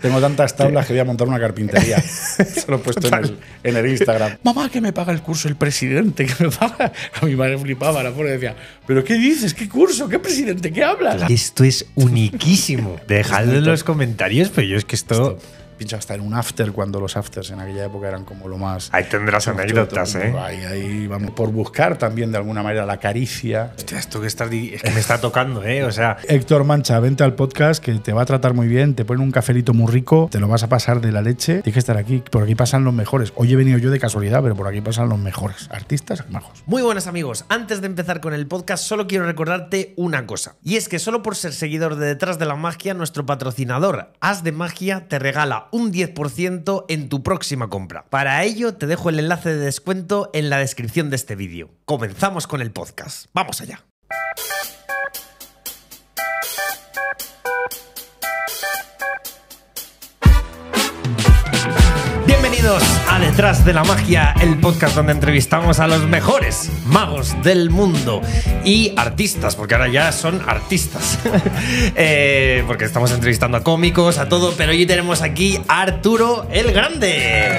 Tengo tantas tablas que voy a montar una carpintería. Se lo he puesto en el, Instagram. Mamá, que me paga el curso el presidente, que me paga. A mi madre flipaba, la y decía, ¿pero qué dices? ¿Qué curso? ¿Qué presidente? ¿Qué hablas? Esto es uniquísimo. Dejadlo en los comentarios, pero yo es que esto hasta en un after cuando los afters en aquella época eran como lo más. Ahí tendrás anécdotas, ¿eh? Ahí, vamos. Por buscar también de alguna manera la caricia. Hostia, esto que, me está tocando, ¿eh? O sea. Héctor Mancha, vente al podcast que te va a tratar muy bien, te ponen un cafelito muy rico, te lo vas a pasar de la leche. Tienes que estar aquí, por aquí pasan los mejores. Hoy he venido yo de casualidad, pero por aquí pasan los mejores artistas majos. Muy buenas, amigos. Antes de empezar con el podcast, solo quiero recordarte una cosa. Y es que solo por ser seguidor de Detrás de la Magia, nuestro patrocinador, As de Magia, te regala un 10% en tu próxima compra. Para ello te dejo el enlace de descuento en la descripción de este vídeo. Comenzamos con el podcast. Vamos allá. a Detrás de la Magia, el podcast donde entrevistamos a los mejores magos del mundo y artistas, porque ahora ya son artistas. Eh, porque estamos entrevistando a cómicos, a todo, pero hoy tenemos aquí a Arturo el Grande.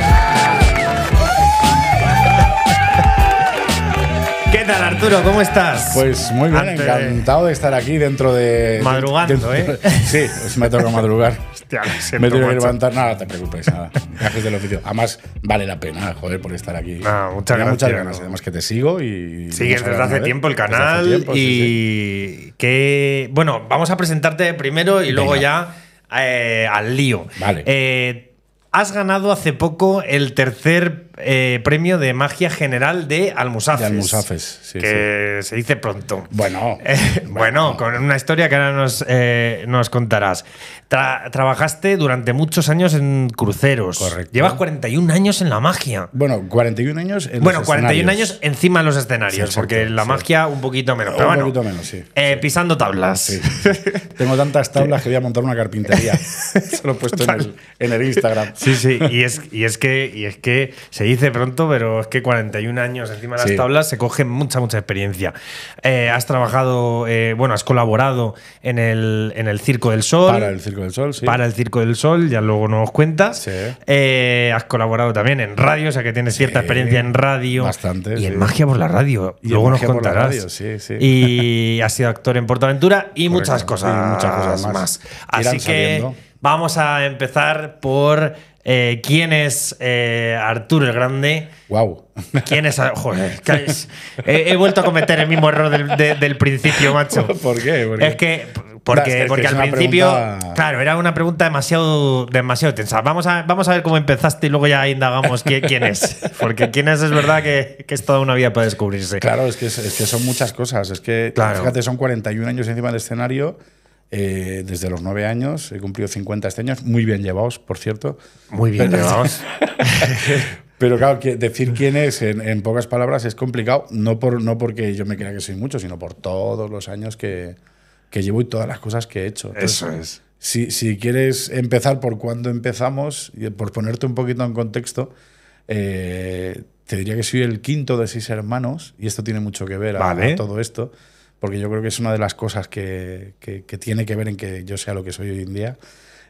¿Qué tal, Arturo? ¿Cómo estás? Pues muy bien, encantado de estar aquí dentro de. Madrugando, ¿eh? sí, me toca madrugar me tengo que levantar. Nada, te preocupes, nada. del oficio. Además, vale la pena, joder, por estar aquí. Ah, muchas gracias. ganas. Además, que te sigo y. Sigues desde hace ¿eh? tiempo el canal. y que. Bueno, vamos a presentarte primero y luego ya eh, al lío. Vale. Eh, has ganado hace poco el tercer eh, premio de magia general de Almusafes. Almusafes, Que se dice pronto. Eh, bueno. bueno, con una historia que ahora nos, eh, nos contarás. trabajaste durante muchos años en cruceros. Correcto. Llevas 41 años en la magia. Bueno, 41 años en Bueno, 41 años encima de los escenarios, porque la magia un poquito menos. un poquito menos, sí. Pisando tablas. Tengo tantas tablas que voy a montar una carpintería. se he puesto en el, Instagram. Sí, sí. Y es, y es que, y es que se dice pronto, pero es que 41 años encima de las tablas se coge mucha, mucha experiencia. Eh, has trabajado, eh, bueno, has colaborado en el, en el Circo del Sol. Para el Circo del Sol, sí. Para el Circo del Sol, ya luego nos cuentas. Eh, has colaborado también en radio, o sea que tienes cierta experiencia en radio. Bastante. Y en Magia por la Radio, luego nos contarás. sí, sí. Y has sido actor en Portaventura y muchas cosas, muchas cosas más. Así que. Vamos a empezar por eh, ¿Quién es eh, Artur Arturo el Grande? Wow. ¿Quién es? Ah, joder, es? He, vuelto a cometer el mismo error del, principio, macho. ¿Por qué? Es que porque, porque al principio, claro, era una pregunta demasiado, demasiado tensa. Vamos a, vamos a ver cómo empezaste y luego ya indagamos quién, es. Porque quién es es verdad que, es toda una vía para descubrirse. Claro, es que, que son muchas cosas. Es que, fíjate, son 41 años encima del escenario. Eh, desde los nueve años, he cumplido 50 este año, muy bien llevados, por cierto. Muy bien llevados. Pero claro, decir quién es en, pocas palabras es complicado, no, por, no porque yo me crea que soy mucho, sino por todos los años que, llevo y todas las cosas que he hecho. Eso es. Si, quieres empezar por cuándo empezamos, y por ponerte un poquito en contexto, eh, te diría que soy el quinto de seis hermanos, y esto tiene mucho que ver con todo esto porque yo creo que es una de las cosas que, que, tiene que ver en que yo sea lo que soy hoy en día.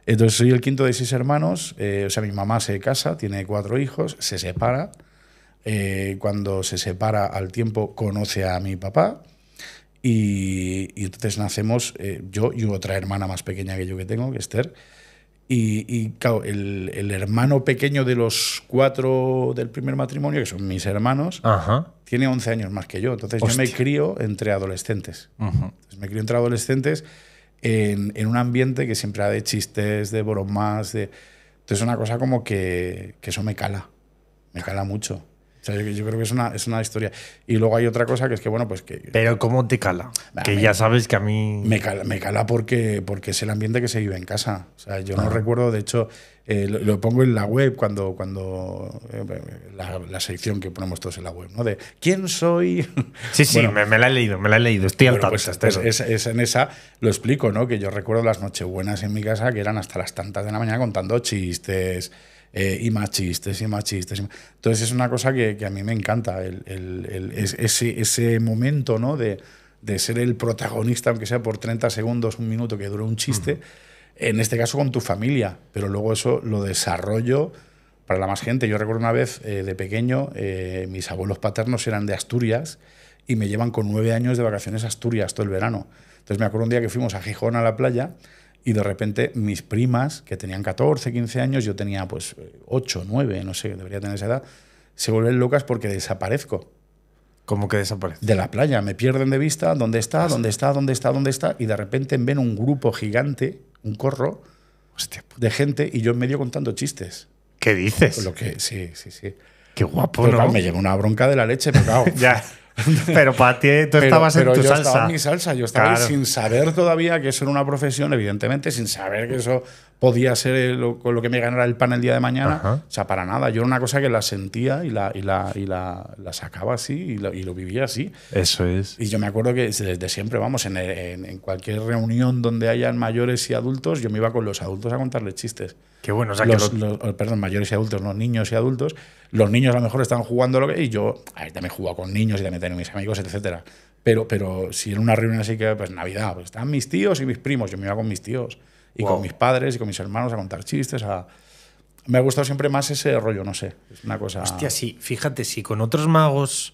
Entonces soy el quinto de seis hermanos, eh, o sea, mi mamá se casa, tiene cuatro hijos, se separa. Eh, cuando se separa al tiempo conoce a mi papá y, entonces nacemos eh, yo y otra hermana más pequeña que yo que tengo, que Esther. Y, claro, el, hermano pequeño de los cuatro del primer matrimonio, que son mis hermanos, tiene 11 años más que yo. Entonces yo me crío entre adolescentes. me crío entre adolescentes en, un ambiente que siempre ha de chistes, de bromas. De... Entonces es una cosa como que eso me cala. Me cala mucho. O yo, creo que es una, es una historia. Y luego hay otra cosa que es que, bueno, pues que... Pero ¿cómo te cala? que ya sabes que a mí... Me cala, me cala porque, porque es el ambiente que se vive en casa. O sea, yo no ah. recuerdo, de hecho, eh, lo, pongo en la web cuando... cuando eh, la, sección que ponemos todos en la web, ¿no? De ¿quién soy? Sí, sí, me, la he leído, me la he leído. Estoy al tanto. Pues es, es, en esa, lo explico, ¿no? Que yo recuerdo las nochebuenas en mi casa que eran hasta las tantas de la mañana contando chistes... Eh, y más y más Entonces es una cosa que, a mí me encanta, ese, momento ¿no? de, ser el protagonista, aunque sea por 30 segundos, un minuto que dure un chiste, en este caso con tu familia, pero luego eso lo desarrollo para la más gente. Yo recuerdo una vez eh, de pequeño, eh, mis abuelos paternos eran de Asturias y me llevan con nueve años de vacaciones a Asturias todo el verano. Entonces me acuerdo un día que fuimos a Gijón a la playa y de repente mis primas, que tenían 14, 15 años, yo tenía pues 8, 9, no sé, debería tener esa edad, se vuelven locas porque desaparezco. ¿Cómo que desaparece? De la playa, me pierden de vista, ¿dónde está? Ah, ¿Dónde está? ¿Dónde está? ¿Dónde está? Y de repente ven un grupo gigante, un corro, de gente y yo en medio contando chistes. ¿Qué dices? Lo que, sí, sí, sí. Qué guapo, me llevo una bronca de la leche, pero claro. ya. pero para ti tú estabas en tu yo Estaba en mi salsa, yo estaba sin saber todavía que eso era una profesión, evidentemente, sin saber que eso podía ser lo, con lo que me ganara el pan el día de mañana. O sea, para nada. Yo era una cosa que la sentía y la, y la, y la, sacaba así y lo, vivía así. Eso es. Y yo me acuerdo que desde siempre, vamos, en, cualquier reunión donde hayan mayores y adultos, yo me iba con los adultos a contarles chistes. Qué bueno, o sea, los, oh, Perdón, mayores y adultos, no niños y adultos. Los niños a lo mejor estaban jugando lo que. Y yo, a ver, también jugaba con niños y también tengo mis amigos, etcétera. Pero, pero si en una reunión así que, pues Navidad, pues estaban mis tíos y mis primos, yo me iba con mis tíos. Y con mis padres y con mis hermanos a contar chistes, a... Me ha gustado siempre más ese rollo, no sé. una cosa... Hostia, sí, fíjate, si con otros magos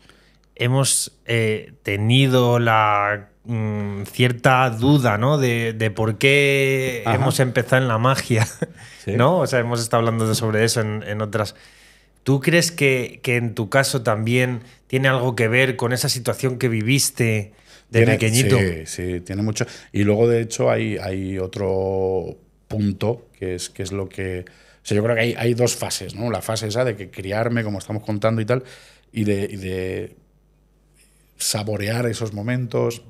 hemos eh, tenido la mm, cierta duda, ¿no? De, por qué hemos empezado en la magia, ¿no? O sea, hemos estado hablando sobre eso en, otras. ¿Tú crees que, que, en tu caso también tiene algo que ver con esa situación que viviste de pequeñito. Sí, tiene mucho. Y luego, de hecho, hay, hay otro punto que es, que es lo que. yo creo que hay, hay dos fases, ¿no? La fase esa de que criarme, como estamos contando y tal, y de, saborear esos momentos,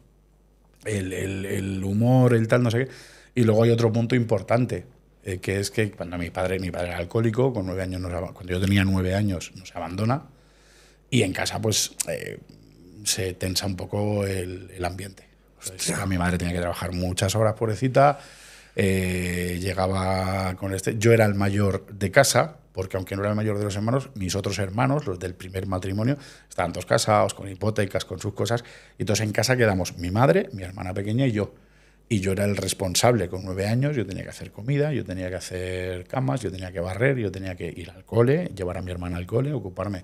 el, el, humor, el tal, no sé qué. Y luego hay otro punto importante, eh, que es que cuando mi padre, mi padre era alcohólico, con nueve años cuando yo tenía nueve años, nos abandona. Y en casa, pues, eh, se tensa un poco el, ambiente. Pues, mi madre tenía que trabajar muchas horas, pobrecita. Eh, llegaba con este. Yo era el mayor de casa, porque aunque no era el mayor de los hermanos, mis otros hermanos, los del primer matrimonio, estaban todos casados, con hipotecas, con sus cosas. Y entonces en casa quedamos mi madre, mi hermana pequeña y yo. Y yo era el responsable con nueve años, yo tenía que hacer comida, yo tenía que hacer camas, yo tenía que barrer, yo tenía que ir al cole, llevar a mi hermana al cole, ocuparme.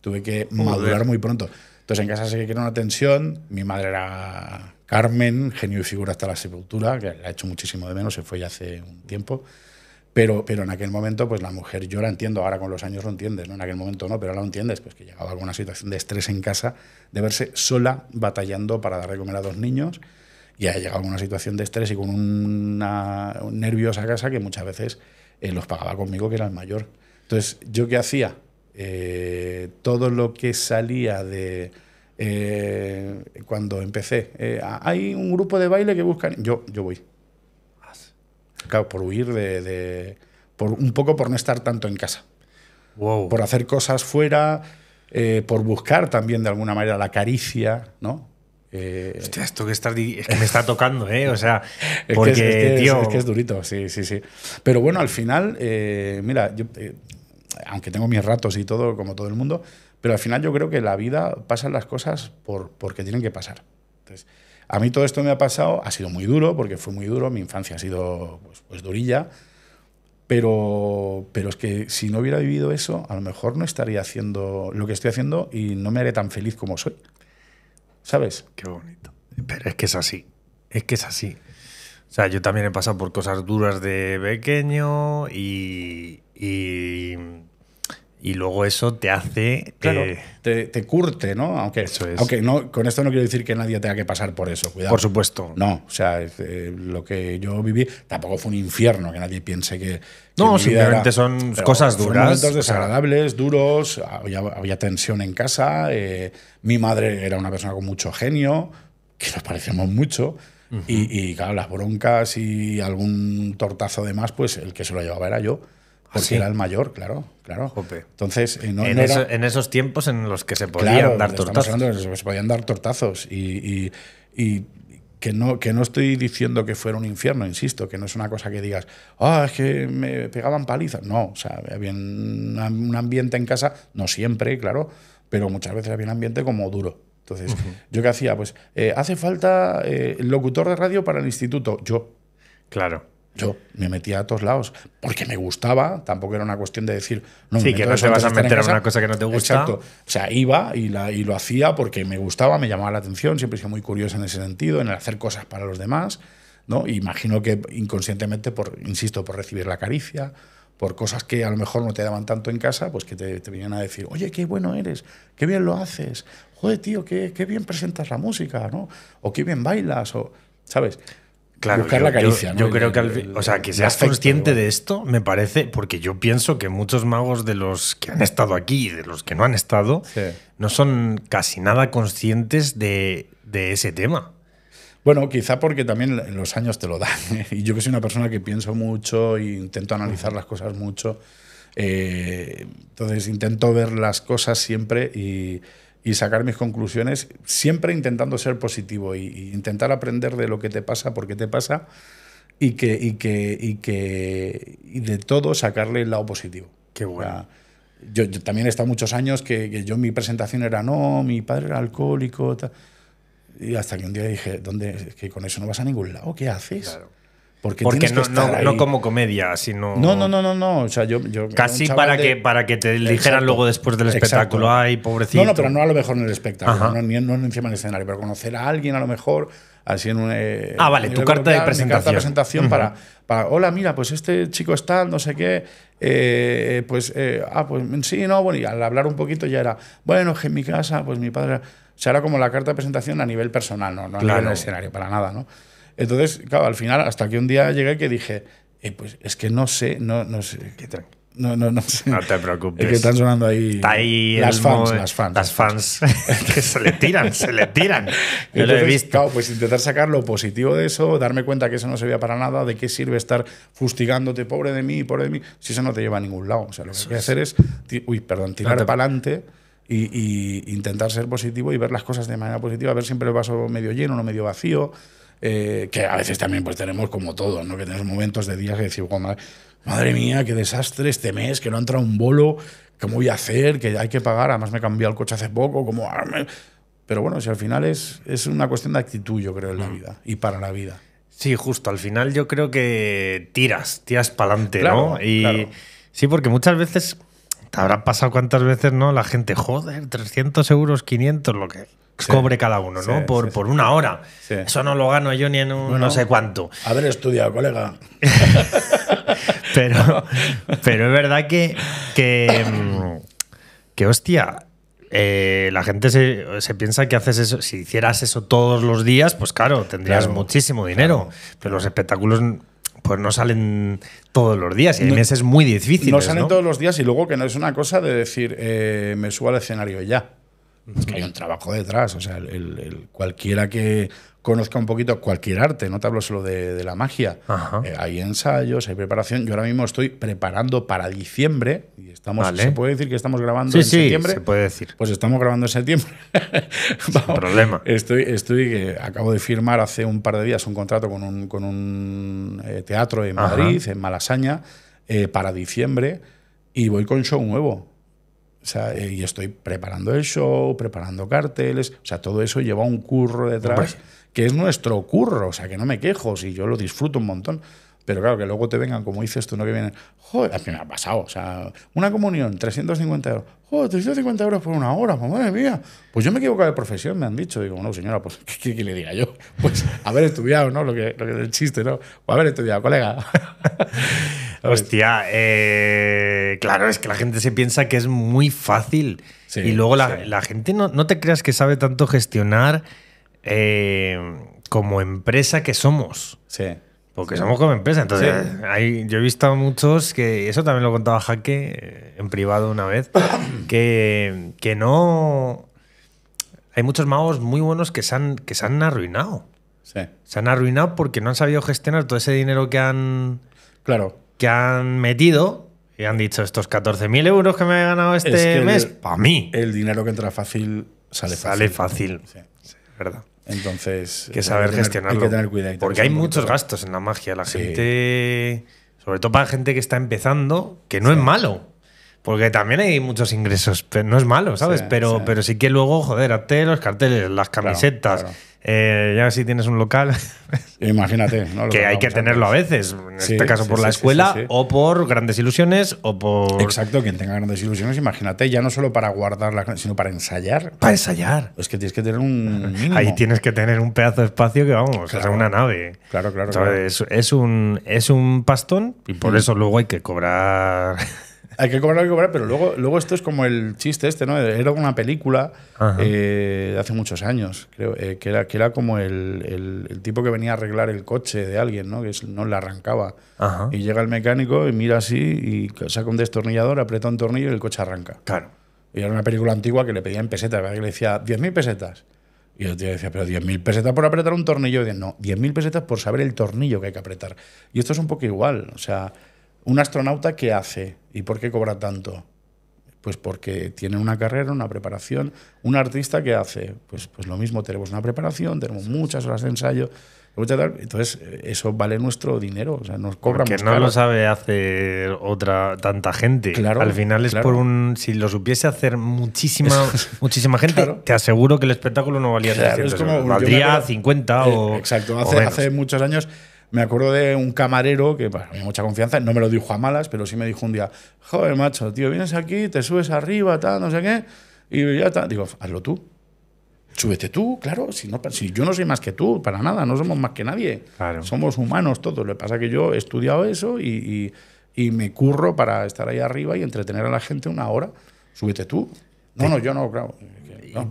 Tuve que madurar muy pronto. Entonces en casa que era una tensión, mi madre era Carmen, genio y figura hasta la sepultura, que la he hecho muchísimo de menos, se fue ya hace un tiempo. Pero, pero en aquel momento, pues la mujer, yo la entiendo, ahora con los años lo entiendes, En aquel momento no, pero ahora lo entiendes, pues que llegaba alguna situación de estrés en casa, de verse sola batallando para dar de comer a dos niños, y ha llegado a una situación de estrés y con una, un casa que muchas veces eh, los pagaba conmigo, que era el mayor. Entonces, ¿yo qué hacía? Eh, todo lo que salía de... Eh, cuando empecé, eh, hay un grupo de baile que buscan... Yo, yo voy. Claro, por huir de... por, un poco por no estar tanto en casa. Wow. Por hacer cosas fuera, por buscar también de alguna manera la caricia, ¿no? esto que, que me está tocando, ¿eh? O sea, porque, es que es, que es durito, sí, sí, sí. Pero bueno, al final, mira, yo, aunque tengo mis ratos y todo, como todo el mundo, pero al final yo creo que la vida pasan las cosas por, porque tienen que pasar. Entonces, a mí todo esto me ha pasado, ha sido muy duro, porque fue muy duro, mi infancia ha sido pues, pues durilla, pero, pero es que si no hubiera vivido eso, a lo mejor no estaría haciendo lo que estoy haciendo y no me haré tan feliz como soy. ¿Sabes? Qué bonito. Pero es que es así, es que es así. O sea, yo también he pasado por cosas duras de pequeño y, y, y luego eso te hace... Claro, eh, te, te, curte, ¿no? Aunque, eso es. aunque no, con esto no quiero decir que nadie tenga que pasar por eso, cuidado. Por supuesto. No, o sea, eh, lo que yo viví tampoco fue un infierno, que nadie piense que... no, simplemente son cosas duras. momentos desagradables, duros, había, tensión en casa, eh, mi madre era una persona con mucho genio, que nos parecíamos mucho. y, y, claro, las broncas y algún tortazo de más, pues el que se lo llevaba era yo. Ah, porque era el mayor, claro, claro. Entonces, eh, en, esos tiempos en los que se podían dar tortazos. se podían dar tortazos y, que no, que no estoy diciendo que fuera un infierno, insisto, que no es una cosa que digas, ah, es que me pegaban palizas. No, o sea, había un, ambiente en casa, no siempre, claro, pero muchas veces había un ambiente como duro. Entonces, ¿yo qué hacía? Pues, eh, hace falta eh, el locutor de radio para el instituto, yo. Claro. Yo me metía a todos lados porque me gustaba, tampoco era una cuestión de decir, no, sí, que no te vas a meter en una cosa que no te gusta. Exacto. O sea, iba y, la, y lo hacía porque me gustaba, me llamaba la atención, siempre he sido muy curioso en ese sentido, en hacer cosas para los demás, ¿no? Imagino que inconscientemente, por, insisto, por recibir la caricia, por cosas que a lo mejor no te daban tanto en casa, pues que te, te a decir, oye, qué bueno eres, qué bien lo haces, joder, tío, qué, bien presentas la música, ¿no? O qué bien bailas, o, ¿sabes? Claro, yo, creo que al, o sea, que seas consciente de esto, me parece, porque yo pienso que muchos magos de los que han estado aquí y de los que no han estado, no son casi nada conscientes de, ese tema. Bueno, quizá porque también los años te lo dan. ¿eh? Y yo que soy una persona que pienso mucho e intento analizar las cosas mucho. Eh, entonces intento ver las cosas siempre y y sacar mis conclusiones, siempre intentando ser positivo y, intentar aprender de lo que te pasa, por qué te pasa y que, y que, y que y de todo sacarle el lado positivo. Qué bueno. yo, también he estado muchos años que, yo mi presentación era no, mi padre era alcohólico. Y hasta que un día dije, ¿dónde? que con eso no vas a ningún lado, ¿qué haces? Porque, no, no, no, como comedia, sino. No, no, no, no. no. O sea, yo, yo Casi para, que, para que te dijeran luego después del espectáculo. Ay, pobrecito. No, no, pero no a lo mejor en el espectáculo, no, no, encima del escenario, pero conocer a alguien a lo mejor. Así en un, eh, ah, vale, tu carta, de presentación. para, para, hola, mira, pues este chico está, no sé qué, eh, pues, eh, ah, pues sí, no, bueno, y al hablar un poquito ya era, bueno, que en mi casa, pues mi padre, o sea, era como la carta de presentación a nivel personal, no, no a escenario, para nada, ¿no? Entonces, claro, al final, hasta que un día llegué que dije, eh, pues es que no sé, no, no sé. No, no, no, sé. no te preocupes. Es que están sonando ahí, Está ahí las, fans, las, fans, las fans. que se le tiran, se le tiran. Yo Entonces, lo he visto. Claro, pues intentar sacar lo positivo de eso, darme cuenta que eso no servía para nada, de qué sirve estar fustigándote, pobre de mí, pobre de mí, si eso no te lleva a ningún lado. O sea, lo que hay que hacer es, uy, perdón, tirar para adelante. Y, intentar ser positivo y ver las cosas de manera positiva, ver siempre el vaso medio lleno, no medio vacío, eh, que a veces también pues tenemos como todos, ¿no? que tenemos momentos de día que decimos, madre mía, qué desastre este mes, que no ha entrado un bolo, ¿cómo voy a hacer? Que hay que pagar, además me cambié el coche hace poco, como... Ah, Pero bueno, si al final es, es una cuestión de actitud, yo creo, en la mm. vida y para la vida. Sí, justo, al final yo creo que tiras, tiras para adelante, ¿no? Y sí, porque muchas veces te habrá pasado cuántas veces, ¿no? La gente, joder, 300 euros, 500, lo que cobre cada uno, ¿no? Por, una hora. Eso no lo gano yo ni en un no sé cuánto. Haber estudiado, colega. pero, pero es verdad que, que, mm, que hostia, eh, la gente se, piensa que haces eso. Si hicieras eso todos los días, pues claro, tendrías muchísimo dinero. Pero los espectáculos pues no salen todos los días y hay meses muy difícil. No salen todos los días y luego que no es una cosa de decir eh, me subo al escenario ya que hay un trabajo detrás, o sea, el, cualquiera que conozca un poquito cualquier arte, no te hablo solo de, la magia, eh, hay ensayos, hay preparación. Yo ahora mismo estoy preparando para diciembre, y estamos, se puede decir que estamos grabando sí, en sí, septiembre. Se puede decir. Pues estamos grabando en septiembre. problema. Estoy, estoy, eh, acabo de firmar hace un par de días un contrato con un, con un eh, teatro en Madrid, en Malasaña, para diciembre, y voy con show nuevo. O sea, eh, y estoy preparando el show, preparando carteles, o sea, todo eso lleva un curro detrás, que es nuestro curro, o sea, que no me quejo, si yo lo disfruto un montón. Pero claro, que luego te vengan, como dices tú, no que vienen, joder, me ha pasado, o sea, una comunión, 350 euros, joder, 350 euros por una hora, pues, madre mía. Pues yo me he equivocado de profesión, me han dicho. Digo, no, señora, pues, ¿qué, le diga yo? Pues haber estudiado, ¿no? Lo que, lo que es el chiste, ¿no? O pues haber estudiado, colega. Hostia, eh, claro, es que la gente se piensa que es muy fácil. y luego la, gente no, no, te creas que sabe tanto gestionar eh, como empresa que somos. Sí. Porque somos como empresa. Entonces, yo he visto a muchos que, eso también lo contaba Jaque eh, en privado una vez, que, no. Hay muchos magos muy buenos que se han, que se han arruinado. Sí. Se han arruinado porque no han sabido gestionar todo ese dinero que han. Claro han metido y han dicho estos 14.000 euros que me he ganado este mes, para mí. El dinero que entra fácil sale fácil. Sale fácil, verdad. Entonces, que saber gestionarlo. tener cuidado. Porque hay muchos gastos en la magia. La gente, sobre todo para gente que está empezando, que no es malo. Porque también hay muchos ingresos, pero no es malo, ¿sabes? pero, pero sí que luego, joder, hazte los carteles, las camisetas. Eh, ya si tienes un local. Imagínate. que hay que tenerlo a veces. En este caso por la escuela o por grandes ilusiones o por. Exacto, quien tenga grandes ilusiones, imagínate, ya no solo para guardarla sino para ensayar. Para ensayar. Es que tienes que tener un. Ahí tienes que tener un pedazo de espacio que vamos, una nave. Claro, claro. Es, un, es un pastón y por eso luego hay que cobrar hay que cobrar, hay que cobrar, pero luego, luego esto es como el chiste este, ¿no? Era una película eh, de hace muchos años, creo, eh, que, era, que era como el, tipo que venía a arreglar el coche de alguien, ¿no? Que no le arrancaba. Y llega el mecánico y mira así y saca un destornillador, aprieta un tornillo y el coche arranca. Claro. Y era una película antigua que le pedían pesetas, ¿verdad? Que le decía 10.000 pesetas. Y yo tío decía, pero 10.000 pesetas por apretar un tornillo. Y decía, no, 10.000 pesetas por saber el tornillo que hay que apretar. Y esto es un poco igual. O sea, ¿Un astronauta qué hace y por qué cobra tanto? Pues porque tiene una carrera, una preparación. ¿Un artista qué hace? Pues, pues lo mismo, tenemos una preparación, tenemos muchas horas de ensayo. Entonces, eso vale nuestro dinero, o sea, nos cobran Que no lo sabe hacer otra tanta gente. Claro, Al final es por un. Si lo supiese hacer muchísima, muchísima gente, te aseguro que el espectáculo no valía 300, valdría 50 o. Exacto, hace, hace muchos años me acuerdo de un camarero que para mí mucha confianza, no me lo dijo a malas, pero sí me dijo un día, joder, macho, tío, vienes aquí, te subes arriba, tal, no sé qué, y ya está. Digo, hazlo tú. Súbete tú, claro, si, no, si yo no soy más que tú, para nada, no somos más que nadie. Somos humanos todos. Lo que pasa es que yo he estudiado eso y, y, y me curro para estar ahí arriba y entretener a la gente una hora. Súbete tú. No, no, yo no, claro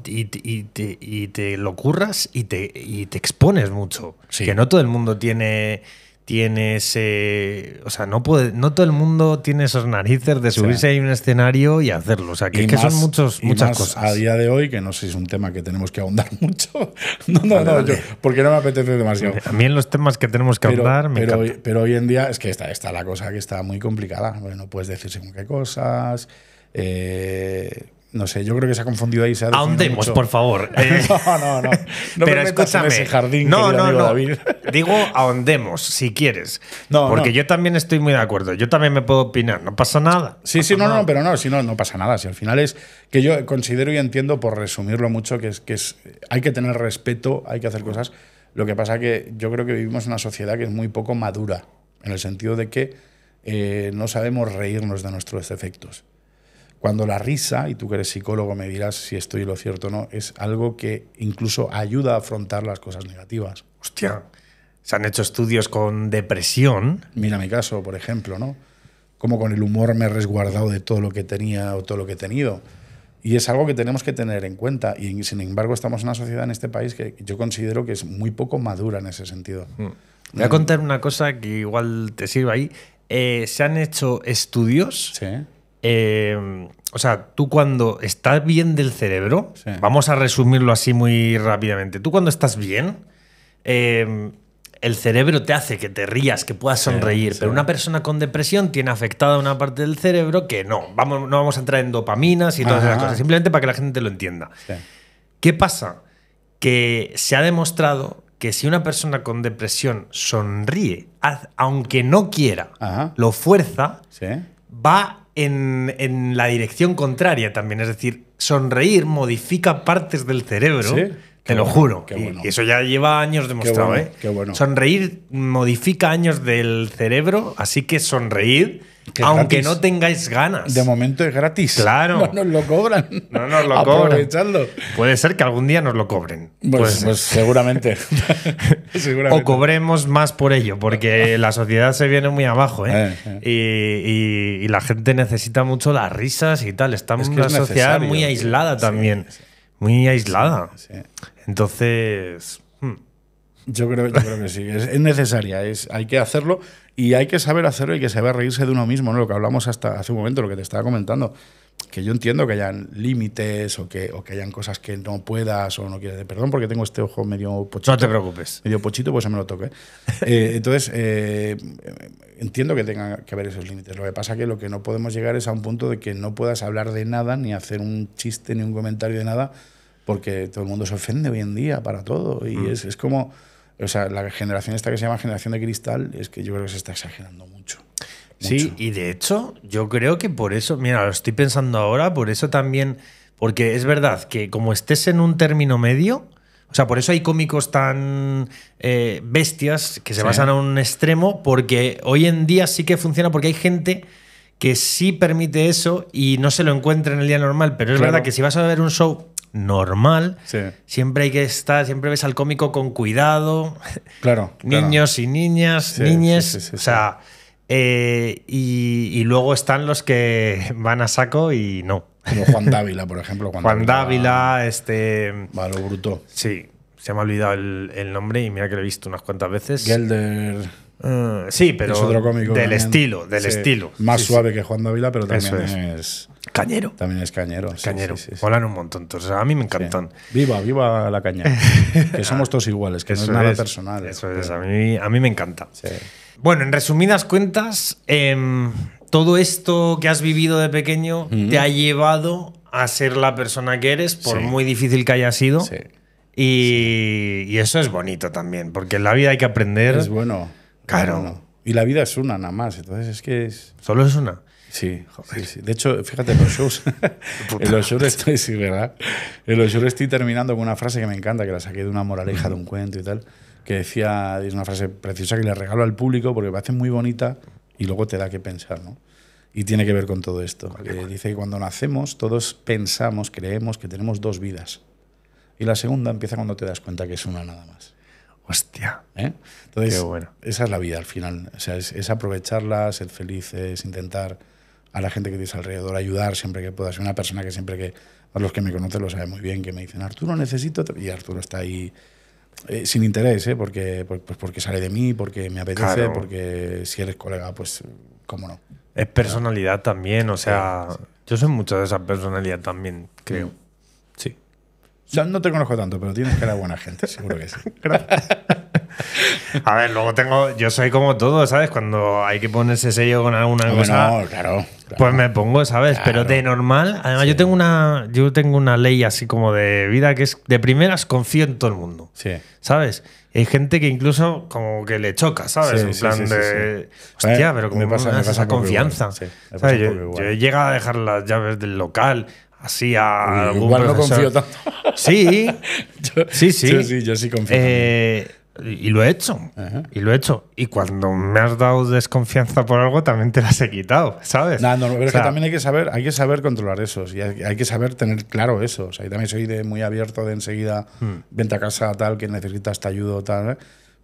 y, te, lo curras y te, y expones mucho. Que no todo el mundo tiene tiene ese. O sea, no puede, no todo el mundo tiene esos narices de subirse ahí a un escenario y hacerlo. O sea, que, son muchos, muchas cosas. A día de hoy, que no sé si es un tema que tenemos que ahondar mucho. No, no, no, Yo, porque no me apetece demasiado. A mí en los temas que tenemos que ahondar pero, hoy, en día es que está, está la cosa que está muy complicada. No puedes decir según qué cosas. Eh, no sé, yo creo que se ha confundido ahí. Ahondemos, por favor. no, no, no. no Pero escúchame. En ese no, no, no. Digo, ahondemos, si quieres. No, Porque yo también estoy muy de acuerdo. Yo también me puedo opinar. No pasa nada. Sí, sí, no, no, pero no, si no, no pasa nada. Si al final es que yo considero y entiendo, por resumirlo mucho, que es que hay que tener respeto, hay que hacer cosas. Lo que pasa que yo creo que vivimos en una sociedad que es muy poco madura, en el sentido de que eh, no sabemos reírnos de nuestros defectos. Cuando la risa, y tú que eres psicólogo me dirás si estoy lo cierto o no, es algo que incluso ayuda a afrontar las cosas negativas. Hostia, se han hecho estudios con depresión. Mira mi caso, por ejemplo, ¿no? Como con el humor me he resguardado de todo lo que tenía o todo lo que he tenido. Y es algo que tenemos que tener en cuenta. Y sin embargo, estamos en una sociedad en este país que yo considero que es muy poco madura en ese sentido. Mm. Voy a mm. contar una cosa que igual te sirve ahí. Eh, se han hecho estudios sí. Em, o sea, tú cuando estás bien del cerebro, vamos a resumirlo así muy rápidamente, tú cuando estás bien, em, el cerebro te hace que te rías, que puedas sonreír, pero una persona con depresión tiene afectada una parte del cerebro que no, vamos, no vamos a entrar en dopaminas y todas esas cosas, simplemente para que la gente lo entienda. ¿Qué pasa? Que se ha demostrado que si una persona con depresión sonríe, aunque no quiera, lo fuerza, va en, la dirección contraria también. Es decir, sonreír modifica partes del cerebro. Te lo juro. Y, eso ya lleva años demostrado, ¿eh? Sonreír modifica años del cerebro, así que sonreír, aunque no tengáis ganas. De momento es gratis. Claro. No nos lo cobran. No nos lo cobran. Puede ser que algún día nos lo cobren. Pues, pues seguramente. O cobremos más por ello, porque la sociedad se viene muy abajo, ¿eh? eh y, la gente necesita mucho las risas y tal. Estamos en una sociedad muy aislada también muy aislada. Entonces. Hmm. Yo creo, yo que sí, es, necesaria, es, hay que hacerlo y hay que saber hacerlo y que se va a reírse de uno mismo, ¿no? lo que hablamos hasta hace un momento, lo que te estaba comentando, que yo entiendo que hayan límites o que, o que hayan cosas que no puedas o no quieres... perdón porque tengo este ojo medio pochito. No te preocupes. Medio pochito, pues se me lo toque. ¿eh? Eh, entonces, eh, entiendo que tengan que haber esos límites. Lo que pasa que lo que no podemos llegar es a un punto de que no puedas hablar de nada, ni hacer un chiste, ni un comentario de nada, porque todo el mundo se ofende hoy en día para todo. Y mm. es, es, como, o sea, la generación esta que se llama generación de cristal, es que yo creo que se está exagerando mucho. Sí, y de hecho, yo creo que por eso, mira, lo estoy pensando ahora, por eso también, porque es verdad que como estés en un término medio, o sea, por eso hay cómicos tan eh, bestias que se basan a un extremo, porque hoy en día sí que funciona, porque hay gente que sí permite eso y no se lo encuentra en el día normal. Pero es verdad que si vas a ver un show normal, siempre hay que estar, siempre ves al cómico con cuidado. Claro. Niños y niñas, niñes. niñas. o sea. Eh, y luego están los que van a saco y no. Como Juan Dávila, por ejemplo. Juan, Dávila, este. Valo Bruto. Sí, se me ha olvidado el, nombre y mira que lo he visto unas cuantas veces. Gelder. Eh, sí, pero es otro cómico del estilo, del estilo. Más suave que Juan Dávila, pero también es. Cañero. También es cañero. Cañero. Molan un montón. Entonces, a mí me encantan. Viva, viva la caña. que somos todos iguales, que no es nada personal. Eso es, a mí, a mí me encanta. Bueno, en resumidas cuentas, em, todo esto que has vivido de pequeño te ha llevado a ser la persona que eres, por muy difícil que haya sido. Sí. Y, eso es bonito también, porque en la vida hay que aprender. Es bueno. Claro. Y la vida es una nada más, entonces es que es... Solo es una. Sí, De hecho, fíjate, los shows. en los shows estoy, ¿verdad? estoy terminando con una frase que me encanta, que la saqué de una moraleja de un cuento y tal, que decía, es una frase preciosa que le regalo al público porque me parece muy bonita y luego te da que pensar, ¿no? Y tiene que ver con todo esto. Eh, dice que cuando nacemos todos pensamos, creemos que tenemos dos vidas. Y la segunda empieza cuando te das cuenta que es una nada más. Hostia. ¿Eh? Entonces, esa es la vida al final. O sea, es, aprovecharla, ser feliz, intentar a la gente que tienes alrededor, ayudar siempre que puedas. Una persona que siempre que, a los que me conocen lo saben muy bien, que me dicen, Arturo, necesito... Y Arturo está ahí eh, sin interés, ¿eh? porque, pues porque sale de mí, porque me apetece, porque si eres colega, pues cómo no. Es personalidad también, o sea, yo soy mucho de esa personalidad también, creo sea, no te conozco tanto, pero tienes que ser buena gente, seguro que sí. Gracias. A ver, luego tengo. Yo soy como todo, ¿sabes? Cuando hay que ponerse sello con alguna cosa. No, claro, Pues me pongo, ¿sabes? Pero de normal. Además, yo tengo una. Yo tengo una ley así como de vida que es de primeras confío en todo el mundo. Sí. ¿Sabes? hay gente que incluso como que le choca, ¿sabes? en plan de. Hostia, pero como me pasa, esa confianza. llega yo, he llegado a dejar las llaves del local, así a algún Igual no confío tanto. Sí, sí, sí. Yo sí, confío. Eh, y lo he hecho, y lo he hecho. Y cuando me has dado desconfianza por algo, también te las he quitado, ¿sabes? no, pero que también hay que saber, hay que saber controlar eso, y hay, que saber tener claro eso. O sea, también soy de muy abierto de enseguida, hmm. venta a casa, tal, que necesitas ayuda ayudo, tal. ¿eh?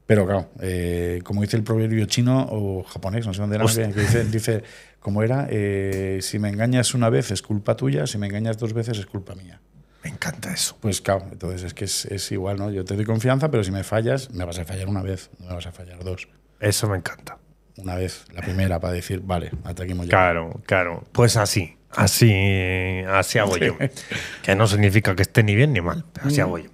Pero claro, eh, como dice el proverbio chino o japonés, no sé dónde era, que dice como era, eh, si me engañas una vez es culpa tuya, si me engañas dos veces es culpa mía. Me encanta eso. Pues claro, entonces es que es, igual, ¿no? Yo te doy confianza, pero si me fallas, me vas a fallar una vez, no me vas a fallar dos. Eso me encanta. Una vez, la primera, para decir, vale, hasta aquí hemos Claro, claro. Pues así, así, así hago yo. que no significa que esté ni bien ni mal, así mm. hago yo.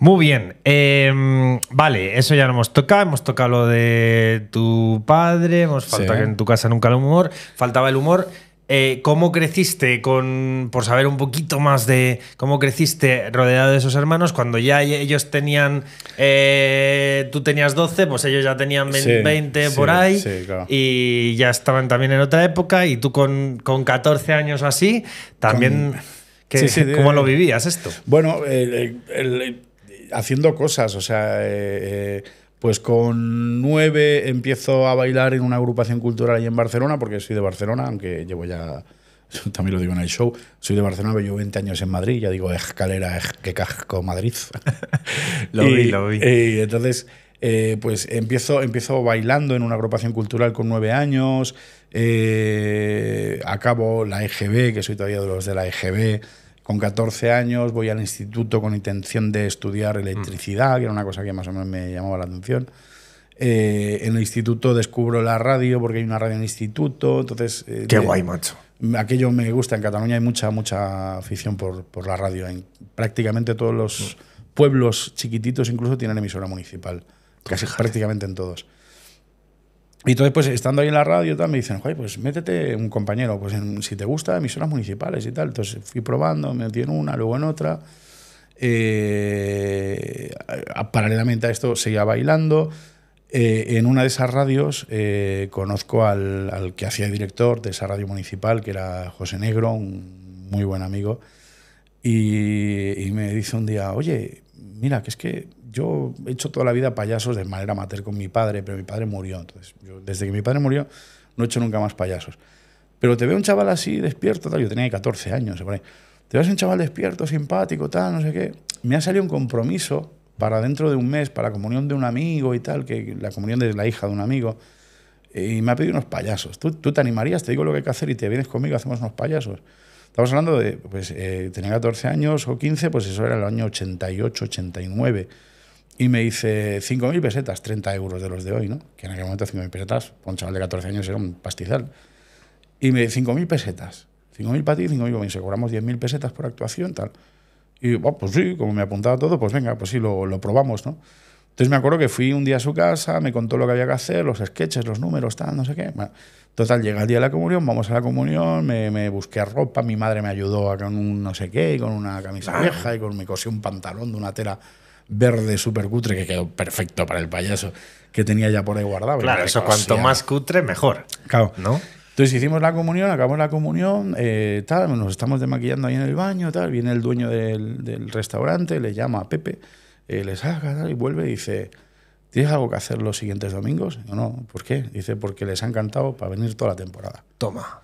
Muy bien. Em, vale, eso ya no hemos tocado. Hemos tocado lo de tu padre. Hemos falta que en tu casa nunca el humor. Faltaba el humor. Eh, ¿Cómo creciste con, por saber un poquito más de cómo creciste rodeado de esos hermanos cuando ya e-, ellos tenían, eh, tú tenías 12, pues ellos ya tenían 20, por ahí y ya estaban también en otra época y tú con, 14 años así, también, ¿cómo lo vivías esto? Bueno, el haciendo cosas, o sea, eh, eh, pues con nueve empiezo a bailar en una agrupación cultural ahí en Barcelona, porque soy de Barcelona, aunque llevo ya, también lo digo en el show, soy de Barcelona, llevo 20 años en Madrid, ya digo, escalera, que casco Madrid. lo vi, lo vi. Y entonces, eh, pues empiezo, empiezo bailando en una agrupación cultural con nueve años, acabo la EGB, que soy todavía de los de la EGB. Con 14 años voy al instituto con intención de estudiar electricidad, que era una cosa que más o menos me llamaba la atención. Eh, en el instituto descubro la radio, porque hay una radio en el instituto. Entonces, eh, Qué guay, macho. Aquello me gusta. En Cataluña hay mucha, mucha afición por, por la radio. En prácticamente todos los mm. pueblos chiquititos incluso tienen emisora municipal. Casi prácticamente en todos. Y entonces, pues estando ahí en la radio, tal, me dicen, pues métete un compañero, pues si te gusta, emisoras municipales y tal. Entonces fui probando, me metí en una, luego en otra. Eh, paralelamente a esto, seguía bailando. Eh, en una de esas radios eh, conozco al, que hacía director de esa radio municipal, que era José Negro, un muy buen amigo, y, y me dice un día, oye, mira, que es que yo he hecho toda la vida payasos de manera materna con mi padre, pero mi padre murió. Entonces, desde que mi padre murió, no he hecho nunca más payasos. Pero te veo un chaval así despierto, tal, yo tenía 14 años, Te ves un chaval despierto, simpático, tal, no sé qué. Me ha salido un compromiso para dentro de un mes, para la comunión de un amigo y tal, que la comunión de la hija de un amigo. Y me ha pedido unos payasos. ¿Tú, te animarías? Te digo lo que hay que hacer y te vienes conmigo, hacemos unos payasos. Estamos hablando de, pues, eh, tenía 14 años o 15, pues eso era el año 88, 89. Y me dice 5.000 pesetas, 30 euros de los de hoy, ¿no? Que en aquel momento 5.000 pesetas, pues, un chaval de 14 años era un pastizal. Y me dice 5.000 pesetas, 5.000 para ti, 5.000 para mí, se cobramos 10.000 pesetas por actuación, tal. Y oh, pues sí, como me apuntaba todo, pues venga, pues sí, lo, lo, probamos, ¿no? Entonces me acuerdo que fui un día a su casa, me contó lo que había que hacer, los sketches, los números, tal, no sé qué. Bueno, total, llega el día de la comunión, vamos a la comunión, me, busqué ropa, mi madre me ayudó con un no sé qué, con una camisa vieja, y con, me cosí un pantalón de una tela verde súper cutre que quedó perfecto para el payaso que tenía ya por ahí guardado. Claro, eso cuanto más cutre, mejor. Claro. ¿No? Entonces hicimos la comunión, acabamos la comunión, eh, tal, nos estamos desmaquillando ahí en el baño, tal, viene el dueño del, restaurante, le llama a Pepe, eh, le saca ah, y vuelve y dice, ¿tienes algo que hacer los siguientes domingos? no, ¿por qué? Dice, porque les ha encantado para venir toda la temporada. Toma.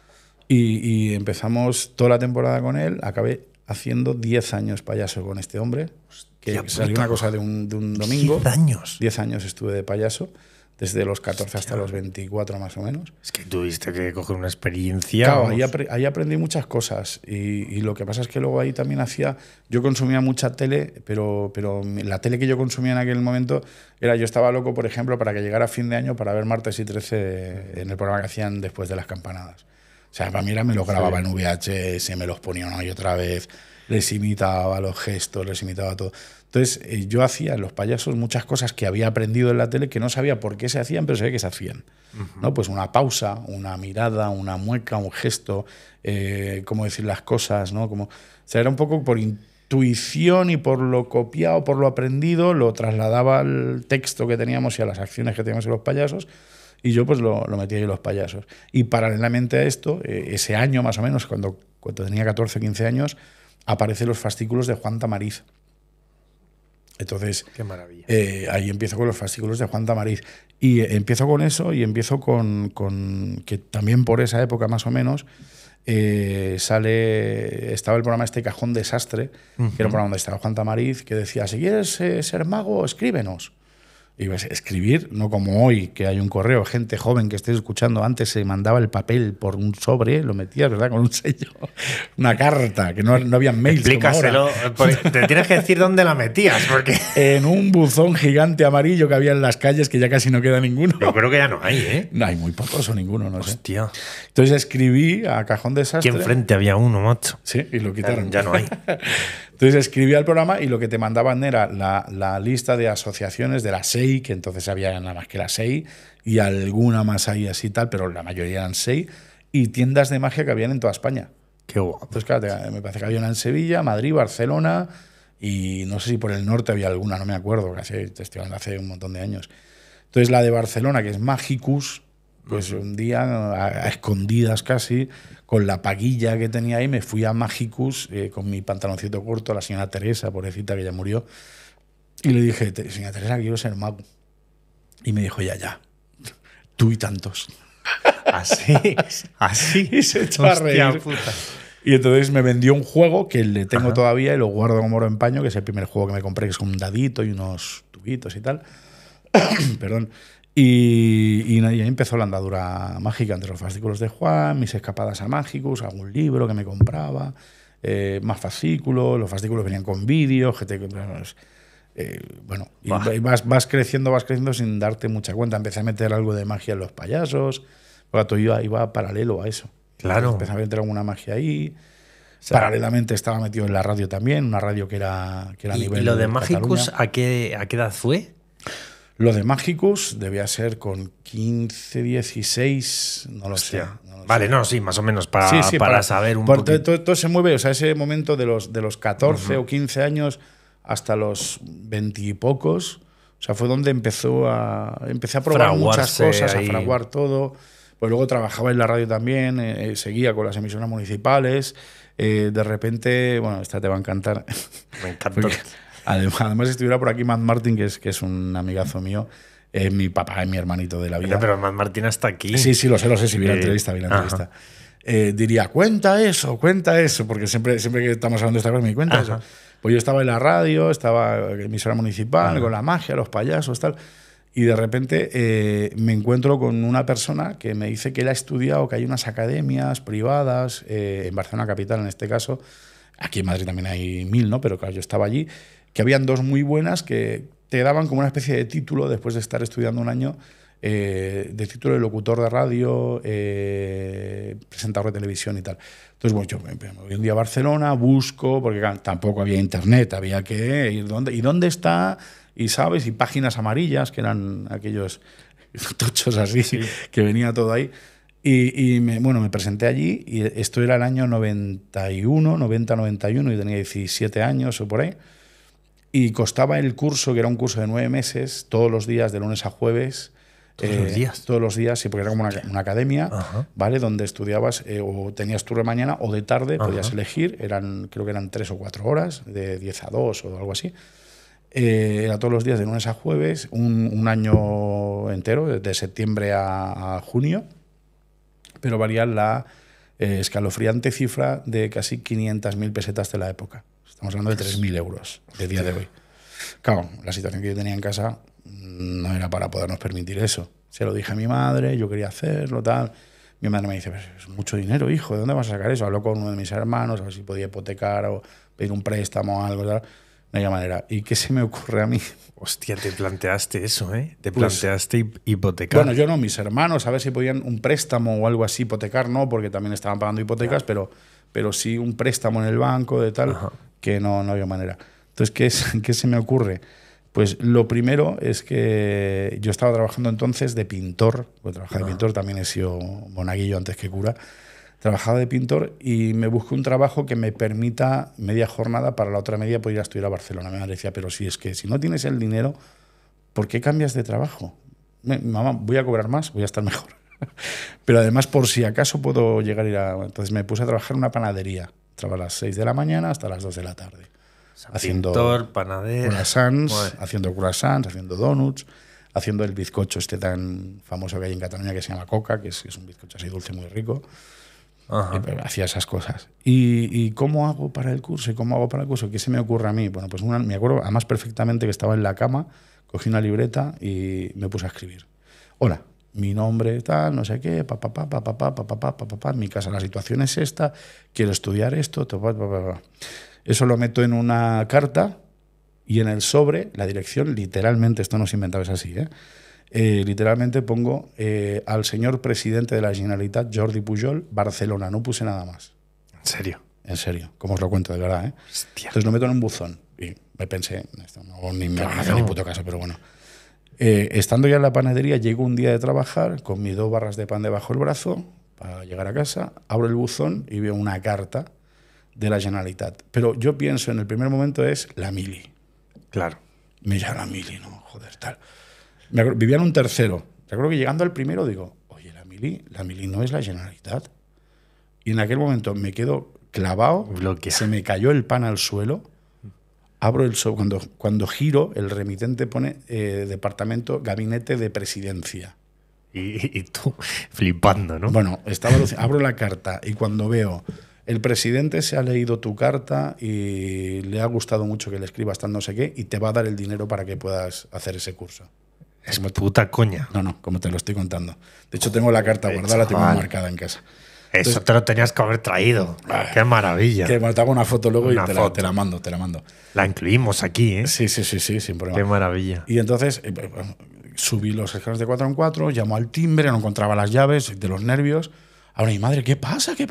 Y, y empezamos toda la temporada con él, acabé haciendo 10 años payaso con este hombre. Hostia que una cosa de un, domingo. 10 años. 10 años estuve de payaso desde los 14 hasta los 24 más o menos. Es que tuviste que coger una experiencia. Claro, ahí, aprendí muchas cosas y, lo que pasa es que luego ahí también hacía, yo consumía mucha tele, pero, pero la tele que yo consumía en aquel momento era, yo estaba loco, por ejemplo, para que llegara fin de año para ver martes y 13 en el programa que hacían después de las campanadas. O sea, para mí era me los grababa en VHS, me los ponía una y otra vez, les imitaba los gestos, les imitaba todo. Entonces, eh, yo hacía en los payasos muchas cosas que había aprendido en la tele que no sabía por qué se hacían, pero sabía que se hacían. ¿no? Pues una pausa, una mirada, una mueca, un gesto, eh, cómo decir las cosas, ¿no? Como, o sea, era un poco por intuición y por lo copiado, por lo aprendido, lo trasladaba al texto que teníamos y a las acciones que teníamos en los payasos. Y yo pues lo, metí ahí los payasos. Y paralelamente a esto, eh, ese año más o menos, cuando, tenía 14, 15 años, aparecen los fascículos de Juan Tamariz. Entonces, Qué maravilla. Eh, ahí empiezo con los fascículos de Juan Tamariz. Y eh, empiezo con eso y empiezo con, que también por esa época más o menos sale, estaba el programa este Cajón Desastre, que era un programa donde estaba Juan Tamariz, que decía, si quieres ser mago, escríbenos. Y a escribir, no como hoy, que hay un correo, gente joven que esté escuchando, antes se mandaba el papel por un sobre, lo metías, ¿verdad? Con un sello, una carta, que no, no había mails. Explícaselo, eh, te tienes que decir dónde la metías, porque. En un buzón gigante amarillo que había en las calles, que ya casi no queda ninguno. Yo creo que ya no hay, ¿eh? No, hay muy pocos o ninguno, no Hostia. Entonces escribí a Cajón de Sastre. Que enfrente había uno, macho. Sí, y lo quitaron. ya no hay. Entonces escribía el programa y lo que te mandaban era la, lista de asociaciones de la SEI, que entonces había nada más que la SEI, y alguna más ahí así tal, pero la mayoría eran SEI, y tiendas de magia que habían en toda España. Qué guapo. Entonces, claro, me parece que había una en Sevilla, Madrid, Barcelona, y no sé si por el norte había alguna, no me acuerdo, que te estoy hablando hace un montón de años. Entonces la de Barcelona, que es Magicus, pues un día, a, escondidas casi, con la paguilla que tenía ahí, me fui a Magicus eh, con mi pantaloncito corto, la señora Teresa, pobrecita, que ya murió, y le dije, señora Teresa, quiero ser mago. Y me dijo, ya, ya, tú y tantos. Así, así. y se echó reír. Y entonces me vendió un juego que le tengo todavía y lo guardo como oro en paño, que es el primer juego que me compré, que es con un dadito y unos tubitos y tal. Perdón. Y, y, ahí empezó la andadura mágica entre los fascículos de Juan, mis escapadas a Mágicos, algún libro que me compraba, eh, más fascículos, los fascículos venían con vídeos, eh, bueno, y vas, creciendo, vas creciendo sin darte mucha cuenta. Empecé a meter algo de magia en los payasos, porque todo iba, paralelo a eso. Claro. Empecé a meter alguna magia ahí. Paralelamente estaba metido en la radio también, una radio que era, que era ¿Y, nivel. lo de Mágicus a qué, a qué edad fue? Lo de Mágicos debía ser con 15, 16, no lo sé. vale, no, sí, más o menos para, para, saber un poco. Todo, se mueve, o sea, ese momento de los, de los 14 o 15 años hasta los 20 y pocos, o sea, fue donde empezó a, empecé a probar muchas cosas, a fraguar todo. Pues luego trabajaba en la radio también, eh, eh, seguía con las emisoras municipales. Eh, de repente, bueno, esta te va a encantar. Me encantó. Además, además, si estuviera por aquí Matt Martin, que es, que es un amigazo mío, mi papá y mi hermanito de la vida. Pero, pero Matt Martin está aquí. Sí, sí, lo sé, lo sé, si vi la eh, entrevista, vi la entrevista. Eh, diría, cuenta eso, cuenta eso, porque siempre, siempre que estamos hablando de esta cosa me cuenta eso. Pues yo estaba en la radio, estaba en emisora municipal, con la magia, los payasos, tal. Y de repente eh, me encuentro con una persona que me dice que él ha estudiado, que hay unas academias privadas, en Barcelona Capital en este caso, aquí en Madrid también hay mil, ¿no? Pero claro, yo estaba allí que habían dos muy buenas que te daban como una especie de título después de estar estudiando un año. Eh, de título de locutor de radio, eh, presentador de televisión y tal. Entonces, bueno, yo me, voy un día a Barcelona, busco, porque tampoco había internet, había que ir dónde ¿Y dónde está? Y sabes, y páginas amarillas, que eran aquellos tochos así, que venía todo ahí. Y, bueno, me presenté allí, y esto era el año 91, 90-91, y tenía 17 años o por ahí. Y costaba el curso, que era un curso de nueve meses, todos los días, de lunes a jueves. Todos los eh, días. Todos los días, sí, porque era como una, academia, ¿vale? Donde estudiabas eh, o tenías turno de mañana o de tarde, podías elegir, eran, creo que eran tres o cuatro horas, de diez a dos o algo así. Eh, era todos los días, de lunes a jueves, un, año entero, de septiembre a, junio, pero valía la escalofriante cifra de casi 500.000 pesetas de la época. Estamos hablando de 3.000 euros de día de hoy. Claro, la situación que yo tenía en casa no era para podernos permitir eso. Se lo dije a mi madre, yo quería hacerlo, tal. Mi madre me dice, es mucho dinero, hijo, ¿de dónde vas a sacar eso? Habló con uno de mis hermanos, a ver si podía hipotecar o pedir un préstamo o algo, tal. de había manera. ¿Y qué se me ocurre a mí? Hostia, te planteaste eso, ¿eh? Te pues, planteaste hipotecar. Bueno, yo no, mis hermanos, a ver si podían un préstamo o algo así, hipotecar no, porque también estaban pagando hipotecas, pero, pero sí un préstamo en el banco, de tal que no, no había manera. Entonces, ¿qué, es, ¿qué se me ocurre? Pues lo primero es que yo estaba trabajando entonces de pintor, a trabajaba de pintor, también he sido monaguillo antes que cura, trabajaba de pintor y me busqué un trabajo que me permita media jornada para la otra media poder ir a estudiar a Barcelona. me madre decía, pero si es que si no tienes el dinero, ¿por qué cambias de trabajo? Mamá, voy a cobrar más, voy a estar mejor. pero además, por si acaso puedo llegar a ir a... Entonces me puse a trabajar en una panadería Trabajaba a las 6 de la mañana hasta las 2 de la tarde. haciendo Croissants, haciendo haciendo donuts, haciendo el bizcocho este tan famoso que hay en Cataluña que se llama coca, que es, un bizcocho así dulce muy rico. hacía esas cosas. ¿Y, cómo hago para el curso? ¿Y cómo hago para el curso? ¿Qué se me ocurre a mí? Bueno, pues me acuerdo además perfectamente que estaba en la cama, cogí una libreta y me puse a escribir. Hola, mi nombre tal, no sé qué, papá, papá, papá, papá, papá, papá, mi casa, la situación es esta, quiero estudiar esto, te eso lo meto en una carta y en el sobre, la dirección, literalmente, esto no se inventaba, es así, ¿eh? literalmente pongo al señor presidente de la Generalitat, Jordi Pujol, Barcelona, no puse nada más. ¿En serio? En serio, como os lo cuento de verdad, ¿eh? Entonces lo meto en un buzón y me pensé, esto no, ni me claro. ni puto caso, pero bueno. Eh, estando ya en la panadería, llego un día de trabajar con mis dos barras de pan debajo del brazo para llegar a casa, abro el buzón y veo una carta de la Generalitat. Pero yo pienso en el primer momento es la mili. Claro. Me llama ah, mili, no, joder, tal. vivía en un tercero. Recuerdo que llegando al primero digo, oye, la mili, la mili no es la Generalitat. Y en aquel momento me quedo clavado, se me cayó el pan al suelo abro el cuando, cuando giro, el remitente pone eh, departamento, gabinete de presidencia. Y, tú flipando, ¿no? Bueno, estaba, abro la carta y cuando veo, el presidente se ha leído tu carta y le ha gustado mucho que le escribas tan no sé qué y te va a dar el dinero para que puedas hacer ese curso. Es puta coña. No, no, como te lo estoy contando. De hecho, tengo la carta guardada, la tengo marcada en casa. Eso te lo tenías que haber traído. Ah, qué maravilla. Que hago una foto luego y te, La, mando, te la mando. La incluimos aquí, ¿eh? Sí, sí, sí, sí, sin problema. Qué maravilla. Y entonces eh, eh, subí los escalones de 4 en 4, llamó al timbre, no encontraba las llaves de los nervios. ahora mi madre, ¿qué pasa? ¿Qué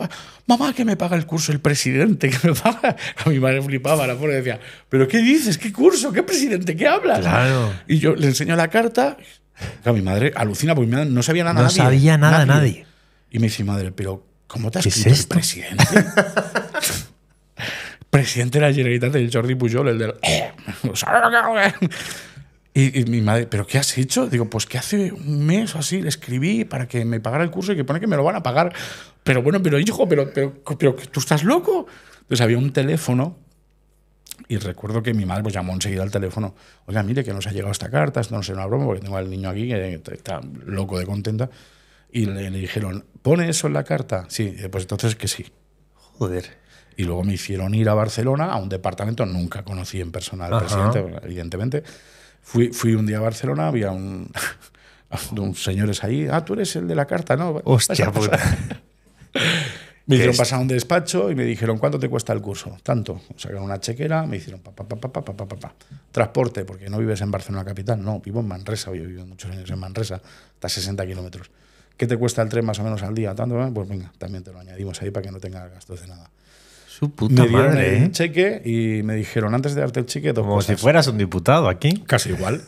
Mamá, que me paga el curso el presidente, ¿Qué me paga. A mi madre flipaba, la pobre decía, ¿pero qué dices? ¿Qué curso? ¿Qué presidente? ¿Qué hablas? Claro. Y yo le enseño la carta. A mi madre alucina porque no sabía nada. No sabía ¿eh? nada nadie. Y me dice madre, pero ¿cómo te has escrito presidente? presidente de la Generalitat del Jordi Pujol, el del... Eh, pues eh". Y, y, mi madre, ¿pero qué has hecho? Digo, pues que hace un mes o así le escribí para que me pagara el curso y que pone que me lo van a pagar. Pero bueno, pero hijo, pero, pero, pero tú estás loco. Entonces había un teléfono y recuerdo que mi madre pues, llamó enseguida al teléfono. Oiga, mire que nos ha llegado esta carta, esto no se una broma porque tengo al niño aquí que está loco de contenta. Y le, dijeron, ¿pone eso en la carta? Sí, eh, pues entonces que sí. Joder. Y luego me hicieron ir a Barcelona a un departamento, nunca conocí en persona al presidente, evidentemente. Fui, fui un día a Barcelona, había un, unos señores ahí, ah, tú eres el de la carta, ¿no? Hostia puta. me hicieron pasar a un despacho y me dijeron, ¿cuánto te cuesta el curso? Tanto. Sacaron una chequera, me hicieron pa, pa, pa, pa, pa, pa, pa, Transporte, porque no vives en Barcelona capital, no, vivo en Manresa, yo he vivido muchos años en Manresa, hasta 60 kilómetros. ¿Qué te cuesta el tren más o menos al día? Tanto, ¿eh? pues venga, también te lo añadimos ahí para que no tengas gastos de nada. Su puta me dieron madre, ¿eh? cheque y me dijeron antes de darte el cheque dos Como si fueras un diputado aquí. Casi igual,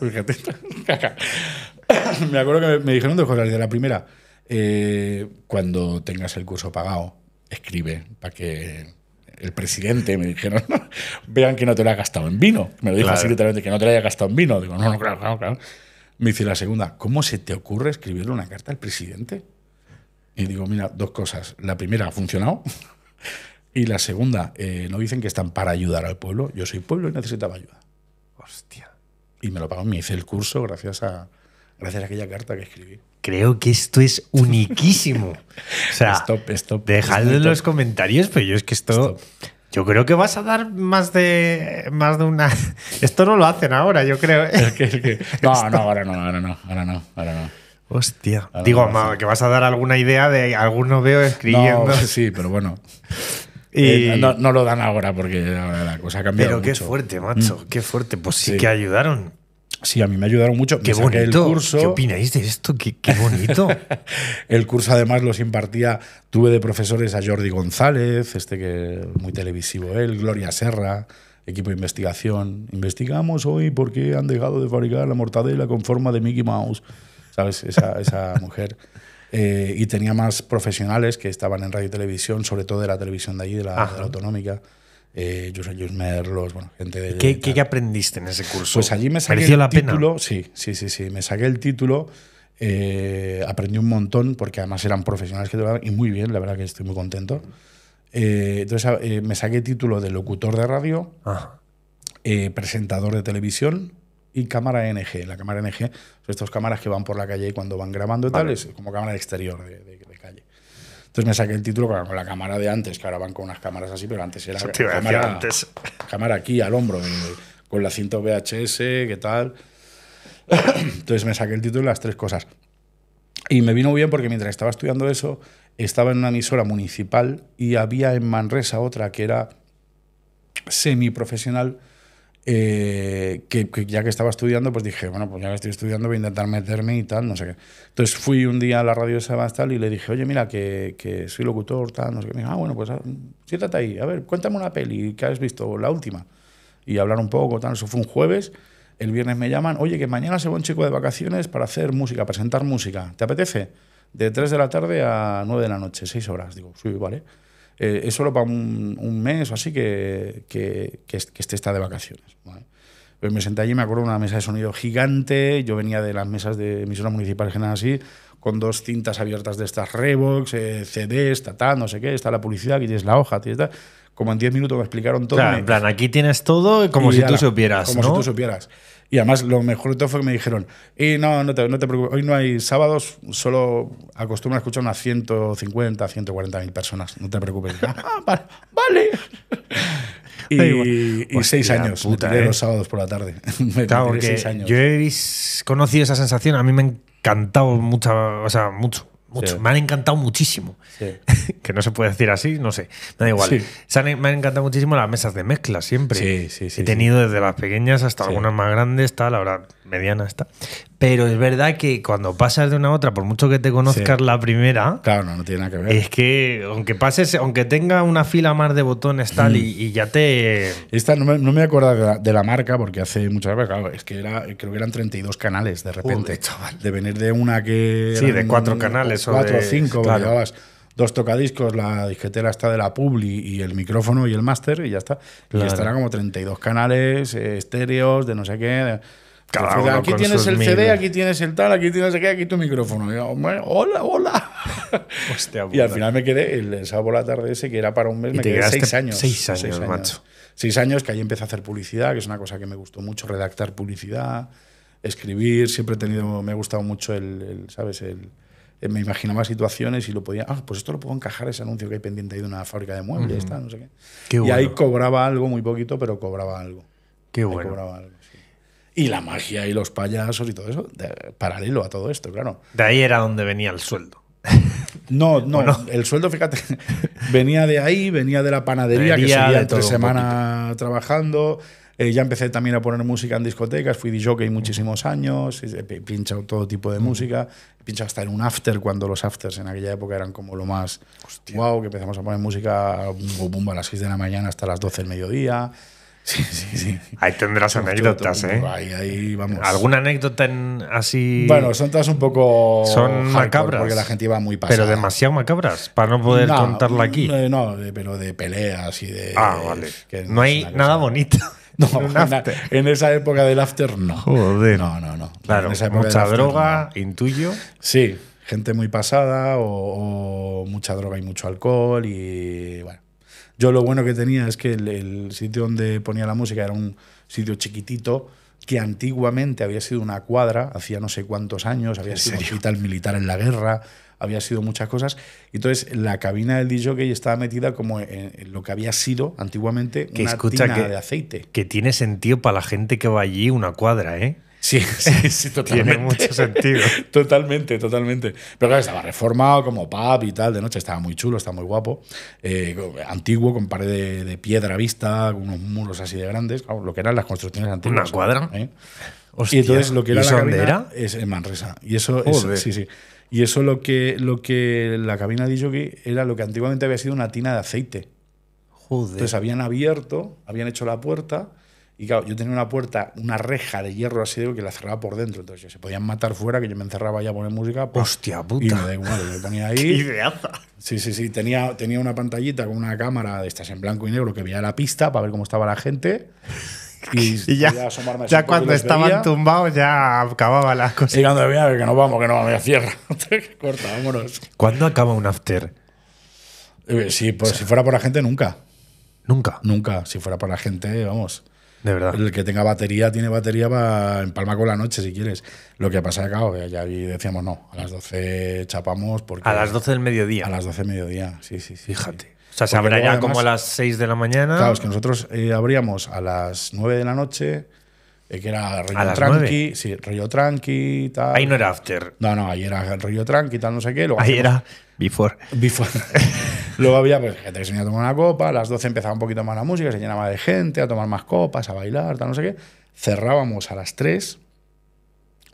me acuerdo que me, dijeron dos cosas. De la primera, eh, cuando tengas el curso pagado, escribe para que el presidente me dijeron, vean que no te lo ha gastado en vino. Me lo dijo así literalmente, que no te lo haya gastado en vino. Digo, no, no, claro, claro, claro. Me dice la segunda, ¿cómo se te ocurre escribirle una carta al presidente? Y digo, mira, dos cosas. La primera, ha funcionado. y la segunda, eh, no dicen que están para ayudar al pueblo. Yo soy pueblo y necesitaba ayuda. Hostia. Y me lo pagan me hice el curso gracias a, gracias a aquella carta que escribí. Creo que esto es uniquísimo. o sea, stop, stop, dejadlo en los comentarios, pero yo es que esto... Yo creo que vas a dar más de más de una. Esto no lo hacen ahora, yo creo. ¿eh? No, no, ahora no, ahora no, ahora no, ahora no. Hostia. Digo, que vas a dar alguna idea de alguno veo escribiendo. No, sí, pero bueno. Y... Eh, no, lo dan ahora porque la cosa ha cambiado. Pero qué fuerte, macho, mm. qué fuerte. Pues sí, que ayudaron. Sí, a mí me ayudaron mucho. Qué bonito. El curso. ¿Qué opináis de esto? Qué, bonito. el curso además los impartía, tuve de profesores a Jordi González, este que muy televisivo él, Gloria Serra, equipo de investigación. Investigamos hoy por qué han dejado de fabricar la mortadela con forma de Mickey Mouse. ¿Sabes? Esa, mujer. Eh, y tenía más profesionales que estaban en radio y televisión, sobre todo de la televisión de allí, de la autonómica eh, José Merlos, bueno, gente de... ¿Qué, ¿Qué, aprendiste en ese curso? Pues allí me saqué el título, sí, sí, sí, sí, me saqué el título, eh, aprendí un montón, porque además eran profesionales que trabajaban, y muy bien, la verdad que estoy muy contento. Eh, entonces ah, eh, me saqué título de locutor de radio, ah. presentador de televisión, y cámara NG. La cámara NG son estas cámaras que van por la calle y cuando van grabando y tal, es como cámara exterior de entonces me saqué el título con, la cámara de antes, que ahora van con unas cámaras así, pero antes era cámara, antes. cámara aquí al hombro, con la cinta VHS, ¿qué tal? Entonces me saqué el título de las tres cosas. Y me vino bien porque mientras estaba estudiando eso, estaba en una emisora municipal y había en Manresa otra que era semiprofesional eh, que, ya que estaba estudiando, pues dije, bueno, pues ya que estoy estudiando voy a intentar meterme y tal, no sé qué. Entonces fui un día a la radio de Sebastal y le dije, oye, mira, que, que, soy locutor, tal, no sé qué. Me dijo, ah, bueno, pues ah, siéntate ahí, a ver, cuéntame una peli ¿qué has visto, la última. Y hablar un poco, tal, eso fue un jueves. El viernes me llaman, oye, que mañana se va un chico de vacaciones para hacer música, presentar música. ¿Te apetece? De 3 de la tarde a 9 de la noche, 6 horas. Digo, sí, vale. Eh, es solo para un, mes o así que, que, que, esté está de vacaciones. Pues me senté allí, me acuerdo, una mesa de sonido gigante. Yo venía de las mesas de emisoras municipales que así, con dos cintas abiertas de estas Revox, CD eh, CDs, no sé qué. Está la publicidad, aquí tienes la hoja, tienes tal. Como en 10 minutos me explicaron todo. en plan, aquí tienes todo eh, como si tú supieras. Como si tú supieras. Y además, lo mejor de todo fue que me dijeron: y no, no te, no preocupes, hoy no hay sábados, solo acostumbro a escuchar unas 150, 140 mil personas, no te preocupes. Ah, vale y, pues seis años. Puta, ¿eh? los sábados por la tarde. me Yo he conocido esa sensación. A mí me ha encantado mucha, o sea, mucho. mucho. Me han encantado muchísimo. que no se puede decir así, no sé. Me da igual. me han encantado muchísimo las mesas de mezcla siempre. Sí, sí, sí. He tenido desde las pequeñas hasta algunas más grandes, tal, ahora mediana está. Pero es verdad que cuando pasas de una a otra, por mucho que te conozcas la primera. Claro, no, tiene que ver. Es que aunque pases, aunque tenga una fila más de botones tal y, mm. ya te. Esta no me, no me acuerdo de la, marca porque hace muchas veces, claro, es que era, creo que eran 32 canales de repente. chaval. De venir de una que. Sí, de cuatro canales. Cuatro o cinco, claro dos tocadiscos, la disquetera está de la Publi y el micrófono y el máster y ya está. Y estará como 32 canales, eh, estéreos, de no sé qué. aquí tienes el CD, aquí tienes el tal, aquí tienes aquí, aquí tu micrófono. hola, hola. y al final me quedé el, sábado la tarde ese, que era para un mes, me quedé seis años. Seis años, macho. Seis años que ahí empecé a hacer publicidad, que es una cosa que me gustó mucho, redactar publicidad, escribir. Siempre he tenido, me ha gustado mucho el ¿sabes? El, eh, me imaginaba situaciones y lo podía, ah, pues esto lo puedo encajar ese anuncio que hay pendiente ahí de una fábrica de muebles, no sé qué. Y ahí cobraba algo, muy poquito, pero cobraba algo. Qué bueno. Y la magia y los payasos y todo eso, paralelo a todo esto, claro. De ahí era donde venía el sueldo. No, no, el sueldo, fíjate, venía de ahí, venía de la panadería, que seguía entre semana trabajando, eh, ya empecé también a poner música en discotecas, fui de jockey muchísimos años, he pinchado todo tipo de música, he pinchado hasta en un after, cuando los afters en aquella época eran como lo más Hostia. que empezamos a poner música boom, a las 6 de la mañana hasta las 12 del mediodía. Sí, sí, sí. Ahí tendrás anécdotas, ¿eh? Ahí, vamos. ¿Alguna anécdota en así.? Bueno, son todas un poco. Son macabras. Porque la gente iba muy pasada. Pero demasiado macabras para no poder contarla aquí. Eh, no, no, pero de peleas y de. Ah, vale. no, no hay nada bonito. No, en, esa época del after no. Joder. No, no, no. mucha droga, intuyo. Sí, gente muy pasada o, mucha droga y mucho alcohol y bueno. Yo lo bueno que tenía es que el, el sitio donde ponía la música era un sitio chiquitito, que antiguamente había sido una cuadra, hacía no sé cuántos años, había sido un hospital militar en la guerra, había sido muchas cosas. Entonces, la cabina del ella estaba metida como en, lo que había sido antiguamente que una escucha de aceite. Que tiene sentido para la gente que va allí una cuadra, ¿eh? Sí, sí, totalmente. Tiene mucho sentido. totalmente, totalmente. Pero claro, estaba reformado como pub y tal, de noche estaba muy chulo, estaba muy guapo. Eh, antiguo, con pared de, de, piedra vista, unos muros así de grandes, lo que eran las construcciones antiguas. ¿Una cuadra? ¿Eh? Hostia, y entonces lo que era la es Manresa. Y eso sí, sí. Y eso lo que, lo que la cabina de Yogi era lo que antiguamente había sido una tina de aceite. Joder. Entonces habían abierto, habían hecho la puerta y claro, yo tenía una puerta, una reja de hierro así, de que la cerraba por dentro. Entonces, se podían matar fuera, que yo me encerraba ya a poner música. Pues, ¡Hostia puta! Y me da igual, yo tenía ahí. ideaza! Sí, sí, sí. Tenía, tenía una pantallita con una cámara de estas en blanco y negro que veía la pista para ver cómo estaba la gente. Y, ya, ya cuando estaban tumbados ya acababa la cosa Y cuando veía que no vamos, que no vamos, ya cierra. Corta, vámonos. ¿Cuándo acaba un after? Eh, sí, pues si fuera por la gente, nunca. Nunca. Nunca. Si fuera por la gente, vamos verdad. El que tenga batería tiene batería para empalmar con la noche si quieres. Lo que pasa es que, ya decíamos no, a las 12 chapamos porque. A las 12 del mediodía. A las 12 del mediodía, sí, sí, sí. Fíjate. O sea, se abría ya como a las 6 de la mañana. Claro, es que nosotros eh, abríamos a las 9 de la noche, eh, que era rollo tranqui, sí, rollo tranqui, tal. Ahí no era after. No, no, ahí era rollo tranqui, tal, no sé qué. ahí era Before. Before. Luego había pues, gente que se venía a tomar una copa, a las 12 empezaba un poquito más la música, se llenaba de gente, a tomar más copas, a bailar, tal, no sé qué. Cerrábamos a las 3,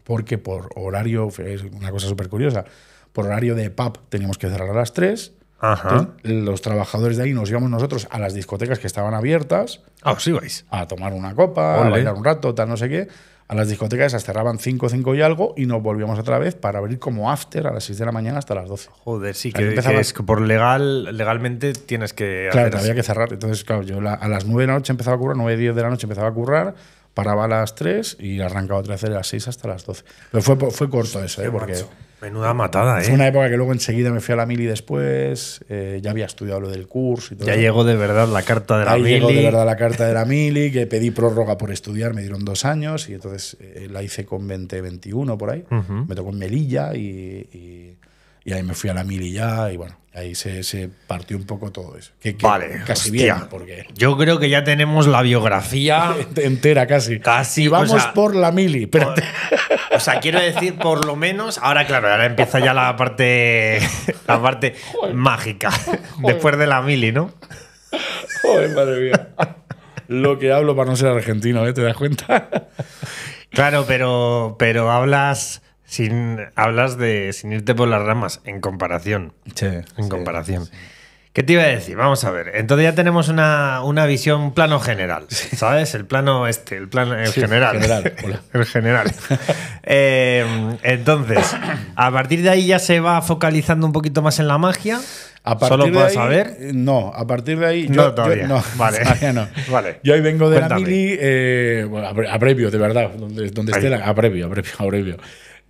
porque por horario, es una cosa súper curiosa, por horario de pub teníamos que cerrar a las 3. Ajá. los trabajadores de ahí nos íbamos nosotros a las discotecas que estaban abiertas. Ah, sí vais. A tomar una copa, a bailar un rato, tal, no sé qué. A las discotecas esas cerraban 5, 5 y algo y nos volvíamos otra vez para abrir como after a las 6 de la mañana hasta las 12. Joder, sí, que, empezaba... por legal, legalmente tienes que. Claro, había que cerrar. Entonces, claro, yo a las 9 de la noche empezaba a currar, 9, 10 de la noche empezaba a currar, paraba a las 3 y arrancaba otra vez a las 6 hasta las 12. Pero fue, fue corto eso, ¿eh? Porque. Menuda matada, ¿eh? Es una época que luego enseguida me fui a la mili después, eh, ya había estudiado lo del curso y todo. Ya llegó de verdad la carta de la Ahí mili. llegó de verdad la carta de la mili, que pedí prórroga por estudiar, me dieron dos años y entonces eh, la hice con 2021 por ahí. Me tocó en Melilla y y ahí me fui a la mili ya y bueno, ahí se, partió un poco todo eso. vale, casi bien, porque... Yo creo que ya tenemos la biografía... entera casi. Casi, y vamos por la mili, pero... O sea, quiero decir, por lo menos... Ahora, claro, ahora empieza ya la parte, la parte mágica. Después de la mili, ¿no? Joder, madre mía. Lo que hablo para no ser argentino, ¿eh? ¿Te das cuenta? Claro, pero, pero hablas sin hablas de sin irte por las ramas en comparación. Sí, en comparación. ¿Qué te iba a decir? Vamos a ver. Entonces ya tenemos una, visión, plano general, ¿sabes? El plano este, el plano general. el general. Eh, entonces, a partir de ahí ya se va focalizando un poquito más en la magia. ¿Solo puedo saber? No, a partir de ahí. Yo, no, todavía. no, vale. vale. Yo hoy vengo de la mili, eh, a, previo, de verdad, donde, esté la, a previo, a previo, a previo.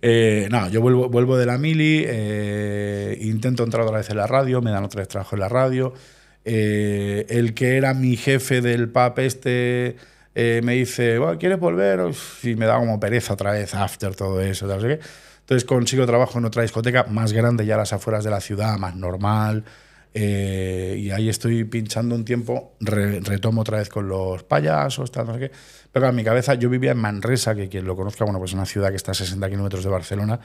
Eh, nada, yo vuelvo, vuelvo de la mili, eh, intento entrar otra vez en la radio, me dan otra vez trabajo en la radio. Eh, el que era mi jefe del PAP este me dice, bueno, ¿quieres volver? y me da como pereza otra vez, after, todo eso, Entonces consigo trabajo en otra discoteca más grande, ya a las afueras de la ciudad, más normal. Eh, y ahí estoy pinchando un tiempo, retomo otra vez con los payasos, tal, no sé qué. Pero en mi cabeza yo vivía en Manresa, que quien lo conozca, bueno, pues es una ciudad que está a 60 kilómetros de Barcelona,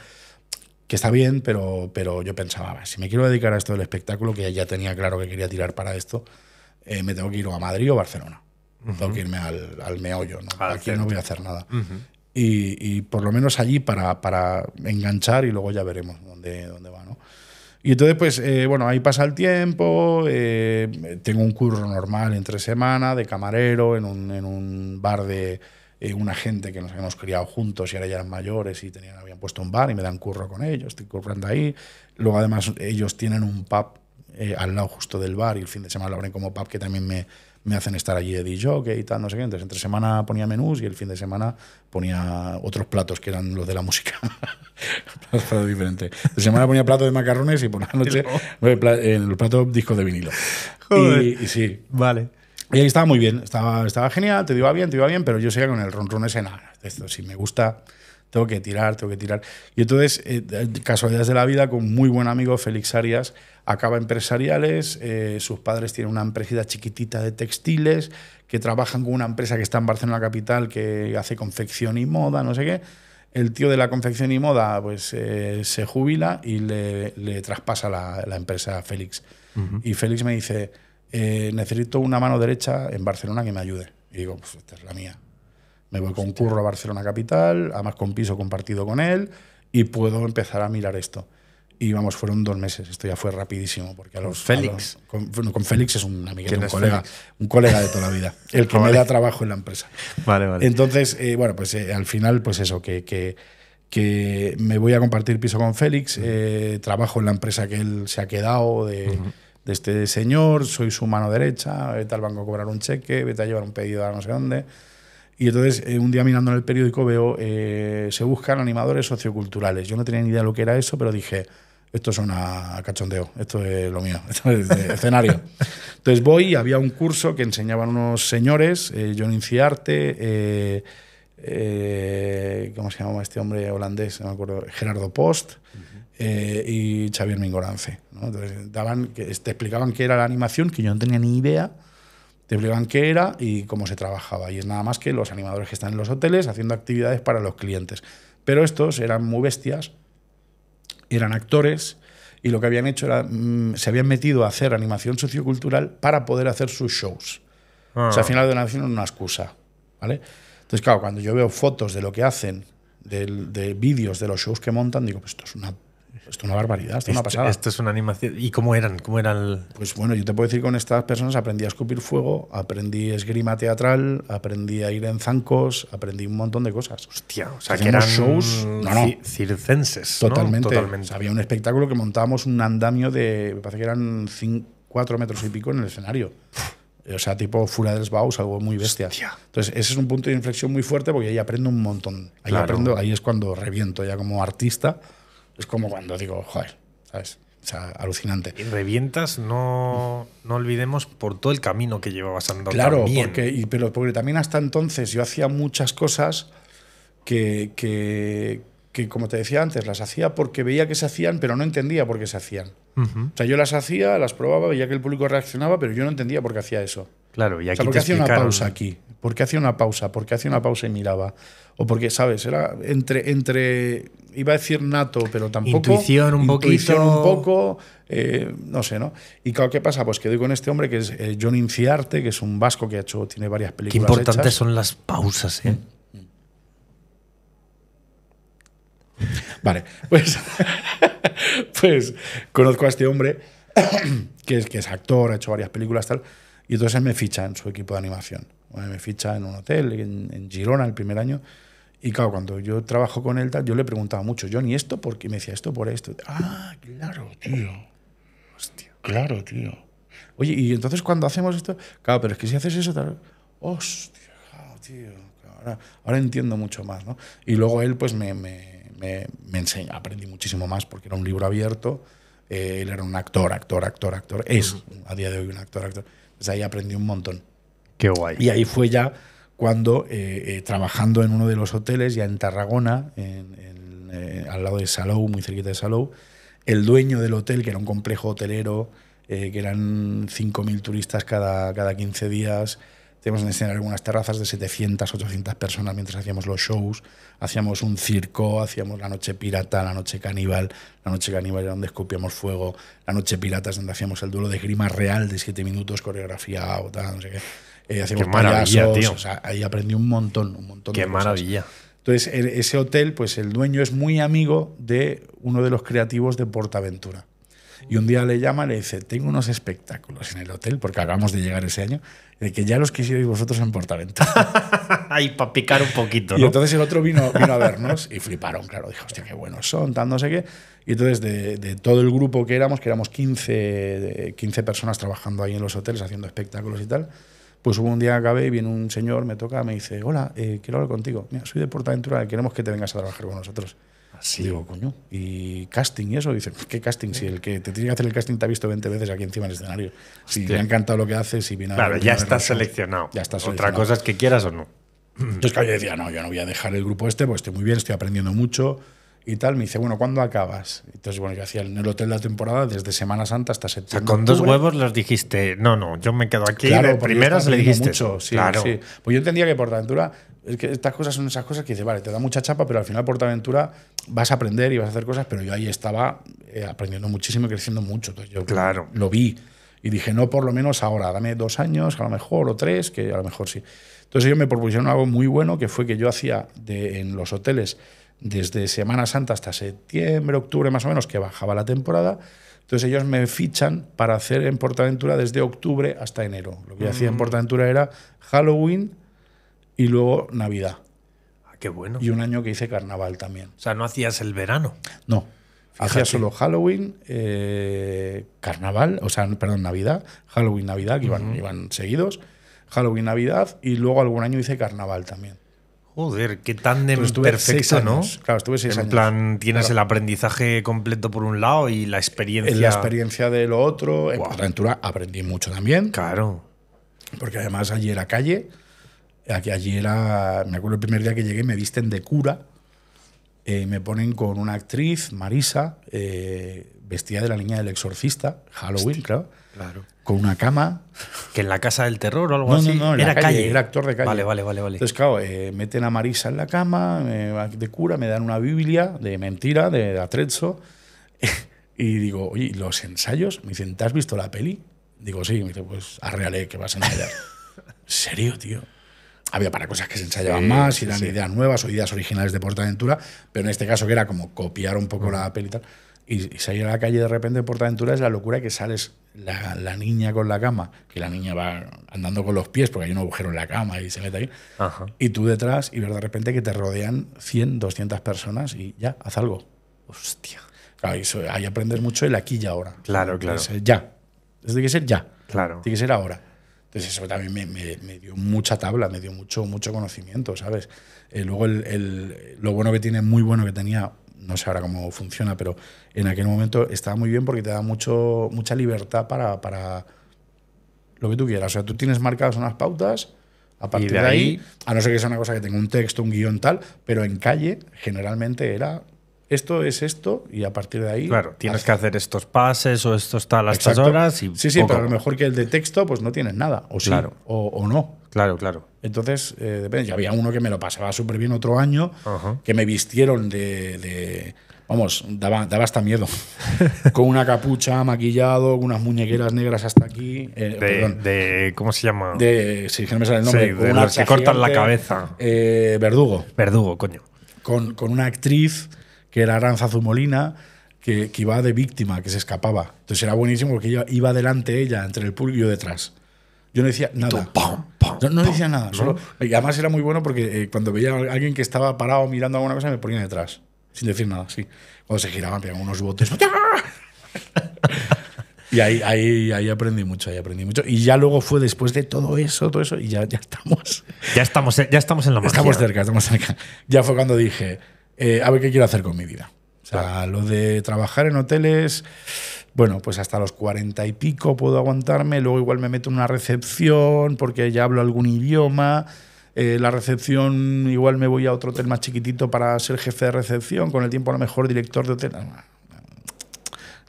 que está bien, pero, pero yo pensaba, si me quiero dedicar a esto del espectáculo, que ya tenía claro que quería tirar para esto, eh, me tengo que ir o a Madrid o Barcelona. Tengo que irme al, al meollo, ¿no? Aquí no voy a hacer nada. y, y, por lo menos allí para, para enganchar y luego ya veremos dónde, dónde va, ¿no? Y entonces, pues, eh, bueno, ahí pasa el tiempo, eh, tengo un curro normal entre semana de camarero en un, bar de eh, una gente que nos habíamos criado juntos y ahora ya eran mayores y tenían, habían puesto un bar y me dan curro con ellos, estoy currando ahí. Luego, además, ellos tienen un pub al lado justo del bar y el fin de semana lo abren como pub que también me, me hacen estar allí de DJ y tal, no sé qué. Entonces, entre semana ponía menús y el fin de semana ponía otros platos que eran los de la música. platos diferente. De semana ponía plato de macarrones y por la noche los platos discos de vinilo. Y, sí. Vale. Y ahí estaba muy bien, estaba, estaba genial, te iba bien, te iba bien, pero yo seguía con el ronron ese, nada, esto si me gusta, tengo que tirar, tengo que tirar. Y entonces, eh, casualidades de la vida, con muy buen amigo Félix Arias, acaba empresariales, eh, sus padres tienen una empresa chiquitita de textiles, que trabajan con una empresa que está en Barcelona Capital, que hace confección y moda, no sé qué. El tío de la confección y moda pues eh, se jubila y le, traspasa la, empresa a Félix. Y Félix me dice, necesito una mano derecha en Barcelona que me ayude. Y digo, pues esta es la mía. Me voy a Barcelona Capital, además con piso compartido con él, y puedo empezar a mirar esto. Y vamos, fueron dos meses. Esto ya fue rapidísimo. Porque a los. Félix. con, Félix es un amigo, un colega. Un colega de toda la vida. el que me da trabajo en la empresa. Vale, vale. Entonces, eh, bueno, pues eh, al final, pues eso, que, que, me voy a compartir piso con Félix. Eh, trabajo en la empresa que él se ha quedado de, de este señor. Soy su mano derecha. Vete al banco a cobrar un cheque. Vete a llevar un pedido a no sé dónde. Y entonces, eh, un día mirando en el periódico veo, eh, se buscan animadores socioculturales. Yo no tenía ni idea de lo que era eso, pero dije, esto es a cachondeo, esto es lo mío, esto es escenario. Entonces voy había un curso que enseñaban unos señores, eh, John Inciarte, eh, ¿cómo se llamaba este hombre holandés? No me acuerdo, Gerardo Post y Xavier Mingorance. daban, te explicaban qué era la animación, que yo no tenía ni idea, te explican qué era y cómo se trabajaba. Y es nada más que los animadores que están en los hoteles haciendo actividades para los clientes. Pero estos eran muy bestias, eran actores y lo que habían hecho era, mm, se habían metido a hacer animación sociocultural para poder hacer sus shows. O sea, al ah. final de una era una excusa. ¿vale? Entonces, claro, cuando yo veo fotos de lo que hacen, de, de vídeos de los shows que montan, digo, pues esto es una esto es una barbaridad, esto es una pasada. Esto es una animación. ¿Y cómo eran? ¿Cómo eran Pues bueno, yo te puedo decir que con estas personas aprendí a escupir fuego, aprendí esgrima teatral, aprendí a ir en zancos, aprendí un montón de cosas. Hostia, o sea, que eran shows no, no. circenses. Totalmente. Totalmente. había un espectáculo que montábamos un andamio de, me parece que eran cuatro metros y pico en el escenario. O sea, tipo del Baus, algo muy bestia. Entonces, ese es un punto de inflexión muy fuerte porque ahí aprendo un montón. Ahí aprendo, ahí es cuando reviento ya como artista es como cuando digo, joder, ¿sabes? O sea, alucinante. Y revientas, no, olvidemos, por todo el camino que llevabas andando. Claro, Porque, pero porque también hasta entonces yo hacía muchas cosas que, como te decía antes, las hacía porque veía que se hacían, pero no entendía por qué se hacían. O sea, yo las hacía, las probaba, veía que el público reaccionaba, pero yo no entendía por qué hacía eso. Claro, y aquí una pausa aquí. ¿Por qué hacía una pausa, porque hacía una pausa y miraba. O porque, ¿sabes? Era entre, entre iba a decir nato, pero tampoco. Intuición un intuición un poco, eh, no sé, ¿no? Y claro, ¿qué pasa? Pues que doy con este hombre que es eh, John Inciarte, que es un vasco que ha hecho, tiene varias películas. Qué importantes son las pausas, ¿eh? Mm. Vale, pues, pues conozco a este hombre, que es, actor, ha hecho varias películas, tal, y entonces él me ficha en su equipo de animación me ficha en un hotel, en, Girona el primer año. Y claro, cuando yo trabajo con él, yo le preguntaba mucho, ¿Yo ni ¿esto por qué? me decía, esto por esto. Ah, claro, tío. Hostia. Claro, tío. Oye, y entonces cuando hacemos esto, claro, pero es que si haces eso, tal... hostia, Ahora, entiendo mucho más, ¿no? Y luego él, pues me, me, me, enseña, aprendí muchísimo más porque era un libro abierto. Eh, él era un actor, actor, actor, actor. Es a día de hoy un actor, actor. Pues ahí aprendí un montón. Qué guay. Y ahí fue ya cuando, eh, eh, trabajando en uno de los hoteles, ya en Tarragona, eh, al lado de Salou, muy cerquita de Salou, el dueño del hotel, que era un complejo hotelero, que eran 5.000 turistas cada, cada 15 días, teníamos en escena algunas terrazas de 700, 800 personas mientras hacíamos los shows, hacíamos un circo, hacíamos la noche pirata, la noche caníbal, la noche caníbal era donde escupíamos fuego, la noche pirata es donde hacíamos el duelo de grima real de 7 minutos coreografiado, tal, no sé qué. Eh, qué payasos, tío. ahí aprendí un montón, un montón Qué de cosas. maravilla. Entonces, ese hotel, pues el dueño es muy amigo de uno de los creativos de Portaventura. Y un día le llama y le dice, tengo unos espectáculos en el hotel, porque acabamos de llegar ese año, de que ya los quisierais vosotros en Portaventura. Ahí para picar un poquito. ¿no? Y entonces el otro vino, a vernos y fliparon, claro, dijo, hostia, qué buenos son, tan no sé qué. Y entonces de, de, todo el grupo que éramos, que éramos 15, 15 personas trabajando ahí en los hoteles haciendo espectáculos y tal, pues hubo un día que acabé y viene un señor, me toca, me dice, hola, eh, quiero hablar contigo. Mira, soy de Portaventura, queremos que te vengas a trabajar con nosotros. Así. ¿Ah, digo, coño, ¿y casting y eso? Dice, ¿qué casting? Si el que te tiene que hacer el casting te ha visto 20 veces aquí encima del escenario. Si te ha encantado lo que haces y viene Claro, ya estás seleccionado. Ya estás seleccionado. Otra cosa que quieras o no. Entonces, yo decía, no, yo no voy a dejar el grupo este, porque estoy muy bien, estoy aprendiendo mucho y tal, me dice, bueno, ¿cuándo acabas? Entonces, bueno, yo hacía en el hotel la temporada desde Semana Santa hasta septiembre. O sea, con dos huevos los dijiste, no, no, yo me quedo aquí. Claro, primero primeras le dijiste. Mucho, sí, claro. sí. Pues yo entendía que Portaventura, es que estas cosas son esas cosas que dice, vale, te da mucha chapa, pero al final Portaventura vas a aprender y vas a hacer cosas, pero yo ahí estaba eh, aprendiendo muchísimo y creciendo mucho. Entonces yo claro. lo vi y dije, no, por lo menos ahora, dame dos años, a lo mejor, o tres, que a lo mejor sí. Entonces ellos me propusieron algo muy bueno, que fue que yo hacía en los hoteles desde Semana Santa hasta septiembre, octubre más o menos, que bajaba la temporada. Entonces ellos me fichan para hacer en Portaventura desde octubre hasta enero. Lo que yo hacía en mm. Portaventura era Halloween y luego Navidad. Ah, qué bueno. Y un año que hice carnaval también. O sea, no hacías el verano. No. Hacía solo Halloween, eh, carnaval, o sea, perdón, Navidad, Halloween, Navidad, que iban seguidos, Halloween, Navidad, y luego algún año hice carnaval también. Joder, qué tan pues perfecto, ¿no? Claro, estuve seis años. En plan, tienes el aprendizaje completo por un lado y la experiencia. La experiencia de lo otro. En la aventura aprendí mucho también. Claro. Porque además allí era calle. Aquí, allí era. Me acuerdo el primer día que llegué, me visten de cura. Eh, me ponen con una actriz, Marisa, eh, vestida de la niña del exorcista, Halloween, claro. Claro. Con una cama. Que en la casa del terror o algo así. No, no, era calle, Era actor de calle. Vale, vale, vale. vale. Entonces, claro, eh, meten a Marisa en la cama, de cura, me dan una Biblia de mentira, de, atrezo atrezzo. y digo, oye, ¿y ¿los ensayos? Me dicen, ¿te has visto la peli? Digo, sí. Me dice, pues arrealé que vas a ensayar. ¿En serio, tío? Había para cosas que se ensayaban más y eran ideas nuevas o ideas originales de Portaventura, pero en este caso que era como copiar un poco mm. la peli y tal. Y, y salir a la calle de repente de Portaventura es la locura que sales la, niña con la cama, que la niña va andando con los pies porque hay un agujero en la cama y se mete ahí, y tú detrás y ver de repente que te rodean 100, 200 personas y ya, haz algo. Hostia. Claro, ahí aprendes mucho el aquí y ahora. Claro, claro. Entonces, ya. es tiene que ser ya. Claro. Tiene que ser ahora. Entonces eso también me, dio mucha tabla, me dio mucho, mucho conocimiento, ¿sabes? Eh, luego lo bueno que tiene, muy bueno que tenía no sé ahora cómo funciona, pero en aquel momento estaba muy bien porque te da mucho, mucha libertad para, para lo que tú quieras. O sea, tú tienes marcadas unas pautas, a partir de, ahí, de, ahí, a no ser que sea una cosa que tenga un texto, un guión tal, pero en calle generalmente era esto es esto y a partir de ahí. Claro, tienes que hacer estos pases o estos talas las estas horas. Y sí, sí, pero a lo mejor que el de texto, pues no tienes nada, o sí, o, no. Claro, claro. Entonces, eh, depende. Yo había uno que me lo pasaba súper bien otro año, que me vistieron de, vamos, daba, hasta miedo. con una capucha, maquillado, unas muñequeras negras hasta aquí. Eh, de, ¿Cómo se llama? De, si no me sale el nombre. de los que cortan la cabeza. Eh, verdugo. Verdugo, coño. Con, con una actriz que era Aranza Zumolina que, iba de víctima, que se escapaba. Entonces era buenísimo porque ella iba delante ella, entre el público y yo detrás. Yo no decía nada. no, decía nada. y además era muy bueno porque eh, cuando veía a alguien que estaba parado mirando alguna cosa, me ponía detrás, sin decir nada. Sí. Cuando se giraban, pegaban unos botes. ¡ah! y ahí, ahí, ahí, aprendí mucho, ahí aprendí mucho. Y ya luego fue después de todo eso, todo eso, y ya, ya estamos. Ya estamos, ya estamos en la magia. Estamos cerca, estamos cerca. Ya fue cuando dije, eh, a ver qué quiero hacer con mi vida. O sea, lo de trabajar en hoteles, bueno, pues hasta los cuarenta y pico puedo aguantarme, luego igual me meto en una recepción porque ya hablo algún idioma. Eh, la recepción, igual me voy a otro hotel más chiquitito para ser jefe de recepción, con el tiempo a lo mejor director de hotel. Ah,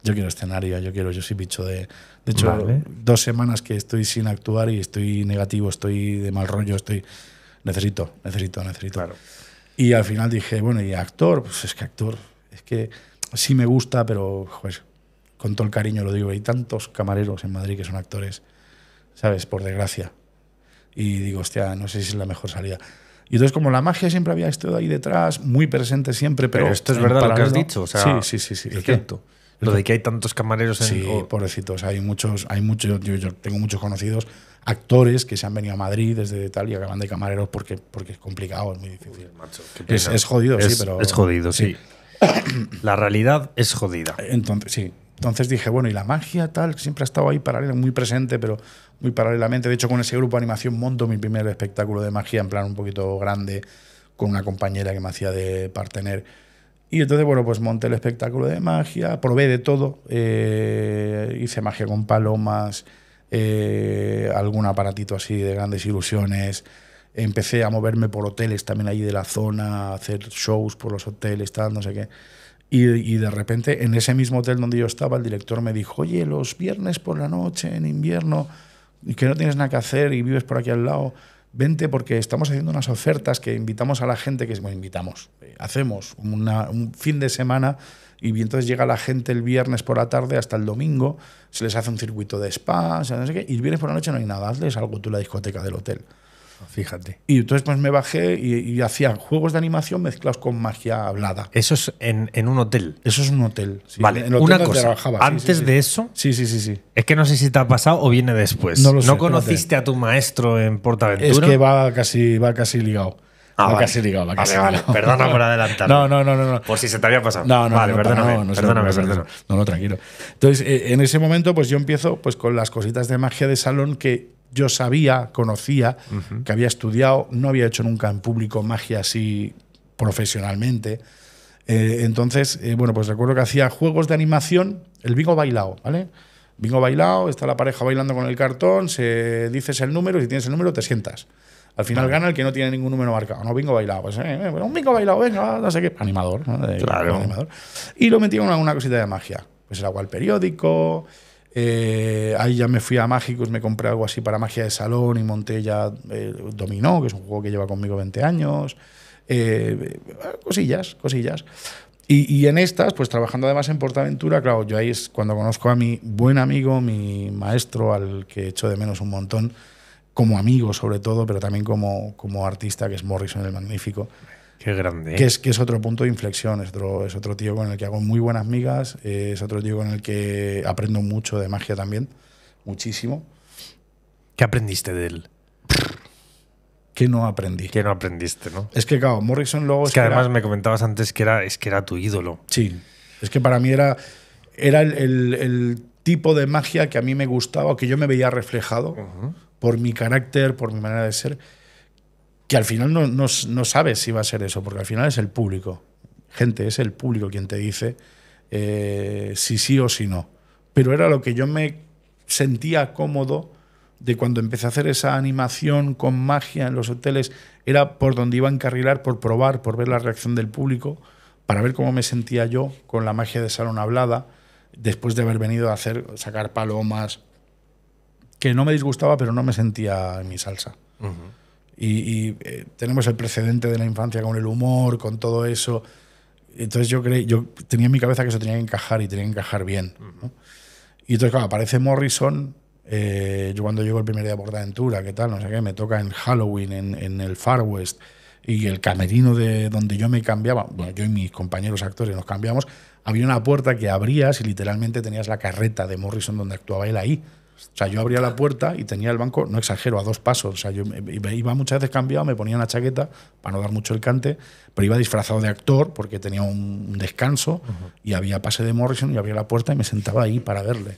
yo quiero escenario, yo quiero, yo soy bicho de... De hecho, dos semanas que estoy sin actuar y estoy negativo, estoy de mal rollo, estoy... Necesito, necesito, necesito. Claro. Y al final dije, bueno, ¿y actor? Pues es que actor, es que sí me gusta, pero pues, con todo el cariño lo digo, hay tantos camareros en Madrid que son actores, ¿sabes? Por desgracia. Y digo, hostia, no sé si es la mejor salida. Y entonces, como la magia siempre había estado ahí detrás, muy presente siempre, pero. esto es verdad lo que has dicho, o sea, Sí, sí, sí. sí. Es cierto. Lo de que hay tantos camareros en. Sí, pobrecitos, hay muchos, hay muchos, yo tengo muchos conocidos actores que se han venido a Madrid desde tal y acaban de camareros porque, porque es complicado, es muy difícil. es, jodido, sí, pero. Es jodido, sí. la realidad es jodida. Entonces, sí. Entonces dije, bueno, y la magia tal, que siempre ha estado ahí paralela, muy presente, pero muy paralelamente. De hecho, con ese grupo de animación monto mi primer espectáculo de magia, en plan un poquito grande, con una compañera que me hacía de partener. Y entonces, bueno, pues monté el espectáculo de magia, probé de todo, eh, hice magia con palomas, eh, algún aparatito así de grandes ilusiones. Empecé a moverme por hoteles también allí de la zona, hacer shows por los hoteles, tal, no sé qué. Y, de repente, en ese mismo hotel donde yo estaba, el director me dijo, oye, los viernes por la noche, en invierno, y que no tienes nada que hacer y vives por aquí al lado, vente porque estamos haciendo unas ofertas que invitamos a la gente, que bueno, invitamos, eh, hacemos un fin de semana y entonces llega la gente el viernes por la tarde hasta el domingo, se les hace un circuito de spa, no y el viernes por la noche no hay nada, hazles algo tú la discoteca del hotel. Fíjate. Y entonces pues me bajé y, hacían juegos de animación mezclados con magia hablada. Eso es en, un hotel. Eso es un hotel. Vale, en una cosa. antes de eso. Sí, sí, sí, sí. Es que no sé si te ha pasado o viene después. No lo sé, ¿No conociste a tu maestro en Portaventura? Es que va casi, va casi ligado. Ah, vale. casi ligado, casi Perdona por adelantar. No, no, no, no, no. Por si se te había pasado. No, no, vale, no, perdóname, no, no, perdóname, No, no, tranquilo. Entonces, eh, en ese momento, pues yo empiezo pues, con las cositas de magia de salón que yo sabía, conocía, que había estudiado, no había hecho nunca en público magia así profesionalmente. Eh, entonces, eh, bueno, pues recuerdo que hacía juegos de animación, el bingo bailado, ¿vale? Bingo bailado, está la pareja bailando con el cartón, se dices el número y si tienes el número te sientas. Al final gana el que no tiene ningún número marcado. No, bingo bailado. Pues, eh, eh un bingo bailado, venga, no sé qué. Animador. claro. Animador. Y lo metí en una, una, cosita de magia. Pues era agua periódico. Eh, ahí ya me fui a Mágicos, me compré algo así para magia de salón y monté ya eh, Dominó, que es un juego que lleva conmigo 20 años. cosillas, cosillas. Y, y, en estas, pues trabajando además en Portaventura, claro, yo ahí es cuando conozco a mi buen amigo, mi maestro, al que echo de menos un montón, como amigo sobre todo, pero también como, como artista, que es Morrison el Magnífico. Qué grande. ¿eh? Que es, que es otro punto de inflexión, es otro, es otro tío con el que hago muy buenas migas, eh, es otro tío con el que aprendo mucho de magia también, muchísimo. ¿Qué aprendiste de él? que no aprendí. Que no aprendiste, ¿no? Es que, claro, Morrison luego. Es, que, además me comentabas antes que era, es que era tu ídolo. Sí. Es que para mí era, era el, tipo de magia que a mí me gustaba, que yo me veía reflejado. Ajá por mi carácter, por mi manera de ser, que al final no, sabes si va a ser eso, porque al final es el público. Gente, es el público quien te dice eh, si sí o si no. Pero era lo que yo me sentía cómodo de cuando empecé a hacer esa animación con magia en los hoteles, era por donde iba a encarrilar, por probar, por ver la reacción del público, para ver cómo me sentía yo con la magia de salón hablada, después de haber venido a hacer, sacar palomas, que no me disgustaba, pero no me sentía en mi salsa. Y, eh, tenemos el precedente de la infancia con el humor, con todo eso. Entonces yo, yo tenía en mi cabeza que eso tenía que encajar y tenía que encajar bien. Y entonces, aparece Morrison. Eh, yo cuando llego el primer día de Aventura ¿qué tal? No sé qué, me toca en Halloween, en, el Far West y el camerino de donde yo me cambiaba, bueno, yo y mis compañeros actores nos cambiamos, había una puerta que abrías y literalmente tenías la carreta de Morrison donde actuaba él ahí. O sea, yo abría la puerta y tenía el banco, no exagero, a dos pasos. O sea, yo iba muchas veces cambiado, me ponía una chaqueta para no dar mucho el cante, pero iba disfrazado de actor porque tenía un descanso y había pase de Morrison y abría la puerta y me sentaba ahí para verle.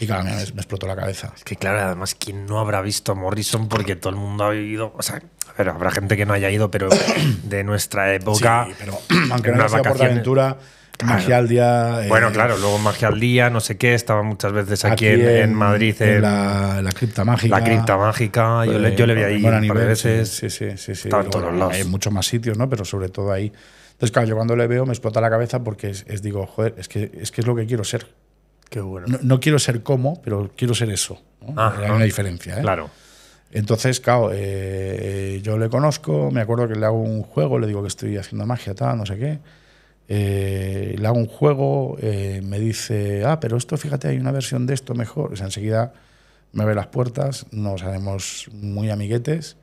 Y claro, me, explotó la cabeza. Es que claro, además, ¿quién no habrá visto a Morrison? Porque todo el mundo ha ido… O sea, pero habrá gente que no haya ido, pero de nuestra época. Sí, pero aunque no sea por aventura Magia al día. Bueno, eh, claro, luego magia al día, no sé qué, estaba muchas veces aquí, en, Madrid. En, la, cripta mágica. La cripta mágica, yo, le, yo vi ahí un par de veces. Sí, sí, sí. sí en todos lados. Hay muchos más sitios, ¿no? Pero sobre todo ahí. Entonces, claro, yo cuando le veo me explota la cabeza porque es, digo, joder, es que, es que es lo que quiero ser. Qué bueno. No, quiero ser como, pero quiero ser eso. ¿no? Ah, hay ah, una diferencia, ¿eh? Claro. Entonces, claro, eh, yo le conozco, me acuerdo que le hago un juego, le digo que estoy haciendo magia, tal, no sé qué eh, le hago un juego, eh, me dice, ah, pero esto, fíjate, hay una versión de esto mejor. O sea, enseguida me abre las puertas, nos haremos muy amiguetes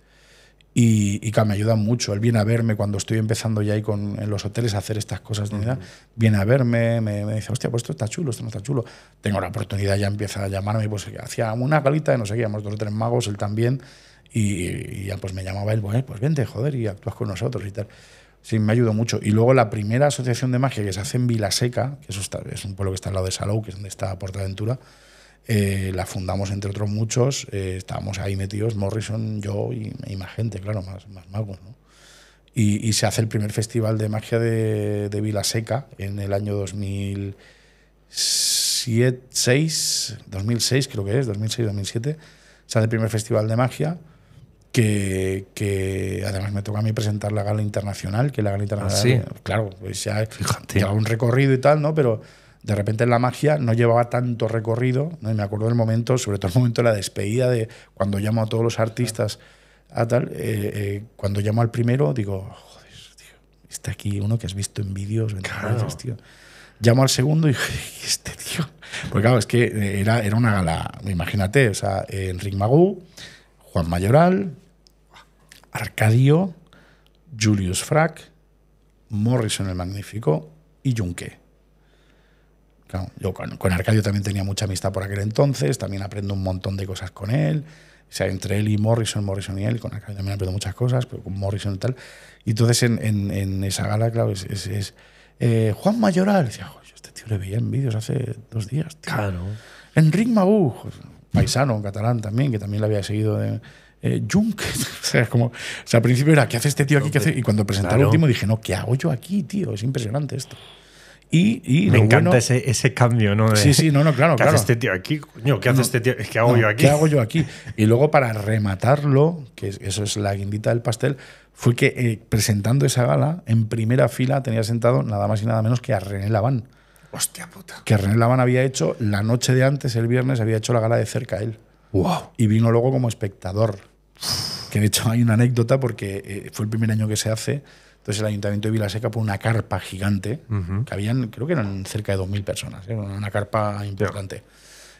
y, que me ayuda mucho. Él viene a verme cuando estoy empezando ya ahí con, en los hoteles a hacer estas cosas. de -huh. Viene a verme, me, dice, hostia, pues esto está chulo, esto no está chulo. Tengo la oportunidad, ya empieza a llamarme, pues hacía una galita y nos seguíamos dos o tres magos, él también, y, ya pues me llamaba él, pues, pues vente, joder, y actúas con nosotros y tal. Sí, me ayudó mucho. Y luego la primera asociación de magia que se hace en Vilaseca, que eso es un pueblo que está al lado de Salou, que es donde está Portaventura, eh, la fundamos entre otros muchos, eh, estábamos ahí metidos, Morrison, yo y, más gente, claro, más, magos, Y, se hace el primer festival de magia de, de Vilaseca en el año 2006, 2006 creo que es, 2006-2007, se hace el primer festival de magia que, además me toca a mí presentar la gala internacional, que la gala ah, internacional, claro, pues ya un recorrido y tal, ¿no? Pero de repente en la magia no llevaba tanto recorrido, ¿no? y me acuerdo del momento, sobre todo el momento de la despedida, de cuando llamo a todos los artistas a tal, eh, eh, cuando llamo al primero digo, joder, tío, está aquí uno que has visto en vídeos, claro. tío. Llamo al segundo y este tío. Porque claro, es que era, era una gala, imagínate, o sea, Enrique Magú, Juan Mayoral, Arcadio, Julius Frack, Morrison el Magnífico y Junque. yo con, Arcadio también tenía mucha amistad por aquel entonces, también aprendo un montón de cosas con él. O sea, entre él y Morrison, Morrison y él, con Arcadio también aprendo muchas cosas, pero con Morrison y tal. Y entonces en, esa gala, claro, es, eh, Juan Mayoral. Decía, yo este tío le veía en vídeos hace dos días. Claro. Enric Magú, paisano, catalán también, que también le había seguido. De, eh, Junk. o sea, como, al principio era, ¿qué hace este tío aquí? Y cuando presenté al el último dije, no, ¿qué hago yo aquí, tío? Es impresionante esto. Y, Me encanta ese, cambio, ¿no? sí, sí, no, no, claro. ¿Qué hace este tío aquí? Coño, ¿qué este hago yo aquí? ¿Qué hago yo aquí? Y luego, para rematarlo, que eso es la guindita del pastel, fue que eh, presentando esa gala, en primera fila tenía sentado nada más y nada menos que a René Laván. Hostia puta. Que René Laván había hecho la noche de antes, el viernes, había hecho la gala de cerca a él. Y vino luego como espectador. Que de hecho hay una anécdota porque eh, fue el primer año que se hace. Entonces el Ayuntamiento de Vilaseca pone una carpa gigante, que habían, creo que eran cerca de 2.000 personas, ¿eh? una carpa importante.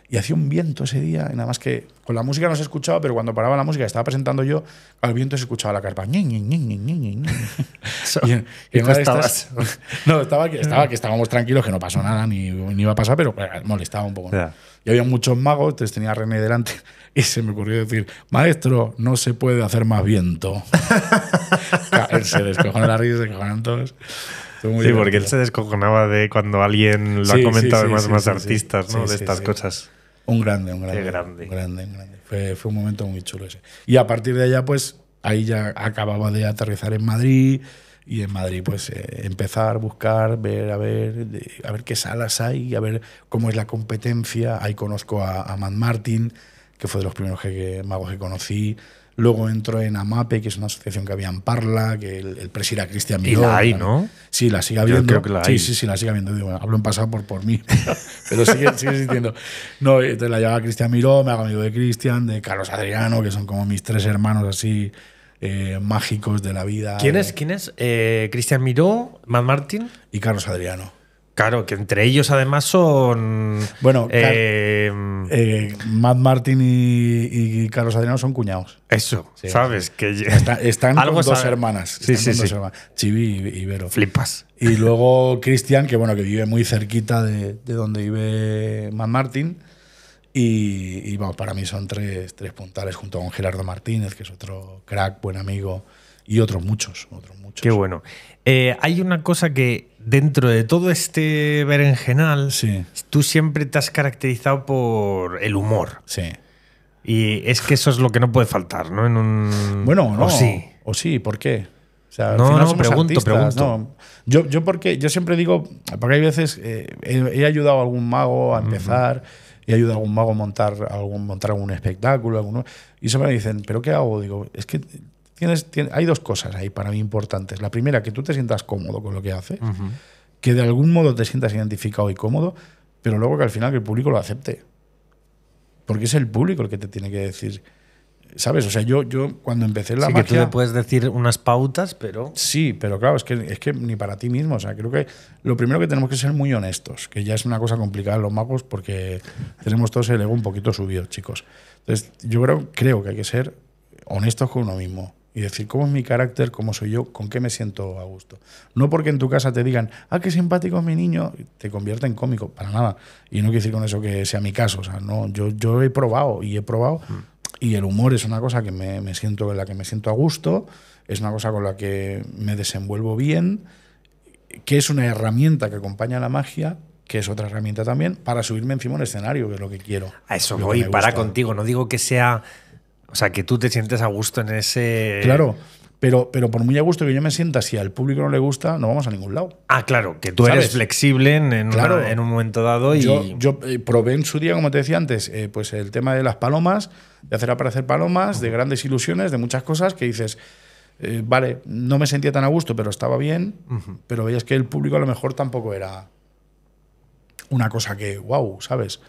Y hacía un viento ese día, y nada más que con la música no se escuchaba, pero cuando paraba la música, estaba presentando yo, al viento se escuchaba la carpa. y, no estabas. no, estaba que, estábamos tranquilos, que no pasó nada, ni, ni iba a pasar, pero eh, molestaba un poco y había muchos magos, entonces tenía René delante y se me ocurrió decir, maestro, no se puede hacer más viento. él se la risa, se todos. sí, porque él se descojonaba de cuando alguien lo ha comentado más, artistas, ¿no? de estas cosas. Un grande, un grande. Un grande, un grande. Fue, fue, un momento muy chulo ese. Y a partir de allá, pues, ahí ya acababa de aterrizar en Madrid, y en Madrid, pues eh, empezar, buscar, ver, a ver, a ver qué salas hay, a ver cómo es la competencia. Ahí conozco a, a Matt Martin, que fue de los primeros que, magos que conocí. Luego entro en AMAPE, que es una asociación que había en Parla, que el, el era Cristian Miró. Y la hay, ¿no? Sí, la sigue habiendo. creo que la sí, hay. sí, sí, la sigue habiendo. hablo en pasado por, por mí, pero sigue, sigue existiendo. No, eh, entonces la lleva Cristian Miró, me hago amigo de Cristian, de Carlos Adriano, que son como mis tres hermanos así eh, mágicos de la vida. ¿Quién es? Eh, ¿Quién es? Eh, Cristian Miró, Matt Martin. Y Carlos Adriano. Claro, que entre ellos además son. Bueno, em, Matt Martin y, Carlos Adriano son cuñados. Eso, sabes que están con dos hermanas. Sí, sí, sí. Chibi y, Vero. Flipas. Y luego Cristian, que bueno, que vive muy cerquita de, de donde vive Matt Martin. Y, y para mí son tres, tres puntales junto con Gerardo Martínez, que es otro crack, buen amigo, y otros muchos, otros muchos. Qué bueno. Eh, hay una cosa que dentro de todo este berenjenal, sí. tú siempre te has caracterizado por el humor. Sí. Y es que eso es lo que no puede faltar, ¿no? En un... Bueno, no. O sí. O sí, ¿por qué? no, no, pregunto, pregunto. Yo, yo, porque, yo siempre digo, porque hay veces eh, he, ayudado a algún mago a empezar. Y ayuda a algún mago a montar algún, montar espectáculo. Alguno, y siempre me dicen, ¿pero qué hago? Digo, es que tienes, hay dos cosas ahí para mí importantes. La primera, que tú te sientas cómodo con lo que haces, que de algún modo te sientas identificado y cómodo, pero luego que al final que el público lo acepte. Porque es el público el que te tiene que decir ¿Sabes? O sea, yo, yo cuando empecé la sí, que tú puedes decir unas pautas, pero. Sí, pero claro, es que, es que ni para ti mismo. O sea, creo que lo primero que tenemos que ser muy honestos, que ya es una cosa complicada los magos porque tenemos todos el ego un poquito subido, chicos. Entonces, yo creo, creo que hay que ser honestos con uno mismo y decir cómo es mi carácter, cómo soy yo, con qué me siento a gusto. No porque en tu casa te digan, ah, qué simpático es mi niño, te convierte en cómico, para nada. Y no quiero decir con eso que sea mi caso. O sea, no, yo, yo he probado y he probado. Mm. Y el humor es una cosa que me, me siento, en la que me siento a gusto, es una cosa con la que me desenvuelvo bien, que es una herramienta que acompaña a la magia, que es otra herramienta también, para subirme encima un escenario, que es lo que quiero. A eso voy, para contigo. No digo que sea. O sea, que tú te sientes a gusto en ese. Claro. Pero, pero por muy a gusto que yo me sienta, si al público no le gusta, no vamos a ningún lado. Ah, claro, que tú eres flexible en, claro. en, un momento dado. Y... Yo, yo, eh, probé en su día, como te decía antes, eh, pues el tema de las palomas de hacer aparecer palomas, de grandes ilusiones, de muchas cosas que dices, eh, vale, no me sentía tan a gusto, pero estaba bien, pero veías que el público a lo mejor tampoco era una cosa que, wow, ¿sabes?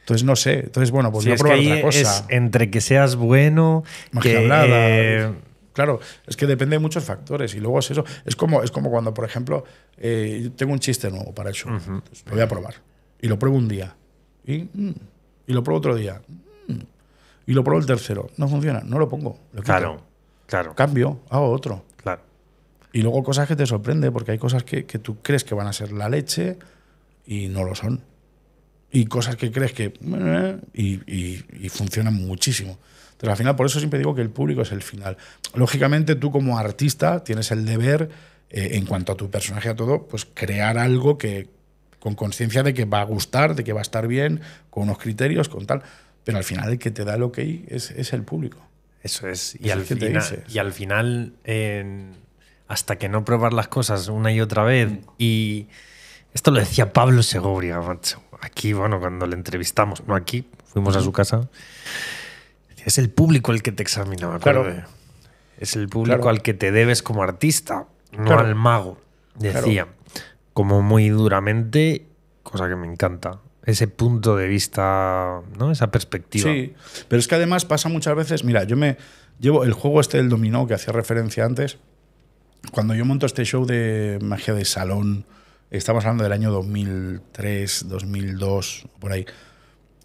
Entonces no sé, entonces bueno, pues no voy probar otra cosa. entre que seas bueno, Magia eh, eh, Claro, es que depende de muchos factores y luego es eso. Es como, es como cuando, por ejemplo, tengo un chiste nuevo para eso, lo voy a probar. Y lo pruebo un día. Y, mm, y lo pruebo otro día y lo pruebo el tercero. No funciona, no lo pongo. claro, claro. Cambio, hago otro. Claro. Y luego cosas que te sorprende, porque hay cosas que, tú crees que van a ser la leche y no lo son. Y cosas que crees que... Y, y, funcionan muchísimo. Pero al final, por eso siempre digo que el público es el final. Lógicamente, tú como artista tienes el deber, eh, en cuanto a tu personaje, a todo, pues crear algo que con conciencia de que va a gustar, de que va a estar bien, con unos criterios, con tal. Pero al final el que te da el ok es, es el público. Eso es. Y, al, final, hasta que no probar las cosas una y otra vez, mm. y esto lo decía Pablo Segovia, Aquí, bueno, cuando le entrevistamos, no aquí, fuimos a su mm. casa. Es el público el que te examina, Claro. Es el público al que te debes como artista, no al mago, decía. Como muy duramente, cosa que me encanta ese punto de vista, ¿no? Esa perspectiva. Sí, pero es que además pasa muchas veces, mira, yo me llevo el juego este del dominó que hacía referencia antes, cuando yo monto este show de magia de salón, estamos hablando del año 2003, 2002, por ahí,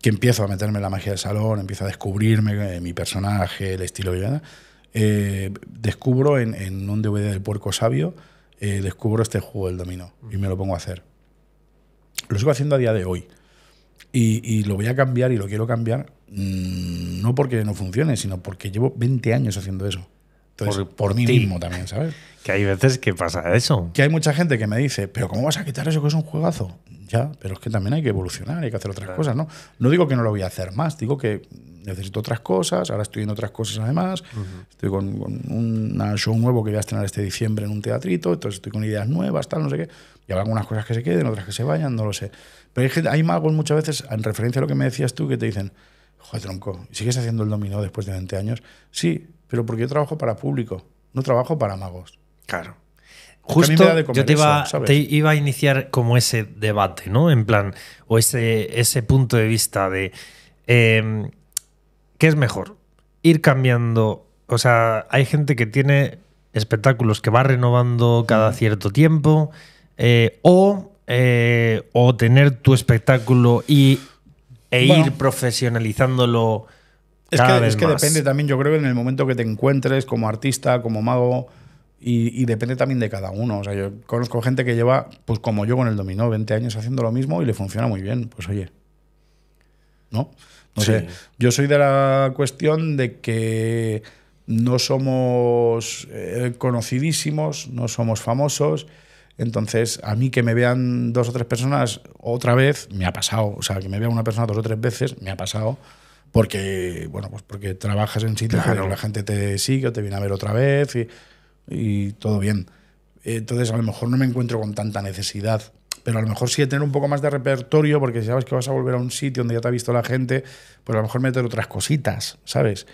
que empiezo a meterme en la magia de salón, empiezo a descubrirme eh, mi personaje, el estilo y eh, descubro en, un DVD del Puerco Sabio, eh, descubro este juego del dominó y me lo pongo a hacer. Lo sigo haciendo a día de hoy y, lo voy a cambiar y lo quiero cambiar, mm, no porque no funcione, sino porque llevo 20 años haciendo eso. Entonces, por, mí mismo también, ¿sabes? Que hay veces que pasa eso. Que hay mucha gente que me dice, pero ¿cómo vas a quitar eso que es un juegazo? Ya, pero es que también hay que evolucionar, hay que hacer otras cosas, ¿no? No digo que no lo voy a hacer más, digo que necesito otras cosas, ahora estoy en otras cosas además, estoy con, un show nuevo que voy a estrenar este diciembre en un teatrito, entonces estoy con ideas nuevas, tal, no sé qué, y habrá algunas cosas que se queden, otras que se vayan, no lo sé. Pero hay, magos muchas veces, en referencia a lo que me decías tú, que te dicen, joder, tronco, ¿sigues haciendo el dominó después de 20 años? Sí, pero porque yo trabajo para público, no trabajo para magos. Claro. Justo yo te iba, a iniciar como ese debate, ¿no? En plan, o ese, ese punto de vista de em, qué es mejor, ir cambiando. O sea, hay gente que tiene espectáculos que va renovando cada mm. cierto tiempo, eh, o eh, o tener tu espectáculo y, e ir profesionalizándolo. es que, es que depende también, yo creo, en el momento que te encuentres como artista, como mago, y, depende también de cada uno. O sea, yo conozco gente que lleva, pues como yo con el dominó, 20 años haciendo lo mismo y le funciona muy bien. Pues oye, ¿no? No sé, yo soy de la cuestión de que no somos eh, conocidísimos, no somos famosos entonces, a mí que me vean dos o tres personas otra vez, me ha pasado. O sea, que me vea una persona dos o tres veces, me ha pasado. Porque, bueno, pues porque trabajas en sitios claro. la gente te sigue o te viene a ver otra vez y, todo bien. Entonces, a lo mejor no me encuentro con tanta necesidad pero a lo mejor sí tener un poco más de repertorio, porque si sabes que vas a volver a un sitio donde ya te ha visto la gente, pues a lo mejor meter otras cositas, ¿sabes?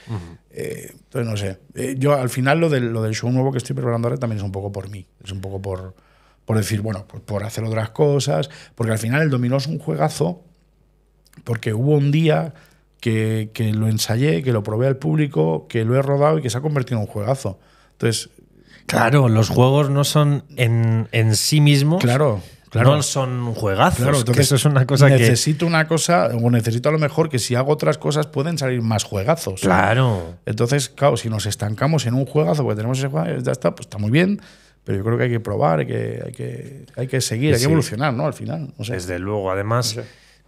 Eh, entonces, no sé. Eh, yo al final lo del, lo del show nuevo que estoy preparando ahora también es un poco por mí, es un poco por, por decir, bueno, pues por hacer otras cosas, porque al final el dominó es un juegazo, porque hubo un día que, que lo ensayé, que lo probé al público, que lo he rodado y que se ha convertido en un juegazo. Entonces... Claro, los juegos no son en, en sí mismos. Claro. Claro. no son juegazos. Claro, entonces eso es una cosa necesito una cosa, o necesito a lo mejor que si hago otras cosas pueden salir más juegazos. Claro. Entonces, claro, si nos estancamos en un juegazo porque tenemos ese juegazo, ya está, pues está muy bien, pero yo creo que hay que probar, hay que, hay que, seguir, hay que evolucionar, ¿no? Al final. Desde luego. Además,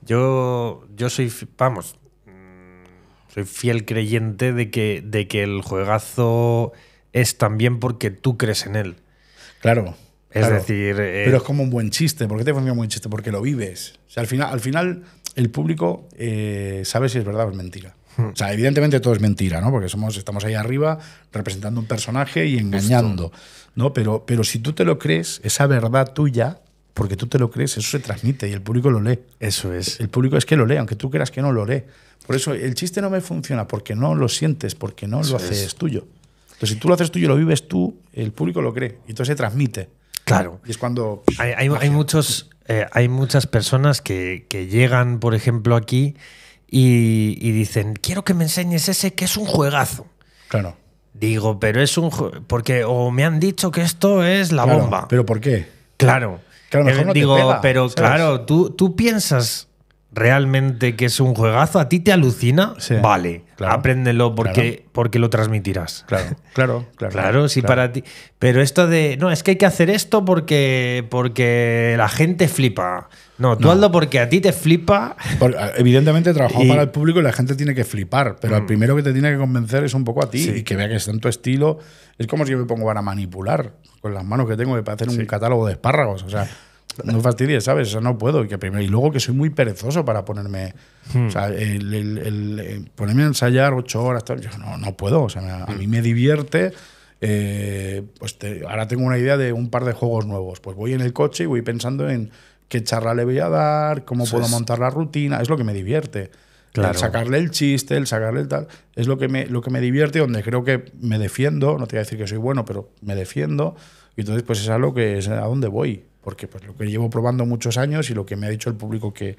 yo, yo soy, vamos, mm, soy fiel creyente de que, de que el juegazo es también porque tú crees en él. Claro. Es decir. Eh, Pero es como un buen chiste. ¿Por qué te funciona un buen chiste? Porque lo vives. O sea, al final, al final el público eh, sabe si es verdad o es mentira. Hmm. O sea, evidentemente todo es mentira, ¿no? Porque somos, estamos ahí arriba representando un personaje y engañando. ¿no? Pero, pero si tú te lo crees, esa verdad tuya, porque tú te lo crees, eso se transmite y el público lo lee. Eso es. El público es que lo lee, aunque tú creas que no lo lee. Por eso el chiste no me funciona, porque no lo sientes, porque no lo haces tuyo. Entonces, si tú lo haces tuyo, lo vives tú, el público lo cree y entonces se transmite. Claro. Y es cuando. hay, muchos, eh, hay muchas personas que, llegan, por ejemplo, aquí y, y dicen: Quiero que me enseñes ese que es un juegazo. Claro. Digo, pero es un. Porque o me han dicho que esto es la bomba. ¿Pero por qué? Claro. Claro, mejor eh, no digo, te pega, pero claro, ¿tú, tú piensas realmente que es un juegazo, a ti te alucina, vale, apréndelo porque, porque lo transmitirás. Claro, claro, claro. claro, sí, para ti. Pero esto de, no, es que hay que hacer esto porque, porque la gente flipa. No, tú no. porque a ti te flipa. Eh, evidentemente trabajo para el público y la gente tiene que flipar, pero al el mm. primero que te tiene que convencer es un poco a ti y que vea que es en tu estilo. Es como si yo me pongo para manipular con las manos que tengo para hacer un catálogo de espárragos. O sea, no fastidies, ¿sabes? eso no puedo. Y, que primero, y luego que soy muy perezoso para ponerme. Hmm. O sea, el, eh, ponerme a ensayar ocho horas, yo no, no puedo. O sea, a mí me divierte. Eh, pues ahora tengo una idea de un par de juegos nuevos. Pues voy en el coche y voy pensando en qué charla le voy a dar, cómo puedo montar la rutina, es lo que me divierte. sacarle el chiste, el sacarle el tal, es lo que me, lo que me divierte, donde creo que me defiendo, no te voy a decir que soy bueno, pero me defiendo, y entonces pues es a que es a dónde voy, porque pues lo que llevo probando muchos años y lo que me ha dicho el público que,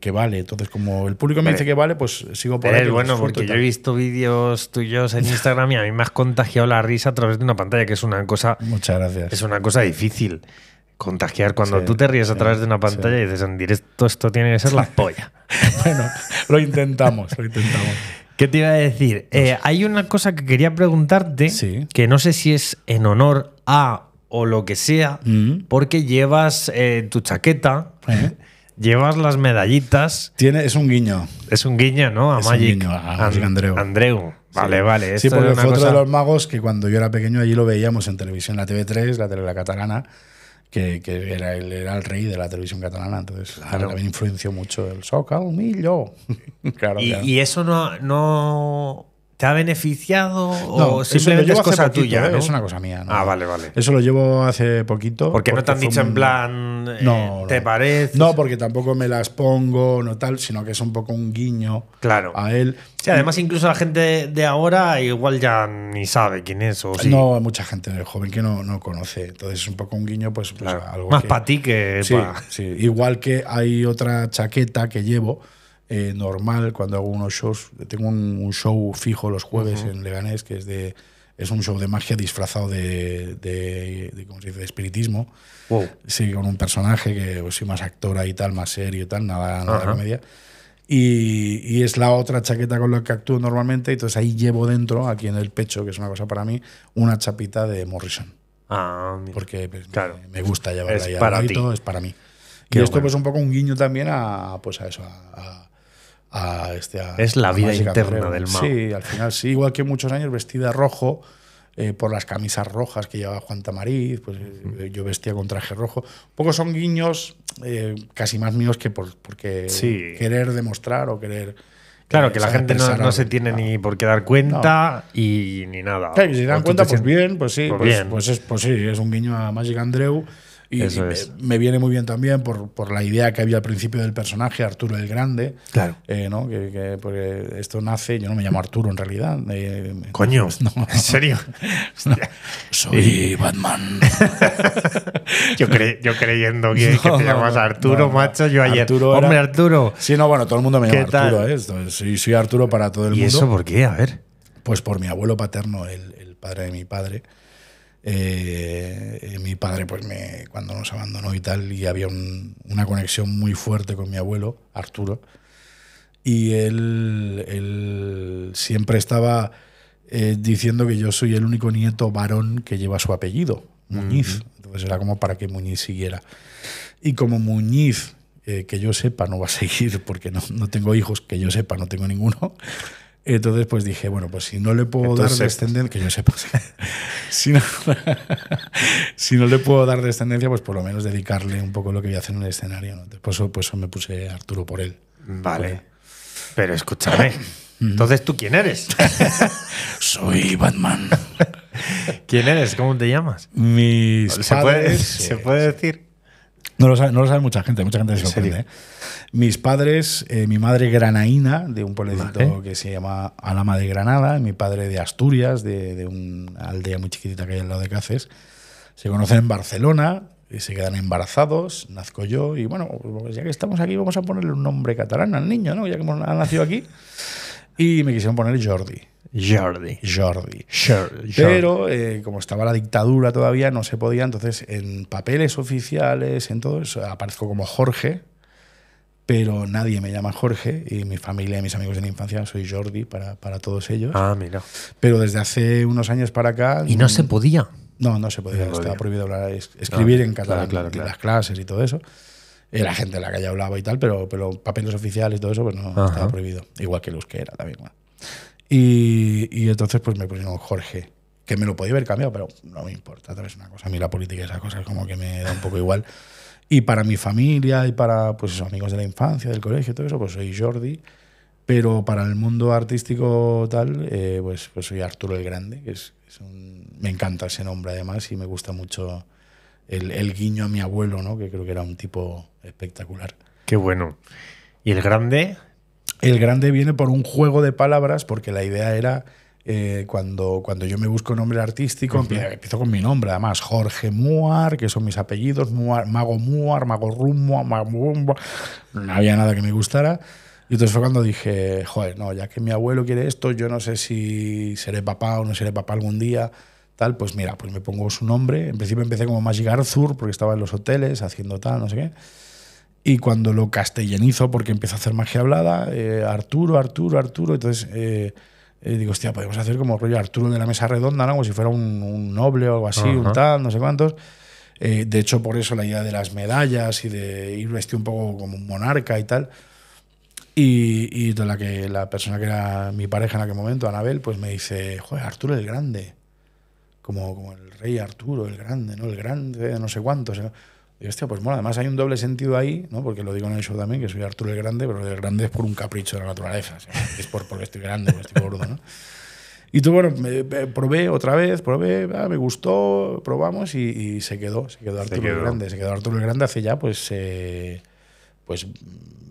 que, vale. Entonces, como el público me dice que vale, pues sigo por ahí. bueno, porque yo he visto vídeos tuyos en Instagram y a mí me has contagiado la risa a través de una pantalla, que es una cosa. Muchas gracias. Es una cosa difícil contagiar. Cuando tú te ríes a través de una pantalla y dices, en directo esto tiene que ser la polla. bueno, lo intentamos, lo intentamos. ¿Qué te iba a decir? Pues eh, hay una cosa que quería preguntarte, que no sé si es en honor a o lo que sea, mm. porque llevas eh, tu chaqueta, eh. llevas las medallitas. Tiene, es un guiño. Es un guiño, ¿no? A Magic. Un guiño, a Andreu. Andreu. Vale, vale. sí, porque fue de los magos que cuando yo era pequeño allí lo veíamos en televisión, la TV3, la tele la catalana que, que era, el era el rey de la televisión catalana, entonces claro. también influenció mucho el Soca y, eso no, no ¿Te ha beneficiado o simplemente es cosa tuya? ¿eh? Es una cosa mía. Ah, vale, vale. Eso lo llevo hace poquito. Porque, no te han dicho en plan, eh, ¿te parece? No, porque tampoco me las pongo, no tal, sino que es un poco un guiño a él. Sí, además incluso la gente de ahora igual ya ni sabe quién es. O sí. No, mucha gente joven que no, no conoce. Entonces es un poco un guiño, pues, pues claro. Más para ti que... sí. Igual que hay otra chaqueta que llevo eh, normal cuando hago unos shows. Tengo un, show fijo los jueves en Leganés, que es, de, es un show de magia disfrazado de, de, de ¿cómo se dice? espiritismo. Wow. Sí, con un personaje que pues, soy más actora y tal, más serio y tal, nada, nada comedia. Y, y, es la otra chaqueta con la que actúo normalmente. Entonces ahí llevo dentro, aquí en el pecho, que es una cosa para mí, una chapita de Morrison. Ah, Porque pues, claro. me, gusta llevarla es para ti. es para mí. y esto pues un poco un guiño también a, pues a eso, a este. es la vida interna del mundo. Sí, al final sí, igual que muchos años vestida rojo. Eh, por las camisas rojas que llevaba Juan Tamariz, pues eh, yo vestía con traje rojo. Un poco son guiños eh, casi más míos que por, porque querer demostrar o querer. Claro, que la gente no, se tiene ni por qué dar cuenta y ni nada. si dan cuenta, pues bien, pues sí. Pues, pues, es, pues sí, es un guiño a Magic Andreu. Y, me, viene muy bien también por, la idea que había al principio del personaje, Arturo el Grande. Claro. Eh, ¿no? porque esto nace, yo no me llamo Arturo en realidad. Eh, Coño, ¿en serio? soy Batman. yo, creyendo que, te llamas Arturo, macho, yo ayer. Hombre, Arturo. Sí, no, bueno, todo el mundo me llama Arturo. ¿eh? Esto, soy, soy, Arturo para todo el mundo. ¿Y eso por qué? A ver. Pues por mi abuelo paterno, el, el padre de mi padre eh, mi padre, pues me, cuando nos abandonó y tal, y había una conexión muy fuerte con mi abuelo, Arturo, y él, siempre estaba eh, diciendo que yo soy el único nieto varón que lleva su apellido, Muñiz. Entonces era como para que Muñiz siguiera. Y como Muñiz, eh, que yo sepa, no va a seguir, porque no, no tengo hijos, que yo sepa, no tengo ninguno. Entonces, pues dije, bueno, pues si no le puedo dar descendencia, que yo sepa, si, no, le puedo dar descendencia, pues por lo menos dedicarle un poco lo que voy a hacer en el escenario. ¿no? Después me puse Arturo por él. Mm, vale. Pero escúchame. Entonces, ¿tú quién eres? Soy Batman. ¿Quién eres? ¿Cómo te llamas? Mis ¿Se, ¿Se puede decir? No lo, sabe, mucha gente, mucha gente se sorprende. ¿eh? Mis padres, eh, mi madre granaína, de un pueblecito que se llama Alama de Granada, mi padre de Asturias, de, una aldea muy chiquitita que hay al lado de Caces, se conocen en Barcelona y se quedan embarazados, nazco yo, y bueno, pues ya que estamos aquí vamos a ponerle un nombre catalán al niño, ¿no? ya que ha nacido aquí, y me quisieron poner Jordi. Jordi. Jordi. Pero eh, como estaba la dictadura todavía, no se podía. Entonces, en papeles oficiales, en todo eso, aparezco como Jorge, pero nadie me llama Jorge y mi familia y mis amigos de la infancia soy Jordi para, para todos ellos. Ah, mira. Pero desde hace unos años para acá. ¿Y no, se mm, podía? No, no se podía. estaba prohibido escribir ah, en catalán las clases y todo eso. era gente en la calle hablaba y tal, pero, pero papeles oficiales y todo eso, pues no estaba prohibido. Igual que el euskera también. Y, y, entonces pues me pusieron Jorge, que me lo podía haber cambiado, pero no me importa, es una cosa. A mí la política y esas cosas como que me da un poco igual. Y para mi familia y para pues, esos amigos de la infancia, del colegio, todo eso, pues soy Jordi. Pero para el mundo artístico tal, eh, pues, pues, soy Arturo el Grande, que es, un, me encanta ese nombre además y me gusta mucho el, el, guiño a mi abuelo, ¿no? que creo que era un tipo espectacular. Qué bueno. ¿Y el Grande? El grande viene por un juego de palabras, porque la idea era eh, cuando, cuando yo me busco un nombre artístico, empiezo, con mi nombre, además, Jorge Muar, que son mis apellidos, Muar, Mago Muar, Mago Rumbo, Mago no había nada que me gustara. Y entonces fue cuando dije, joder, no, ya que mi abuelo quiere esto, yo no sé si seré papá o no seré papá algún día, tal, pues mira, pues me pongo su nombre. En principio empecé como Magic Arthur, porque estaba en los hoteles haciendo tal, no sé qué. Y cuando lo castellanizo, porque empezó a hacer magia hablada, eh, Arturo, Arturo, Arturo, entonces eh, eh, digo, hostia, podemos hacer como rollo Arturo de la mesa redonda, ¿no? como si fuera un, noble o algo así, un tal, no sé cuántos. de hecho, por eso la idea de las medallas y de ir vestido un poco como un monarca y tal. Y, la, que, la persona que era mi pareja en aquel momento, Anabel, pues me dice, joder, Arturo el Grande. Como, como el rey Arturo, el Grande, ¿no? El Grande, no sé cuántos. Y hostia, pues bueno, además hay un doble sentido ahí, ¿no? porque lo digo en el show también, que soy Arturo el Grande, pero el Grande es por un capricho de la naturaleza, es por, porque estoy grande, porque estoy gordo. ¿no? Y tú, bueno, probé otra vez, probé, ah, me gustó, probamos y, se quedó, se quedó Arturo el Grande, se quedó Arturo el Grande hace ya pues, eh, pues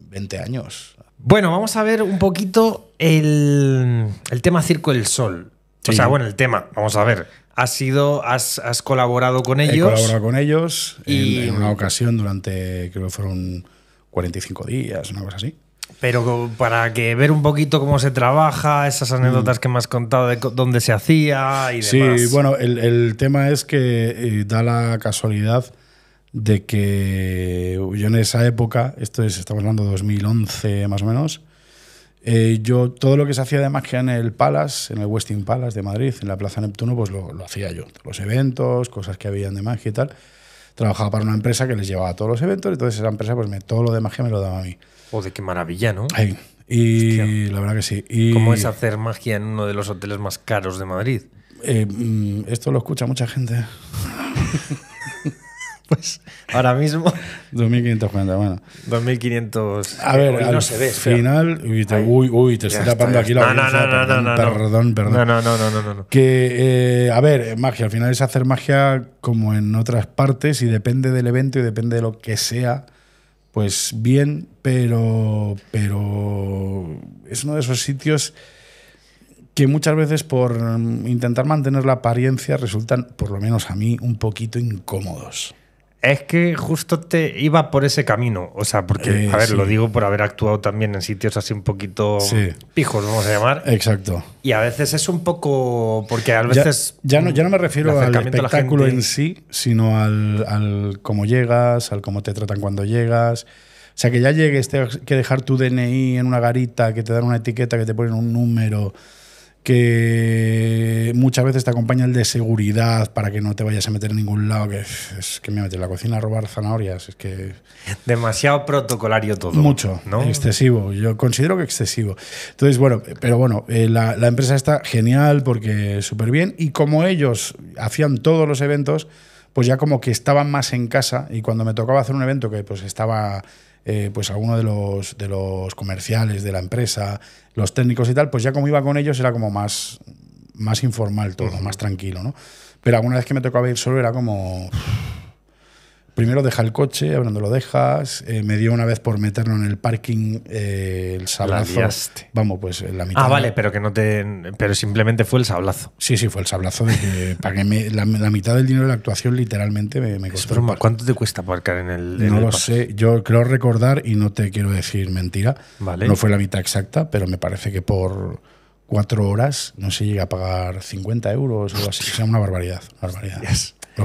20 años. Bueno, vamos a ver un poquito el, el tema Circo del Sol. O sea, bueno, el tema, vamos a ver has sido, has, colaborado con ellos. He colaborado con ellos en, una ocasión durante, creo que fueron 45 días, una cosa así. Pero para que ver un poquito cómo se trabaja, esas anécdotas mm. que me has contado de dónde se hacía y demás. Sí, bueno, el, el tema es que eh, da la casualidad de que yo en esa época, esto es, estamos hablando de 2011 más o menos, eh, yo todo lo que se hacía de magia en el Palace, en el Westin Palace de Madrid, en la Plaza Neptuno, pues lo, lo, hacía yo. Los eventos, cosas que habían de magia y tal. Trabajaba para una empresa que les llevaba todos los eventos, y entonces esa empresa pues me, todo lo de magia me lo daba a mí. de qué maravilla, ¿no? Ay, Y la verdad que sí. Y, ¿Cómo es hacer magia en uno de los hoteles más caros de Madrid? Eh, mm, esto lo escucha mucha gente. Pues ahora mismo. 2.540, bueno. 2.500. A ver, al Final. Uy, uy, te estoy tapando aquí la no, no, no, no, perdón, perdón. No, no, no, no. no, Que, eh, a ver, magia. Al final es hacer magia como en otras partes y depende del evento y depende de lo que sea. Pues bien, pero, pero es uno de esos sitios que muchas veces por mm, intentar mantener la apariencia resultan, por lo menos a mí, un poquito incómodos. Es que justo te iba por ese camino. O sea, porque, eh, a ver, lo digo por haber actuado también en sitios así un poquito pijos, vamos a llamar. Exacto. Y a veces es un poco. Porque a veces. Ya, no, ya no me refiero al espectáculo en sí, sino al, cómo llegas, al cómo te tratan cuando llegas. O sea, que ya llegues, tienes que dejar tu DNI en una garita, que te dan una etiqueta, que te ponen un número que muchas veces te acompaña el de seguridad para que no te vayas a meter en ningún lado, que es que me mete en la cocina a robar zanahorias, es que... Demasiado protocolario todo. Mucho, ¿no? Excesivo, yo considero que excesivo. Entonces, bueno, pero bueno, eh, la, la, empresa está genial porque súper bien y como ellos hacían todos los eventos, pues ya como que estaban más en casa y cuando me tocaba hacer un evento que pues estaba eh, pues alguno de los, de los comerciales de la empresa, los técnicos y tal, pues ya como iba con ellos era como más, más informal todo, más tranquilo, ¿no? Pero alguna vez que me tocaba ir solo era como primero deja el coche, ahora no lo dejas. Eh, me dio una vez por meterlo en el parking eh, el sablazo. Vamos, pues la ah, mitad. Ah, vale, pero que no te. Pero simplemente fue el sablazo. Sí, sí, fue el sablazo de que pagué la, mitad del dinero de la actuación literalmente me, costó. ¿Cuánto te cuesta aparcar en el.? no lo sé, yo creo recordar y no te quiero decir mentira. Vale. No fue la mitad exacta, pero me parece que por cuatro horas no se llega a pagar 50 euros o algo así. O sea, una barbaridad. Barbaridad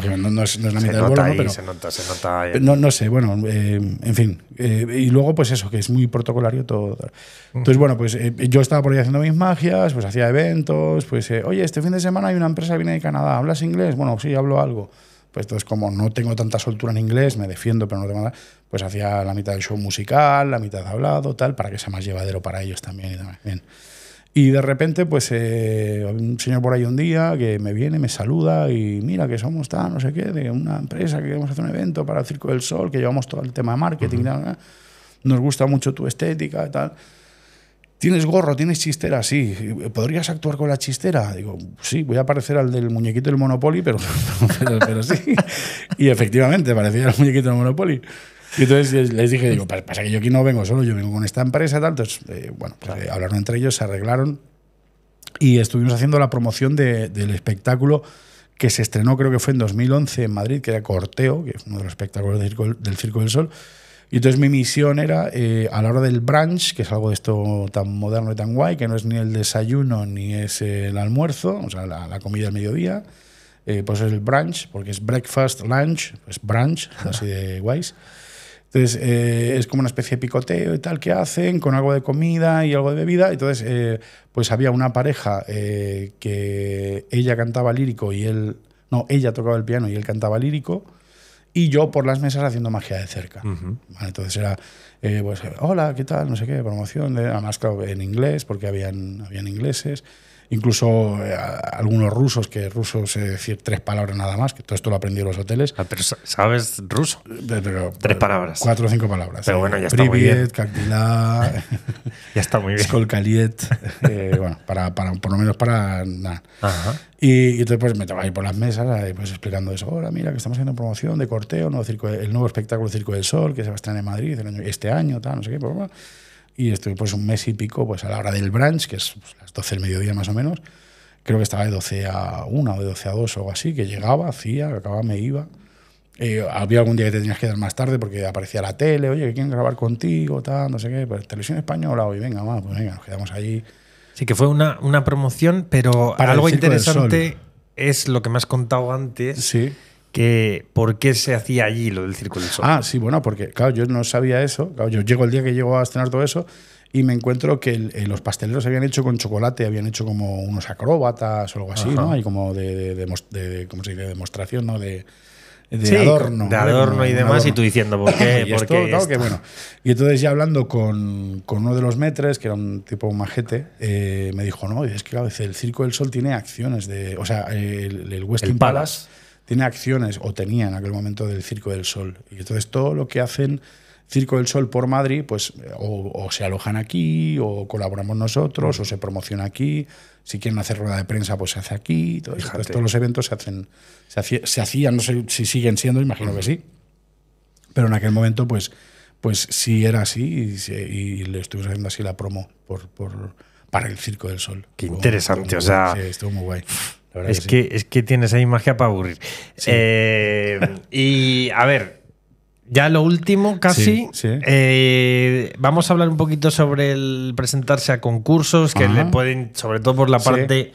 no, es, no la mitad del pero. No, no sé, bueno, eh, en fin. Eh, y luego, pues eso, que es muy protocolario todo. Entonces, bueno, pues eh, yo estaba por ahí haciendo mis magias, pues hacía eventos, pues, oye, este fin de semana hay una empresa que viene de Canadá, ¿hablas inglés? Bueno, sí, hablo algo. Pues entonces, como no tengo tanta soltura en inglés, me defiendo, pero no tengo nada, pues hacía la mitad del show musical, la mitad de hablado, tal, para que sea más llevadero para ellos también y también. Y de repente, pues, eh, un señor por ahí un día que me viene, me saluda y mira que somos tal, no sé qué, de una empresa que queremos hacer un evento para el Circo del Sol, que llevamos todo el tema de marketing, nos gusta mucho tu estética y tal. ¿Tienes gorro? ¿Tienes chistera? Sí. ¿Podrías actuar con la chistera? Digo, sí, voy a parecer al del muñequito del Monopoly, pero, pero sí. Y efectivamente, parecía al muñequito del Monopoly. Y entonces les dije, digo, pasa que yo aquí no vengo solo, yo vengo con esta empresa, tal. Entonces, eh, bueno, pues, eh, hablaron entre ellos, se arreglaron y estuvimos haciendo la promoción de, del espectáculo que se estrenó, creo que fue en 2011 en Madrid, que era Corteo, que es uno de los espectáculos del Circo del, Sol. Y entonces mi misión era, eh, a la hora del brunch, que es algo de esto tan moderno y tan guay, que no es ni el desayuno ni es el almuerzo, o sea, la, comida al mediodía, eh, pues es el brunch, porque es breakfast, lunch, es pues brunch, así de guays. Entonces eh, es como una especie de picoteo y tal que hacen con algo de comida y algo de bebida. Entonces eh, pues había una pareja eh, que ella cantaba lírico y él... No, ella tocaba el piano y él cantaba lírico y yo por las mesas haciendo magia de cerca. entonces era, pues, hola, ¿qué tal? No sé qué, promoción, de, además, claro, en inglés, porque habían, habían ingleses incluso eh, algunos rusos, que ruso sé decir tres palabras nada más, que todo esto lo aprendí en los hoteles. Ah, pero sabes ruso. Eh, tres palabras. Cuatro o cinco palabras. Pero bueno, ya está muy bien. ya está muy bien. Skolkaliet, eh, bueno, para, para, por lo menos para nada. Y, y, entonces pues me tocaba ahí por las mesas pues, explicando eso. Ahora mira que estamos haciendo promoción de corteo, nuevo circo, el nuevo espectáculo Circo del Sol que se va a estrenar en Madrid este año, tal, no sé qué y estuve pues un mes y pico pues a la hora del brunch, que es pues, las 12 del mediodía más o menos, creo que estaba de 12 a 1 o de 12 a 2 o algo así, que llegaba, hacía, acababa, me iba. Eh, había algún día que te tenías que dar más tarde porque aparecía la tele, oye, que quieren grabar contigo, tal, no sé qué, pues televisión española, hoy venga, vamos, pues venga, nos quedamos allí. Sí, que fue una, una promoción, pero Para algo interesante es lo que me has contado antes. Sí que por qué se hacía allí lo del Circo del Sol. Ah, sí, bueno, porque claro, yo no sabía eso. yo llego el día que llego a estrenar todo eso y me encuentro que eh, los pasteleros habían hecho con chocolate, habían hecho como unos acróbatas o algo así, ¿no? Y como de, de, de, ¿cómo se dice? demostración, ¿no? De, de adorno. De adorno y demás, y tú diciendo, ¿por qué? y, esto, claro, que, bueno. y entonces ya hablando con, con, uno de los metres, que era un tipo majete, eh, me dijo, no, es que claro, el Circo del Sol tiene acciones de, o sea, el, el Westin Palace, Palace tiene acciones, o tenía en aquel momento, del Circo del Sol. Y entonces todo lo que hacen Circo del Sol por Madrid, pues o, se alojan aquí, o colaboramos nosotros, o se promociona aquí. Si quieren hacer rueda de prensa, pues se hace aquí. Entonces, todos los eventos se hacen, se, hacía, hacían, no sé si siguen siendo, imagino que sí. Pero en aquel momento, pues, pues sí era así y, le estuvimos haciendo así la promo por, por, para el Circo del Sol. Qué interesante, o sea. Sí, estuvo muy guay es, que, es que tienes ahí magia para aburrir. Eh, y a ver, ya lo último, casi. Eh, vamos a hablar un poquito sobre el presentarse a concursos, que le pueden, sobre todo por la parte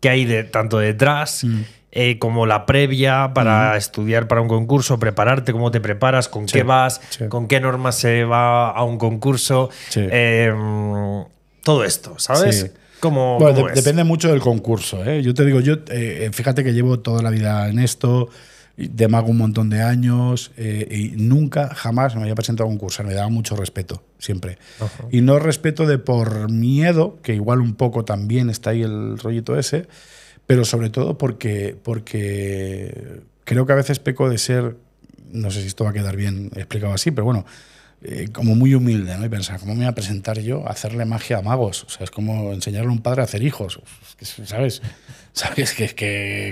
que hay de tanto detrás. Mm. Eh, como la previa para estudiar para un concurso, prepararte, cómo te preparas, con qué vas, con qué normas se va a un concurso, em, todo esto, ¿sabes? bueno, depende mucho del concurso. ¿eh? Yo te digo, yo eh, eh, fíjate que llevo toda la vida en esto, de mago un montón de años, y nunca, jamás me había presentado a un concurso. Me daba mucho respeto, siempre. Y no respeto de por miedo, que igual un poco también está ahí el rollito ese, pero sobre todo porque, porque creo que a veces peco de ser, no sé si esto va a quedar bien explicado así, pero bueno eh, como muy humilde, ¿no? Y pensar, ¿cómo me voy a presentar yo a hacerle magia a magos? O sea, es como enseñarle a un padre a hacer hijos, ¿sabes? ¿Sabes? Que,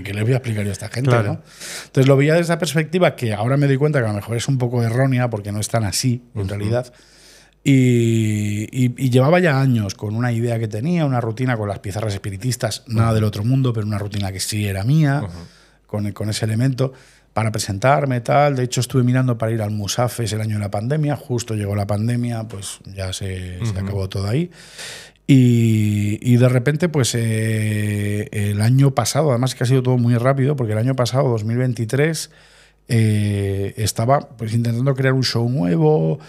que, le voy a explicar yo a esta gente, ¿no? Entonces lo veía desde esa perspectiva que ahora me doy cuenta que a lo mejor es un poco errónea porque no es tan así, en realidad. Y, llevaba ya años con una idea que tenía, una rutina con las pizarras espiritistas, nada del otro mundo, pero una rutina que sí era mía, con ese elemento para presentarme, tal. De hecho, estuve mirando para ir al Musafes el año de la pandemia, justo llegó la pandemia, pues ya se, acabó todo ahí. Y, y de repente, pues eh, el año pasado, además que ha sido todo muy rápido, porque el año pasado, 2023, eh, estaba pues intentando crear un show nuevo,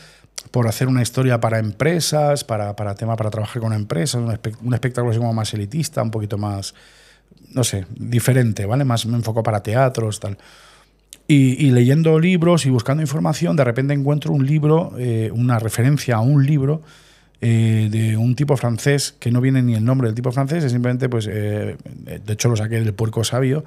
por hacer una historia para empresas, para, para tema para trabajar con empresas, un, espectáculo como más elitista, un poquito más, no sé, diferente, ¿vale? Más me enfocó para teatros, tal. Y, leyendo libros y buscando información, de repente encuentro un libro, eh, una referencia a un libro eh, de un tipo francés que no viene ni el nombre del tipo francés, es simplemente, pues, eh, de hecho lo saqué del puerco sabio,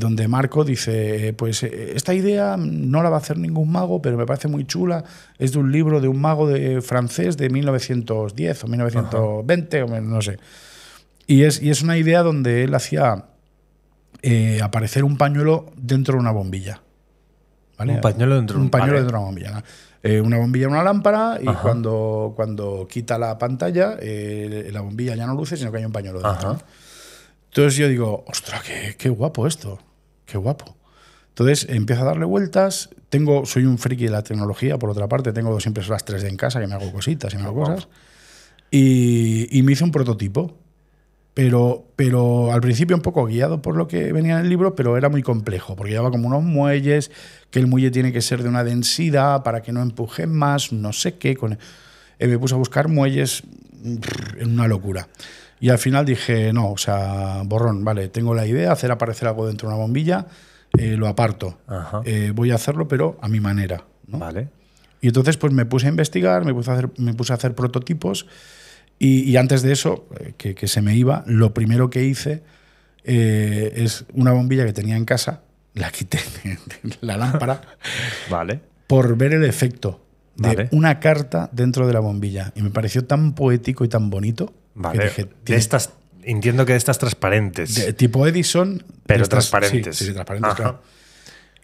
donde Marco dice, pues, esta idea no la va a hacer ningún mago, pero me parece muy chula, es de un libro de un mago de, francés de 1910 o 1920 o no sé. Y es, y es una idea donde él hacía eh, aparecer un pañuelo dentro de una bombilla. ¿Vale? Un pañuelo dentro de un pañuelo de una bombilla. Eh, una bombilla, una lámpara, y cuando, cuando quita la pantalla, eh, la bombilla ya no luce, sino que hay un pañuelo dentro. Entonces yo digo, ostras, qué, qué, guapo esto, qué guapo. Entonces empiezo a darle vueltas. Tengo, soy un friki de la tecnología, por otra parte, tengo dos las 3 de en casa que me hago cositas y me hago cosas. Y, y me hice un prototipo. Pero, pero al principio un poco guiado por lo que venía en el libro, pero era muy complejo, porque llevaba como unos muelles, que el muelle tiene que ser de una densidad para que no empuje más, no sé qué. Con... Eh, me puse a buscar muelles en una locura. Y al final dije, no, o sea, borrón, vale, tengo la idea, hacer aparecer algo dentro de una bombilla, eh, lo aparto. Eh, voy a hacerlo, pero a mi manera. Vale. Y entonces pues me puse a investigar, me puse a hacer, me puse a hacer prototipos y, antes de eso, eh, que, se me iba, lo primero que hice eh, es una bombilla que tenía en casa, la quité la lámpara, vale. por ver el efecto de una carta dentro de la bombilla. Y me pareció tan poético y tan bonito. Vale. Que dije, de estas, entiendo que de estas transparentes. tipo Edison. Pero transparentes. sí, sí, transparentes, claro.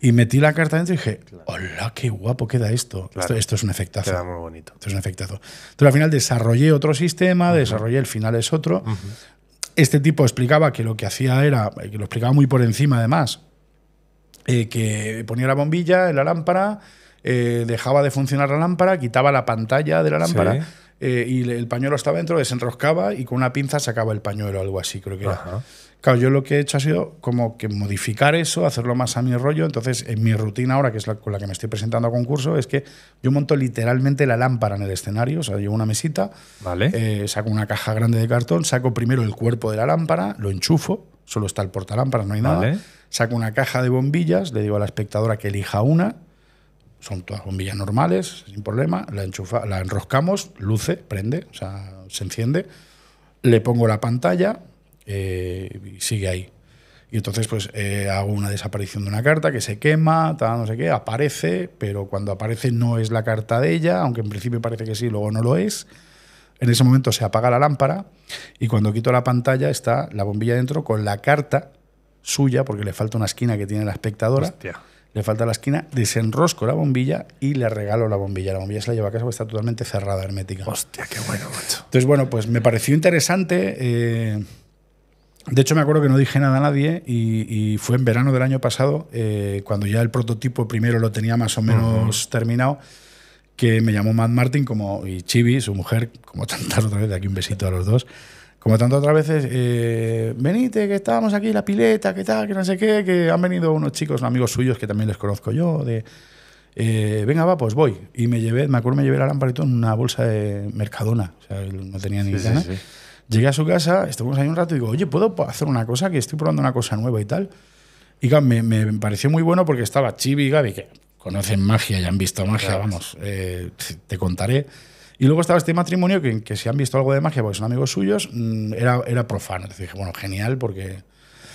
Y metí la carta dentro y dije, hola, qué guapo queda esto. Esto, es un efectazo. Queda muy bonito. Esto es un efectazo. Entonces al final desarrollé otro sistema, desarrollé el final es otro. Este tipo explicaba que lo que hacía era, eh, que lo explicaba muy por encima además, eh, que ponía la bombilla en la lámpara, eh, dejaba de funcionar la lámpara, quitaba la pantalla de la lámpara. y el pañuelo estaba dentro, desenroscaba y con una pinza sacaba el pañuelo, algo así, creo que era yo lo que he hecho ha sido como que modificar eso, hacerlo más a mi rollo. Entonces, en mi rutina ahora, que es con la que me estoy presentando a concurso, es que yo monto literalmente la lámpara en el escenario. O sea, llevo una mesita, eh, saco una caja grande de cartón, saco primero el cuerpo de la lámpara, lo enchufo, solo está el portalámpara, no hay nada. Saco una caja de bombillas, le digo a la espectadora que elija una, son todas bombillas normales, sin problema, la, enchufa, la enroscamos, luce, prende, o sea, se enciende, le pongo la pantalla, eh, sigue ahí. Y entonces pues eh, hago una desaparición de una carta que se quema, no sé qué, aparece, pero cuando aparece no es la carta de ella, aunque en principio parece que sí, luego no lo es. En ese momento se apaga la lámpara y cuando quito la pantalla está la bombilla dentro con la carta suya, porque le falta una esquina que tiene la espectadora. Hostia. Le falta la esquina, desenrosco la bombilla y le regalo la bombilla. La bombilla se la lleva a casa porque está totalmente cerrada, hermética. Hostia, qué bueno, Entonces, bueno, pues me pareció interesante. Eh, de hecho, me acuerdo que no dije nada a nadie y, fue en verano del año pasado, eh, cuando ya el prototipo primero lo tenía más o menos terminado, que me llamó Matt Martin como, y Chibi, su mujer, como tantas otras veces, aquí un besito a los dos, como tantas otras veces, eh, venite, que estábamos aquí, la pileta, que tal, que no sé qué, que han venido unos chicos, amigos suyos que también les conozco yo, de... Eh, venga, va, pues voy. Y me llevé, me acuerdo, me llevé la lámpara en una bolsa de Mercadona. no tenía ni idea Llegué a su casa, estuvimos ahí un rato y digo, oye, ¿puedo hacer una cosa? Que estoy probando una cosa nueva y tal. Y me, pareció muy bueno porque estaba Chibi y que conocen magia y han visto magia, vamos, eh, te contaré. Y luego estaba este matrimonio que, que si han visto algo de magia, porque son amigos suyos, mm, era, era profano. Entonces dije, bueno, genial porque...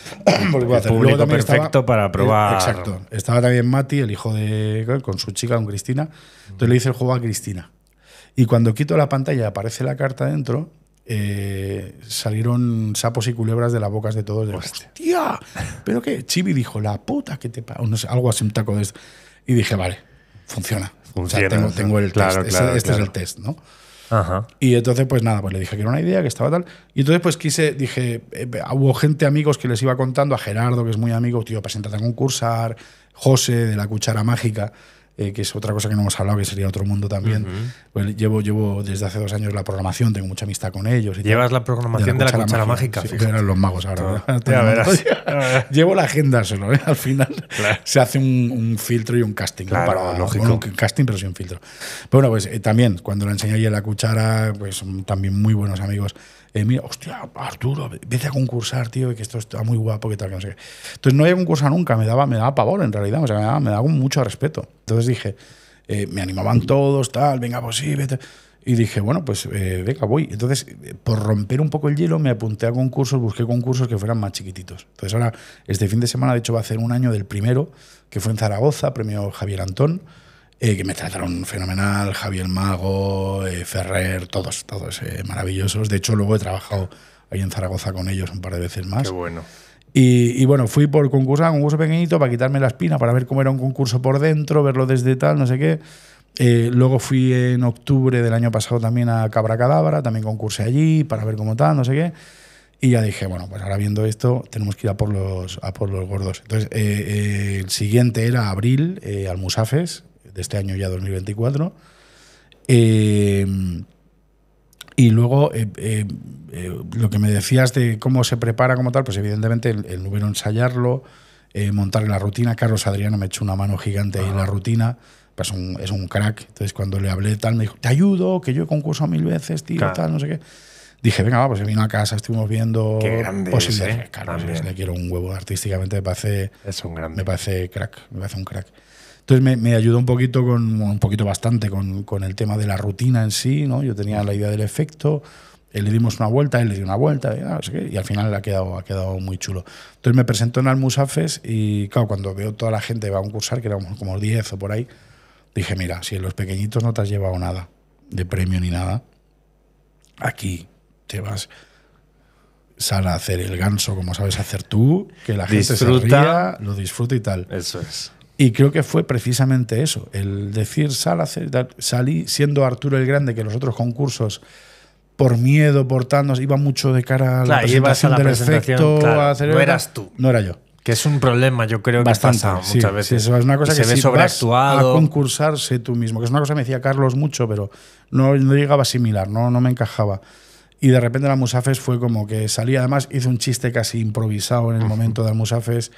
el público perfecto para probar. exacto. Estaba también Mati, el hijo de... con su chica, con Cristina. Entonces le hice el juego a Cristina. Y cuando quito la pantalla aparece la carta dentro, eh, salieron sapos y culebras de las bocas de todos. De, ¡Hostia! ¿Pero qué? Chibi dijo, la puta que te no sé, algo así, un taco de esto. Y dije, vale, funciona. tengo, el test. este es el test, ¿no? Ajá. Y entonces, pues nada, pues le dije que era una idea, que estaba tal. Y entonces, pues quise, dije, eh, hubo gente, amigos, que les iba contando, a Gerardo, que es muy amigo, tío, preséntate a concursar, José, de la cuchara mágica. Eh, que es otra cosa que no hemos hablado, que sería otro mundo también. pues llevo, llevo desde hace dos años la programación, tengo mucha amistad con ellos. Y Llevas la programación de la, cuchara, mágica. sí, eran los magos ahora. llevo la agenda solo, ¿eh? al final se hace un, filtro y un casting. para, lógico. un casting, pero sin filtro. Pero bueno, pues eh, también cuando la enseñé a la cuchara, pues también muy buenos amigos. Eh, mira, hostia, Arturo, vete a concursar, tío, que esto está muy guapo, que tal, que no sé qué. Entonces no había concurso nunca, me daba, me daba pavor en realidad, o sea, me daba, mucho respeto. Entonces dije, eh, me animaban todos, tal, venga, pues sí, vete. Y dije, bueno, pues eh, venga, voy. Entonces, por romper un poco el hielo, me apunté a concursos, busqué concursos que fueran más chiquititos. Entonces, ahora, este fin de semana, de hecho, va a ser un año del primero, que fue en Zaragoza, premio Javier Antón. Eh, que me trataron fenomenal, Javier Mago, eh, Ferrer, todos, todos eh, maravillosos. De hecho, luego he trabajado ahí en Zaragoza con ellos un par de veces más. Qué bueno. Y, bueno, fui por concursar, un concurso pequeñito, para quitarme la espina, para ver cómo era un concurso por dentro, verlo desde tal, no sé qué. luego fui en octubre del año pasado también a Cabra Cadabra, también concursé allí para ver cómo tal, no sé qué. Y ya dije, bueno, pues ahora viendo esto, tenemos que ir a por los, por los gordos. Entonces, el siguiente era abril, al Musafes, de este año ya 2024. Eh, y luego, eh, eh, lo que me decías de cómo se prepara como tal, pues evidentemente el, número ensayarlo, montar la rutina. Carlos Adriano me echó una mano gigante ahí en la rutina. Pues un, es un crack. Entonces, cuando le hablé tal, me dijo, te ayudo, que yo he concurso mil veces, tío, tal, no sé qué. Dije, venga, va, pues se vino a casa, estuvimos viendo Qué grande posibles. le quiero un huevo artísticamente, me parece. Es un grande. Me parece crack, me parece un crack. Entonces me, ayudó un poquito, con, un poquito bastante con, con, el tema de la rutina en sí, ¿no? Yo tenía la idea del efecto, él eh, le dimos una vuelta, él le dio una vuelta, ah, y, al final ha quedado, ha quedado muy chulo. Entonces me presentó en Almusafes y, claro, cuando veo toda la gente que va a un cursar, que éramos como 10 o por ahí, dije, mira, si en los pequeñitos no te has llevado nada de premio ni nada, aquí te vas a hacer el ganso como sabes hacer tú, que la gente se ría, lo disfruta y tal. Eso es. Y creo que fue precisamente eso, el decir sal, salí siendo Arturo el Grande, que los otros concursos por miedo, por tantos, iba mucho de cara a la presentación del a no eras tú. No era yo. Que es un problema, yo creo Bastante, que pasa muchas veces. es una cosa que, se ve a concursarse tú mismo, que es una cosa que me decía Carlos mucho, pero no, llegaba a asimilar, no, no me encajaba. Y de repente la Musafes fue como que salía, además hizo un chiste casi improvisado en el momento de la Musafes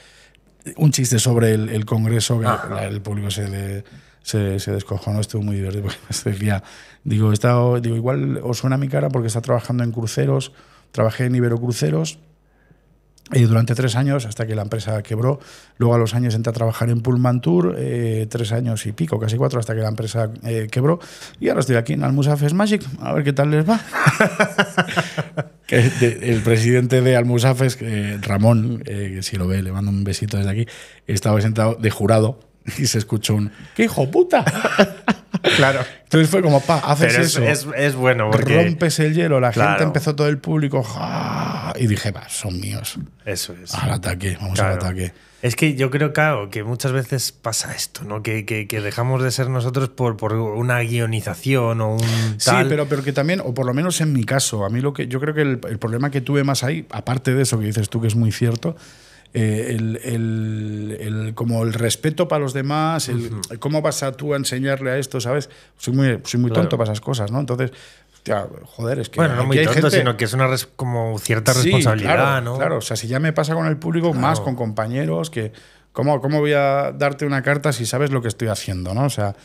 un chiste sobre el, Congreso, que el público se se, descojonó, estuvo muy divertido. digo, estado digo, igual os suena mi cara porque está trabajando en cruceros, trabajé en Ibero Cruceros eh, durante tres años hasta que la empresa quebró. Luego a los años entré a trabajar en Pullman Tour, eh, tres años y pico, casi cuatro, hasta que la empresa eh, quebró. Y ahora estoy aquí en Almuzafes Magic, a ver qué tal les va. el presidente de Almusafes, Ramón, si lo ve, le mando un besito desde aquí, estaba sentado de jurado y se escuchó un ¡Qué hijo puta! claro. Entonces fue como, pa, haces eso. Es, bueno porque... Rompes el hielo, la gente empezó todo el público y dije, va, son míos. Eso es. Al ataque, vamos al ataque. Es que yo creo, claro, que muchas veces pasa esto, ¿no? Que, dejamos de ser nosotros por, por, una guionización o un Sí, pero, pero que también, o por lo menos en mi caso, a mí lo que yo creo que el, el problema que tuve más ahí, aparte de eso que dices tú que es muy cierto, eh, el, como el respeto para los demás, cómo vas a tú a enseñarle a esto, ¿sabes? Soy muy, soy muy tonto para esas cosas, ¿no? Entonces, joder, es que. Bueno, no muy tonto, sino que es una como cierta responsabilidad, claro, ¿no? Claro, o sea, si ya me pasa con el público, más con compañeros, que. ¿cómo, ¿Cómo voy a darte una carta si sabes lo que estoy haciendo, no? O sea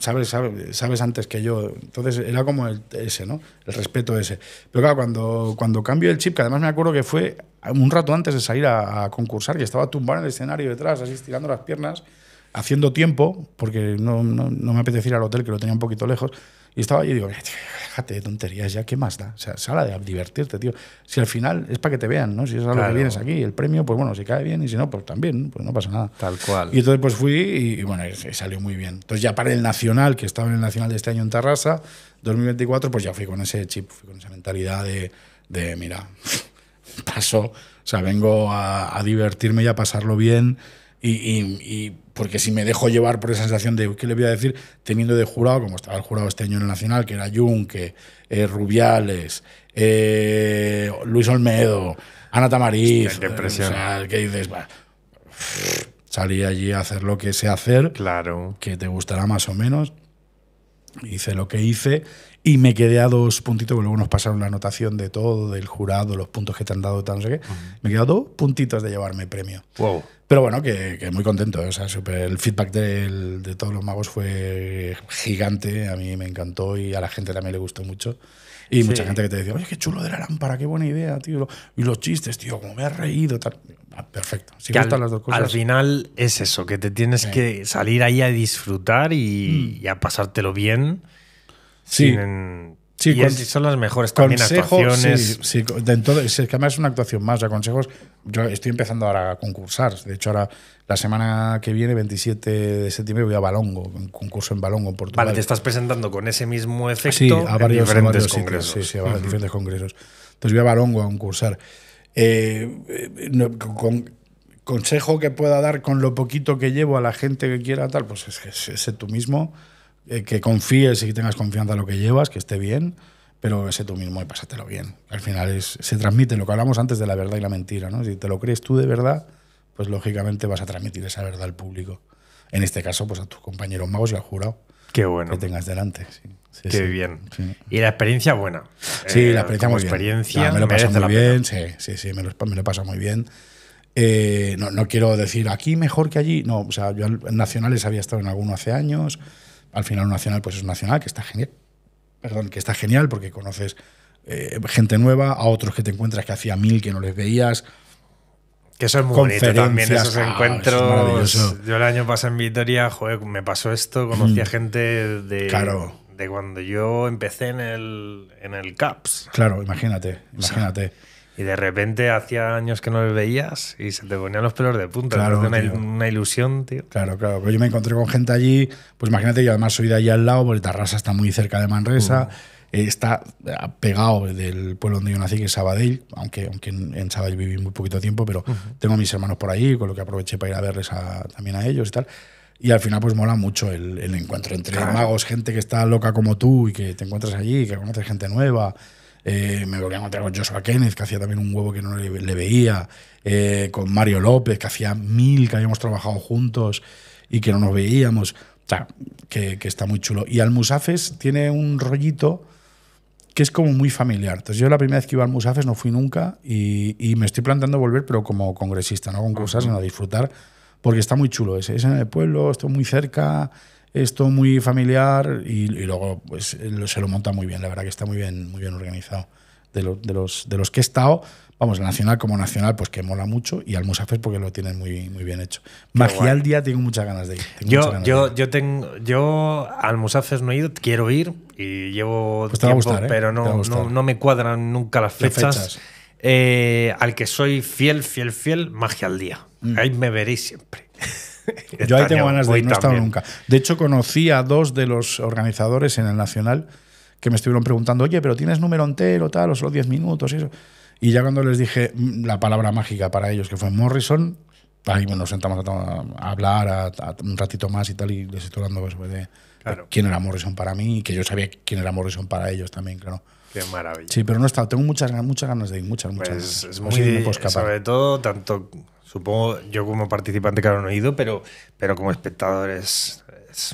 sabes, sabes, antes que yo. Entonces era como el, ese, ¿no? El respeto ese. Pero claro, cuando, cuando cambio el chip, que además me acuerdo que fue un rato antes de salir a, concursar, que estaba tumbado en el escenario detrás, así estirando las piernas, haciendo tiempo, porque no, no, no me apetecía ir al hotel, que lo tenía un poquito lejos. Y estaba yo y digo, déjate de tonterías ya, ¿qué más da? O sea, sala de divertirte, tío. Si al final es para que te vean, ¿no? Si es algo que vienes aquí, el premio, pues bueno, si cae bien y si no, pues también, pues no pasa nada. Tal cual. Y entonces pues fui y, bueno, salió muy bien. Entonces ya para el Nacional, que estaba en el Nacional de este año en Tarrasa, 2024, pues ya fui con ese chip, fui con esa mentalidad de, de mira, paso, o sea, vengo a, a divertirme y a pasarlo bien y, porque si me dejo llevar por esa sensación de qué le voy a decir, teniendo de jurado, como estaba el jurado este año en el Nacional, que era Junque, eh, Rubiales, eh, Luis Olmedo, Ana Tamariz. Eh, que dices, salí allí a hacer lo que sé hacer, claro. que te gustará más o menos. Hice lo que hice y me quedé a dos puntitos, que luego nos pasaron la anotación de todo, del jurado, los puntos que te han dado, no sé qué. Me quedé a dos puntitos de llevarme premio. Wow. Pero bueno, que, muy contento. ¿eh? O sea, super, el feedback de todos los magos fue gigante. A mí me encantó y a la gente también le gustó mucho. Y mucha gente que te decía, oye, qué chulo de la lámpara, qué buena idea, tío. Y los chistes, tío, como me has reído, tal. Ah, perfecto. al, las dos cosas. Al final es eso, que te tienes que salir ahí a disfrutar y, mm. a pasártelo bien. Sí. Sí, y son las mejores también actuaciones. Sí, sí es que además es una actuación más. de consejos. Yo estoy empezando ahora a concursar. De hecho, ahora la semana que viene, 27 de septiembre, voy a Balongo, un concurso en Balongo, en Portugal. Vale, te estás presentando con ese mismo efecto sí, a varios, en diferentes congresos. sí, sí, a diferentes congresos. Entonces voy a Balongo a concursar. Eh, eh, con, consejo que pueda dar con lo poquito que llevo a la gente que quiera tal, pues es que sé tú mismo eh, que confíes y que tengas confianza en lo que llevas, que esté bien, pero sé tú mismo y pásatelo bien. Al final se transmite lo que hablamos antes de la verdad y la mentira, ¿no? Si te lo crees tú de verdad, pues lógicamente vas a transmitir esa verdad al público. En este caso, pues a tus compañeros magos y al jurado. Qué bueno. Que tengas delante. Sí. Qué bien. Y la experiencia buena. Sí, la eh, experiencia muy experiencia me lo pasa muy bien. Sí, sí, me lo, muy bien. Eh, no, no, quiero decir aquí mejor que allí. No, o sea, yo en Nacionales había estado en alguno hace años al final un nacional pues es un nacional que está genial, perdón, que está genial porque conoces eh, gente nueva, a otros que te encuentras que hacía mil que no les veías. Que eso es muy bonito también, esos ah, encuentros. yo el año pasado en Vitoria, joder, me pasó esto, conocí mm. a gente de, de cuando yo empecé en el, CAPS. Claro, imagínate, imagínate y de repente hacía años que no le veías y se te ponían los pelos de punta. Claro, una, una, ilusión, tío. Claro, claro. Pues yo me encontré con gente allí, pues imagínate, yo además soy de allí al lado, porque Tarrasa está muy cerca de Manresa. Mm. Eh, está eh, pegado del pueblo donde yo nací, que es Sabadell, aunque, aunque en, Sabadell viví muy poquito tiempo, pero tengo a mis hermanos por ahí, con lo que aproveché para ir a verles también a ellos y tal. Y al final, pues mola mucho el, encuentro entre magos, gente que está loca como tú y que te encuentras allí, que conoces gente nueva. Eh, me volví a encontrar con Joshua Kenneth, que hacía también un huevo que no le, veía, eh, con Mario López, que hacía mil que habíamos trabajado juntos y que no nos veíamos. O sea, que, está muy chulo. Y Almusafes tiene un rollito que es como muy familiar. Entonces yo la primera vez que iba a Almusafes no fui nunca y, me estoy planteando volver, pero como congresista, no con cosas, sino a disfrutar, porque está muy chulo ese. Es en el pueblo, estoy muy cerca, esto muy familiar y, luego pues, se lo monta muy bien, la verdad que está muy bien, muy bien organizado. De, los, de los que he estado, vamos, Nacional como Nacional, pues que mola mucho, y al porque lo tienen muy, muy bien hecho. Magia al día tengo muchas ganas de ir. Yo, yo, yo, tengo, yo al no he ido, quiero ir, y llevo pues tiempo, ¿eh? pero no, no, me cuadran nunca las fechas. Eh, al que soy fiel, fiel, fiel, magia al día. Mm. Ahí me veréis siempre. Yo ahí tengo ganas de ir, no he estado nunca. De hecho, conocí a dos de los organizadores en el Nacional que me estuvieron preguntando, oye, pero tienes número entero, tal, o solo 10 minutos y eso. Y ya cuando les dije mm, la palabra mágica para ellos, que fue Morrison, ahí nos sentamos a, hablar un ratito más y tal, y les estoy hablando pues, de, quién era Morrison para mí y que yo sabía quién era Morrison para ellos también, claro. Qué maravilla. Sí, pero no he estado, tengo muchas, muchas ganas de ir, muchas, muchas. Pues es, sobre todo, tanto Supongo, yo como participante, claro, no he ido, pero, pero como espectador es,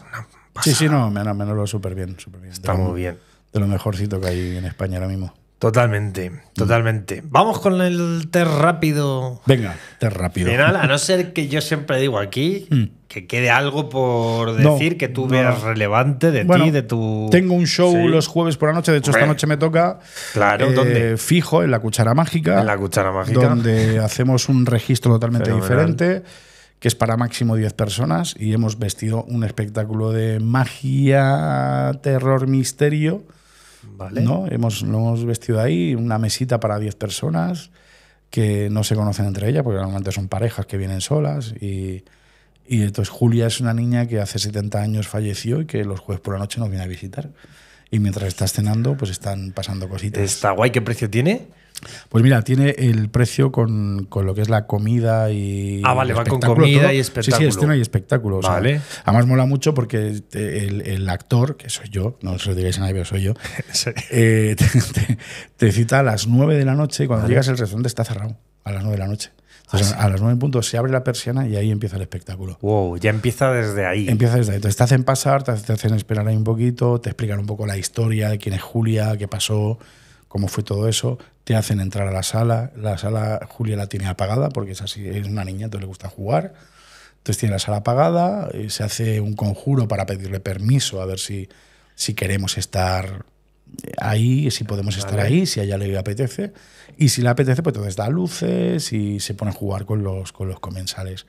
una pasada. Sí, sí, no, menos, menos lo súper bien, súper bien. Está muy bien. De lo mejorcito que hay en España ahora mismo. Totalmente, totalmente. Vamos con el test rápido. Venga, test rápido. a no ser que yo siempre digo aquí mm. que quede algo por decir que tú veas relevante de ti, de tu. Tengo un show los jueves por la noche, de hecho, esta noche me toca. Claro, eh, Donde Fijo, en la Cuchara Mágica. En la Cuchara Mágica. Donde hacemos un registro totalmente diferente que es para máximo 10 personas y hemos vestido un espectáculo de magia, terror, misterio ¿no? Hemos, lo hemos vestido ahí, una mesita para 10 personas que no se conocen entre ellas, porque normalmente son parejas que vienen solas. Y, y, entonces Julia es una niña que hace 70 años falleció y que los jueves por la noche nos viene a visitar. Y mientras está cenando, pues están pasando cositas. Está guay, ¿qué precio tiene? Pues mira, tiene el precio con, con, lo que es la comida y. Ah, vale, va con comida y espectáculo. Sí, sí, escena y espectáculo. Vale. además mola mucho porque eh, el, actor, que soy yo, no se lo digáis a nadie, pero soy yo, eh, te, cita a las 9 de la noche y cuando llegas el restaurante está cerrado a las 9 de la noche. Entonces, ah, a las 9 en punto se abre la persiana y ahí empieza el espectáculo. Wow, ya empieza desde ahí. Empieza desde ahí. Entonces te hacen pasar, te hacen esperar ahí un poquito, te explican un poco la historia de quién es Julia, qué pasó cómo fue todo eso, te hacen entrar a la sala, la sala Julia la tiene apagada porque es así, es una niña, entonces le gusta jugar, entonces tiene la sala apagada, y eh, se hace un conjuro para pedirle permiso a ver si, si queremos estar ahí, si podemos estar ahí, si a ella le apetece. Y si le apetece, pues entonces da luces y se pone a jugar con los, con los comensales.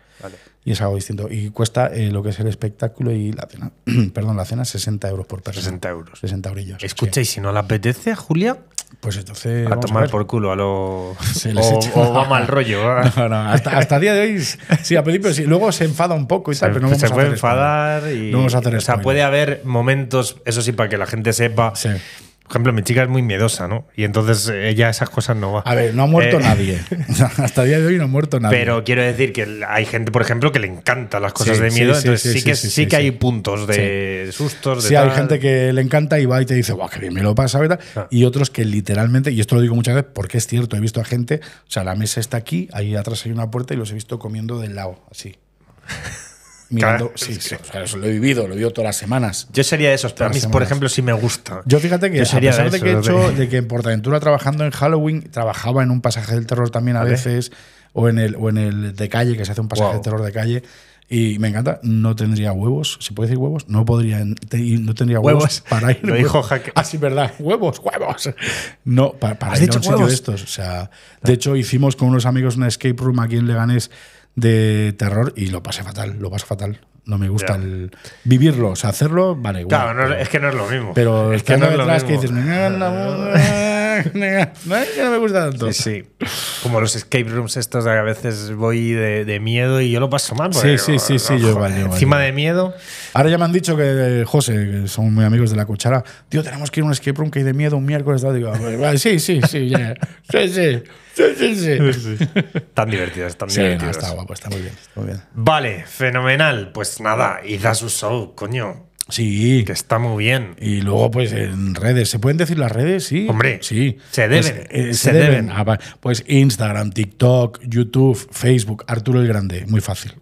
Y es algo distinto. Y cuesta eh, lo que es el espectáculo y la cena, perdón, la cena 60 euros por persona. 60 euros. 60 eurillos. Escucha, si no le apetece a Julia, pues entonces. A tomar por culo a lo. Se les o, o va mal rollo. hasta, hasta, día de hoy. Sí, a principio sí. Luego se enfada un poco y tal, se, puede enfadar y. No vamos a hacer O sea, puede haber momentos, eso sí, para que la gente sepa. Sí por ejemplo, mi chica es muy miedosa, ¿no? Y entonces eh, ella esas cosas no va. A ver, no ha muerto eh, nadie. Hasta el día de hoy no ha muerto nadie. Pero quiero decir que hay gente, por ejemplo, que le encantan las cosas de miedo. Sí, que, sí, que hay puntos de sustos. sí, hay gente que le encanta y va y te dice, guau, qué bien me lo pasa, ¿verdad? Ah. Y otros que literalmente, y esto lo digo muchas veces porque es cierto, he visto a gente, o sea, la mesa está aquí, ahí atrás hay una puerta y los he visto comiendo del lado, así mirando. sí, sí, O sea, lo he vivido, lo vivo todas las semanas. Yo sería esos, pero a mí, por ejemplo, sí me gusta. Yo fíjate que, de, hecho, de que en Portaventura trabajando en Halloween, trabajaba en un pasaje del terror también a veces, o en, el, o en el de calle, que se hace un pasaje del de terror de calle. Y me encanta, no tendría huevos, ¿se puede decir huevos? No podría, no tendría huevos, para ir. Lo dijo Ah, sí, verdad, huevos, huevos. No, para, ir a un de estos. O sea, de hecho, hicimos con unos amigos una escape room aquí en Leganés de terror y lo pasé fatal, lo pasé fatal. No me gusta el vivirlo, o sea, hacerlo, vale, igual. Claro, no, es que no es lo mismo. Pero es que no es lo mismo. que no me gusta tanto. Sí, sí. Como los escape rooms estos a veces voy de, miedo y yo lo paso mal. Sí, sí, sí, sí, yo vale, Encima de miedo. Ahora ya me han dicho que eh, José, que son muy amigos de la cuchara, tío, tenemos que ir a un escape room que hay de miedo un miércoles. sí, sí, sí, Sí, sí. Sí, sí, sí. Tan divertidos tan sí, está guapo, está muy, bien, muy bien. Vale, fenomenal. Pues nada, id a su show, coño. Sí. Que está muy bien. Y luego, pues, en redes. ¿Se pueden decir las redes? Sí. Hombre. Sí. Se pues, deben. Eh, se, deben. Ah, pues Instagram, TikTok, YouTube, Facebook, Arturo el Grande. Muy fácil.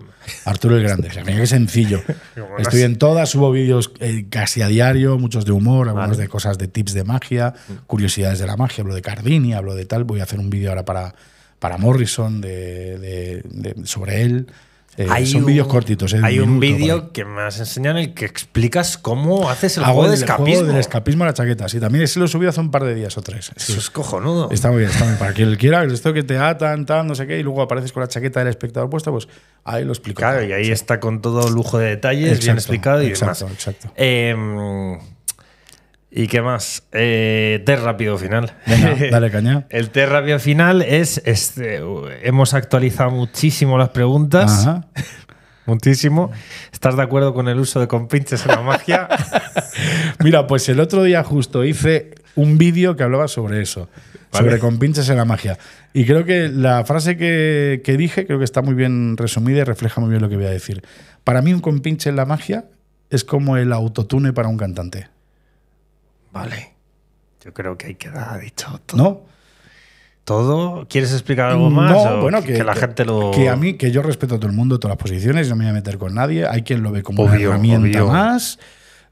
Arturo el Grande. Es sencillo. Estoy en todas, subo vídeos eh, casi a diario, muchos de humor, algunos de cosas de tips de magia, curiosidades de la magia, hablo de Cardini, hablo de tal. Voy a hacer un vídeo ahora para, para Morrison de, de, sobre él. Eh, hay son vídeos cortitos. Eh, hay un vídeo que me has enseñado en el que explicas cómo haces el juego del escapismo. Juego del escapismo a la chaqueta. Sí, también ese lo he subido hace un par de días o tres. Eso es cojonudo. Está muy bien, está Para quien quiera, esto que te atan, tal, no sé qué, y luego apareces con la chaqueta del espectador puesto pues ahí lo explico. Claro, y ahí está con todo lujo de detalles, bien explicado y demás. Exacto, exacto. Em, ¿Y qué más? Eh, té rápido final. Venga, dale caña. El té rápido final es, este, hemos actualizado muchísimo las preguntas. Muchísimo. ¿Estás de acuerdo con el uso de compinches en la magia? Mira, pues el otro día justo hice un vídeo que hablaba sobre eso, sobre compinches en la magia. Y creo que la frase que, que dije creo que está muy bien resumida y refleja muy bien lo que voy a decir. Para mí un compinche en la magia es como el autotune para un cantante. Vale. Yo creo que hay que dar dicho todo. ¿No? ¿Todo? ¿Quieres explicar algo más? No, bueno, que, la gente lo. Que a mí, que yo respeto a todo el mundo, todas las posiciones, no me voy a meter con nadie. Hay quien lo ve como una herramienta más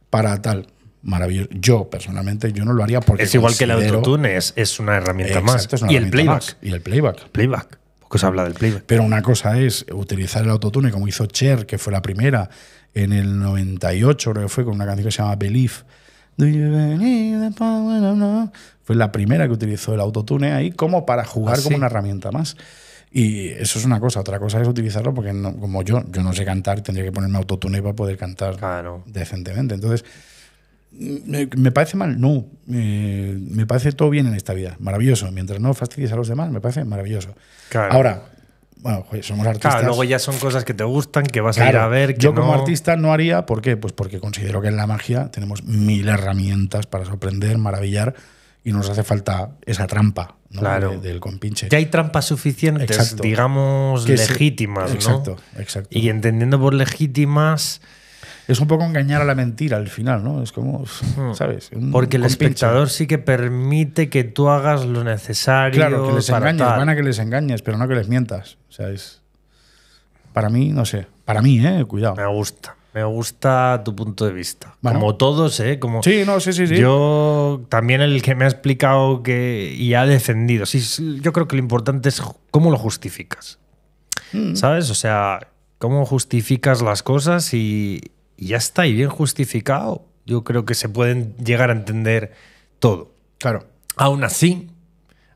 para tal. Maravilloso. Yo, personalmente, yo no lo haría porque. Es igual que el autotune, es, una herramienta más. y el playback. Y el playback. Playback. Porque se habla del playback. Pero una cosa es utilizar el autotune, como hizo Cher, que fue la primera en el 98, creo que fue, con una canción que se llama Belief fue la primera que utilizó el autotune ahí como para jugar ah, como una herramienta más. Y eso es una cosa. Otra cosa es utilizarlo porque, como yo, yo no sé cantar, tendría que ponerme autotune para poder cantar decentemente. Entonces, me, parece mal, no. me parece todo bien en esta vida. Maravilloso. Mientras no fastidies a los demás, me parece maravilloso. Ahora, bueno, somos artistas. Claro, luego ya son cosas que te gustan, que vas a ir a ver. yo como artista no haría, ¿por qué? Pues porque considero que en la magia tenemos mil herramientas para sorprender, maravillar y nos hace falta esa trampa claro. del compinche. Ya hay trampas suficientes, digamos, legítimas. ¿no? Exacto, exacto. Y entendiendo por legítimas es un poco engañar a la mentira al final, ¿no? Es como, hmm. ¿sabes? Porque el espectador sí que permite que tú hagas lo necesario. Claro, que les engañes, van que les engañes, pero no que les mientas. O sea, es. Para mí, no sé. Para mí, ¿eh? Cuidado. Me gusta. Me gusta tu punto de vista. Como todos, ¿eh? Como sí, no, sí, sí, sí. Yo también el que me ha explicado que y ha defendido. Sí, yo creo que lo importante es cómo lo justificas. Mm. ¿Sabes? O sea, cómo justificas las cosas y, y ya está, y bien justificado, yo creo que se pueden llegar a entender todo. Claro. Aún así,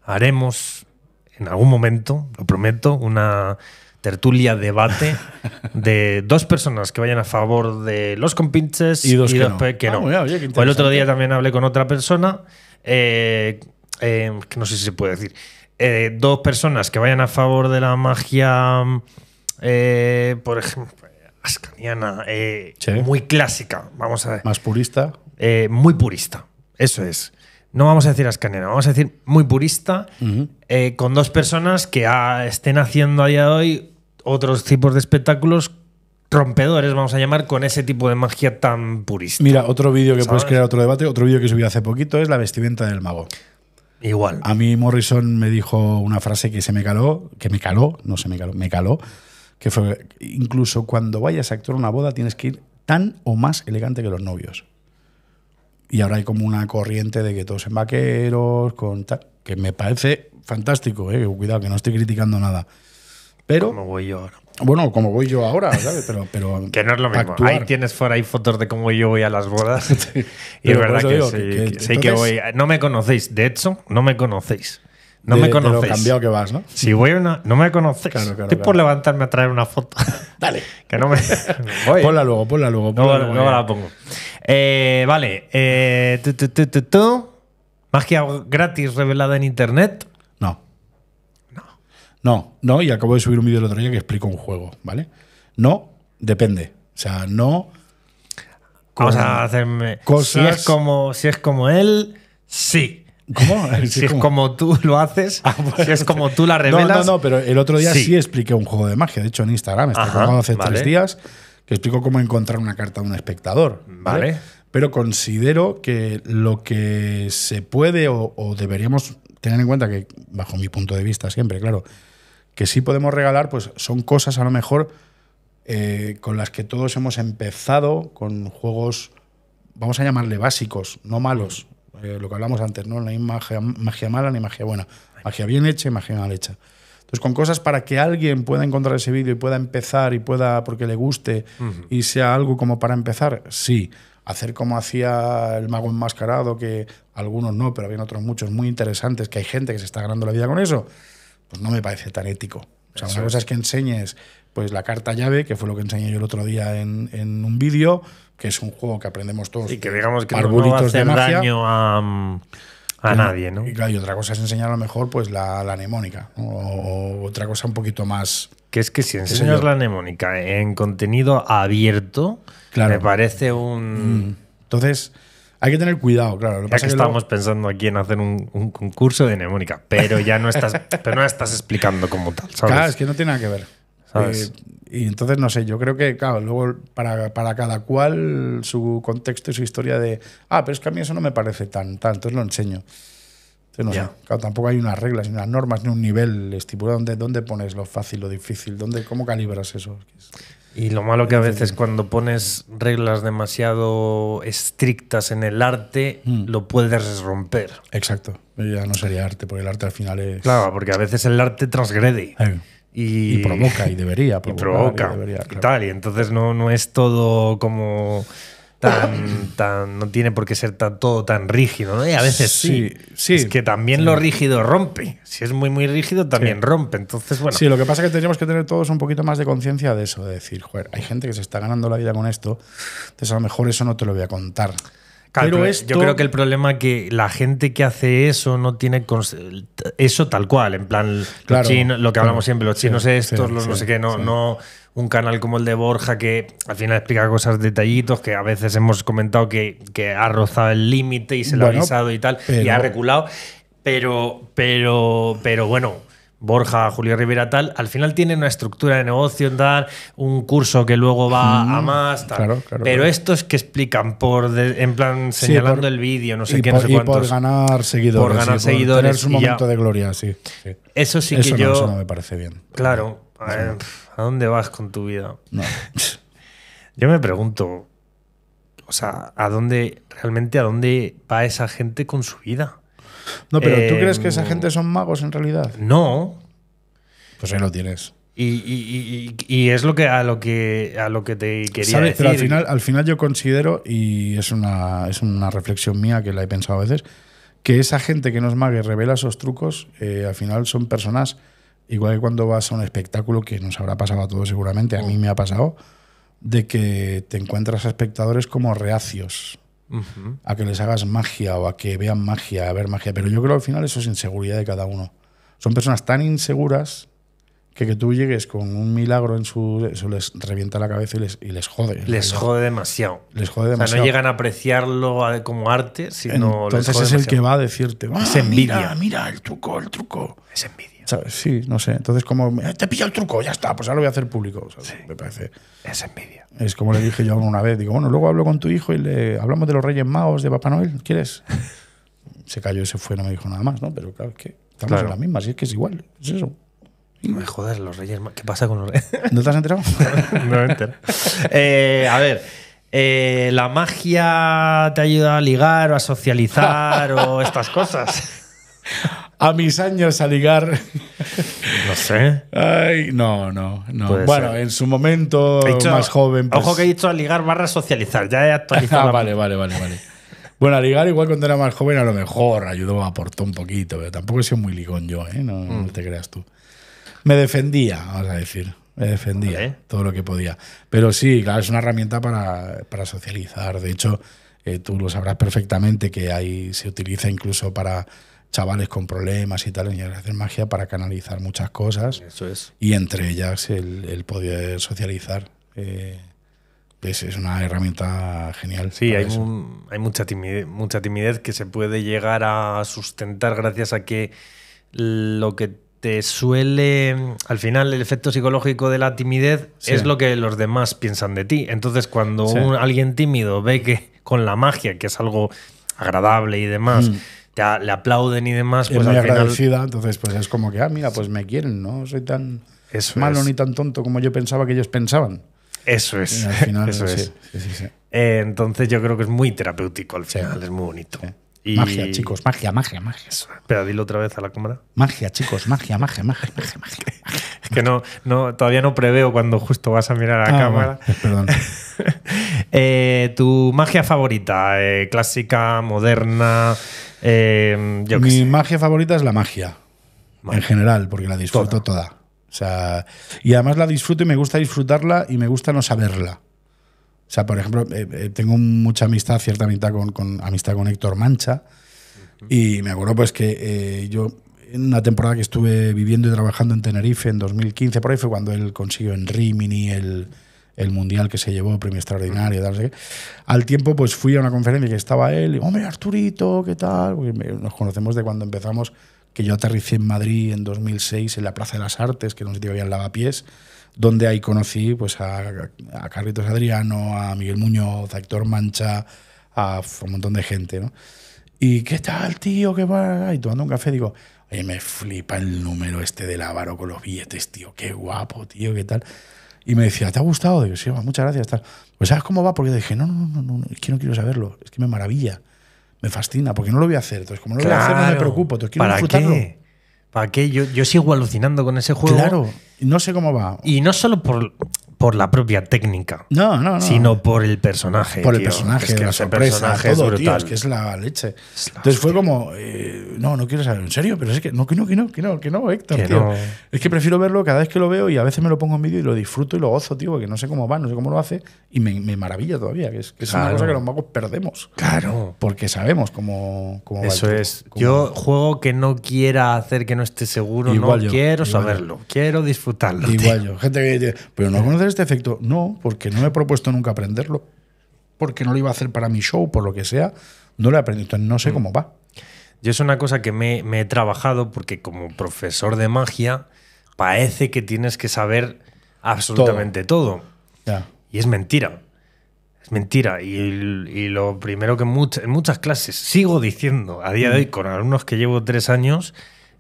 haremos en algún momento, lo prometo, una tertulia, debate de dos personas que vayan a favor de los compinches y dos, que, no. el otro día también hablé con otra persona, eh, eh, que no sé si se puede decir, eh, dos personas que vayan a favor de la magia, por ejemplo, ascaniana, eh, muy clásica, vamos a ver. Más purista. Eh, muy purista, eso es. No vamos a decir ascaniana, vamos a decir muy purista, eh, con dos personas que estén haciendo a día de hoy otros tipos de espectáculos rompedores, vamos a llamar, con ese tipo de magia tan purista. Mira, otro vídeo que puedes crear otro debate, otro vídeo que subí hace poquito es la vestimenta del mago. Igual. A mí Morrison me dijo una frase que se me caló, que me caló, no se me caló, me caló, que fue, incluso cuando vayas a actuar una boda tienes que ir tan o más elegante que los novios. Y ahora hay como una corriente de que todos en vaqueros, con tal, que me parece fantástico, eh, cuidado, que no estoy criticando nada. Pero, voy yo ahora. Bueno, como voy yo ahora, ¿sabes? Pero, que no es lo mismo. Ahí tienes fuera ahí fotos de cómo yo voy a las bodas. y es verdad que, voy. No me conocéis, de hecho, no me conocéis. No me conoces cambiado que vas, ¿no? Si voy No me conoces. Estoy por levantarme a traer una foto. Dale. Ponla luego, ponla luego. no, me la pongo. Eh, vale. Eh, Magia gratis revelada en internet. No. No. No, no. Y acabo de subir un vídeo el otro día que explico un juego, ¿vale? No, depende. O sea, no. Vamos a hacerme. Cosas... como, si es como él, sí. ¿Cómo? si es como tú lo haces, ah, si es como tú la revelas. No, no, no, pero el otro día sí, expliqué un juego de magia. De hecho, en Instagram, está hace tres días, que explico cómo encontrar una carta de un espectador. Vale. Pero considero que lo que se puede o, deberíamos tener en cuenta, que bajo mi punto de vista siempre, claro, que sí podemos regalar, pues son cosas a lo mejor eh, con las que todos hemos empezado, con juegos, vamos a llamarle básicos, no malos, eh, lo que hablamos antes, ¿no? hay magia, mala ni magia buena. Magia bien hecha y magia mal hecha. Entonces, con cosas para que alguien pueda encontrar ese vídeo y pueda empezar y pueda, porque le guste y sea algo como para empezar, sí. Hacer como hacía el mago enmascarado, que algunos no, pero había otros muchos muy interesantes, que hay gente que se está ganando la vida con eso, pues no me parece tan ético. O sea, una cosa es que enseñes pues, la carta llave, que fue lo que enseñé yo el otro día en, en un vídeo, que es un juego que aprendemos todos. Y que digamos que no va a hacer daño a, mm, nadie, ¿no? Y, otra cosa es enseñar a lo mejor pues la, la mnemónica, o, otra cosa un poquito más... Que es que si enseñas la mnemónica en contenido abierto, claro. me parece un... Mm. Entonces... Hay que tener cuidado, claro. ya que, estábamos pensando aquí en hacer un, un concurso de mnemónica, pero ya no estás, pero no estás explicando como tal, Claro, es que no tiene nada que ver. Eh, y entonces, no sé, yo creo que, claro, luego para, para, cada cual su contexto y su historia de, ah, pero es que a mí eso no me parece tan, tan entonces lo enseño. Entonces, no sé, tampoco hay unas reglas, ni unas normas, ni un nivel estipulado donde, dónde pones lo fácil, lo difícil, dónde, cómo calibras eso. Y lo malo que a veces cuando pones reglas demasiado estrictas en el arte, mm. lo puedes romper. Exacto. Ya no sería arte, porque el arte al final es. Claro, porque a veces el arte transgrede. Y, provoca, y debería provocar, y provoca, y, tal, y entonces no, no es todo como tan, tan no tiene por qué ser tan, todo tan rígido, ¿no? Y a veces sí. sí. Es que también lo rígido rompe. Si es muy, muy rígido, también rompe. Entonces, bueno. Sí, lo que pasa es que tenemos que tener todos un poquito más de conciencia de eso, de decir, joder, hay gente que se está ganando la vida con esto, entonces a lo mejor eso no te lo voy a contar. Yo creo que el problema es que la gente que hace eso no tiene eso tal cual, en plan, lo que hablamos siempre, los chinos estos, los no sé qué, no, un canal como el de Borja que al final explica cosas detallitos que a veces hemos comentado que, ha rozado el límite y se lo ha avisado y tal, y ha reculado. Pero, pero, pero bueno, Borja, Julio Rivera, tal, al final tienen una estructura de negocio, tal un curso que luego va a más, tal. Pero esto estos que explican por en plan señalando el vídeo, no sé qué, no sé por ganar seguidores. Por ganar seguidores. tener su momento de gloria, sí. Eso sí que yo. Eso no me parece bien. Claro. A, dónde vas con tu vida? yo me pregunto, o sea, ¿a dónde, realmente a dónde va esa gente con su vida? No, pero ¿tú crees que esa em, gente son magos en realidad? No. Pues ahí lo tienes. Y, es lo que a lo que a lo que te quería decir. Pero al final, al final yo considero, y es una, reflexión mía que la he pensado a veces, que esa gente que nos mague revela esos trucos, eh, al final son personas, igual que cuando vas a un espectáculo, que nos habrá pasado a todos seguramente, a mí mm. me ha pasado, de que te encuentras a espectadores como reacios a que les hagas magia o a que vean magia, a ver magia. Pero yo creo que al final eso es inseguridad de cada uno. Son personas tan inseguras que que tú llegues con un milagro en su... Eso les revienta la cabeza y les, jode. Les jode demasiado. Les jode no llegan a apreciarlo como arte, sino... Entonces es el que va a decirte, ah, es envidia. mira, mira el truco, el truco. Es envidia. Sí, no sé. Entonces, como, eh, te pilla el truco, ya está, pues ahora lo voy a hacer público. Me parece. Es envidia. Es como le dije yo una vez, digo, bueno, luego hablo con tu hijo y le hablamos de los Reyes Magos de Papá Noel, ¿quieres? se cayó y se fue, no me dijo nada más, ¿no? Pero claro, es que estamos en la misma, así es que es igual, es eso. No me jodas, los Reyes ¿Qué pasa con los Reyes? ¿No te has enterado? no me entero. Eh, a ver. Eh, ¿La magia te ayuda a ligar o a socializar o estas cosas? a mis años a ligar. No sé. Ay, no, no, bueno, en su momento más joven. Pues- ojo que he dicho a ligar barra socializar, ya he actualizado. Ah, vale, vale, vale, vale. Bueno, a ligar igual cuando era más joven a lo mejor ayudó, aportó un poquito, pero tampoco he sido muy ligón yo, ¿eh? No, mm. te creas tú. Me defendía, vamos a decir. Me defendía todo lo que podía. Pero sí, claro, es una herramienta para, para socializar. De hecho, eh, tú lo sabrás perfectamente que ahí se utiliza incluso para chavales con problemas y tal, y hacer magia para canalizar muchas cosas. Eso es. Y entre ellas el, poder socializar. Eh, pues es, una herramienta genial. Sí, hay, mucha, timidez, mucha timidez que se puede llegar a sustentar gracias a que lo que te suele. Al final, el efecto psicológico de la timidez es lo que los demás piensan de ti. Entonces, cuando un, alguien tímido ve que con la magia, que es algo agradable y demás, mm le aplauden y demás. pues es agradecida, entonces pues es como que, ah, mira, pues me quieren, no soy tan malo ni tan tonto como yo pensaba que ellos pensaban. Eso es. Al final, Eso es. Eh, entonces yo creo que es muy terapéutico al final, es muy bonito. Magia, chicos, magia, magia, magia. Espera, dilo otra vez a la cámara. Magia, chicos, magia, magia, magia, magia, magia. es que no, no, todavía no preveo cuando justo vas a mirar a la ah, cámara. Pues, perdón. Eh, tu magia favorita, eh, clásica, moderna. Em, Mi magia favorita es la magia, en general, porque la disfruto toda. y además la disfruto y me gusta disfrutarla y me gusta no saberla. O sea, por ejemplo, eh, eh, tengo mucha amistad, cierta amistad con, amistad con Héctor Mancha. Y me acuerdo pues que eh, yo en una temporada que estuve viviendo y trabajando en Tenerife en 2015, por ahí fue cuando él consiguió en Rimini el, el mundial que se llevó, premio extraordinario, tal, Al tiempo, pues fui a una conferencia que estaba él, y, hombre, Arturito, ¿qué tal? nos conocemos de cuando empezamos, que yo aterricé en Madrid en 2006, en la Plaza de las Artes, que era un sitio había el Lavapiés, donde ahí conocí pues, a, a Carlitos Adriano, a Miguel Muñoz, a Héctor Mancha, a un montón de gente, ¿no? ¿Y qué tal, tío? ¿Qué va? Y tomando un café digo, oye, me flipa el número este del avaro con los billetes, tío. Qué guapo, tío, qué tal. Y me decía, ¿te ha gustado? Digo, sí, muchas gracias. Pues ¿sabes cómo va? Porque dije, no, no, no, no, es que no quiero saberlo. Es que me maravilla, me fascina, porque no lo voy a hacer. Entonces, como no lo voy a hacer, no me preocupo. Entonces, quiero ¿Para qué? ¿Para qué? Yo, yo sigo alucinando con ese juego. Claro, no sé cómo va. Y no solo por por la propia técnica. No, no, no. Sino por el personaje. Por el personaje, es que la sorpresa, es la leche. Entonces fue como, eh, no, no quiero saber, en serio, pero es que no, que no, que no, que no, Héctor, tío. Es que prefiero verlo cada vez que lo veo y a veces me lo pongo en vídeo y lo disfruto y lo gozo, tío, que no sé cómo va, no sé cómo lo hace y me, maravilla todavía, que es, una cosa que los magos perdemos. Claro. Porque sabemos cómo, cómo Eso es. yo juego que no quiera hacer que no esté seguro, no quiero saberlo, quiero disfrutarlo. Igual yo, gente que dice, pero no eh. conoces este efecto? No, porque no me he propuesto nunca aprenderlo. Porque no lo iba a hacer para mi show, por lo que sea. No lo he aprendido. Entonces no sé mm. cómo va. Yo es una cosa que me, he trabajado porque como profesor de magia parece que tienes que saber absolutamente todo. Y es mentira. Es mentira. Y, lo primero que en muchas clases sigo diciendo a día de mm. hoy con alumnos que llevo tres años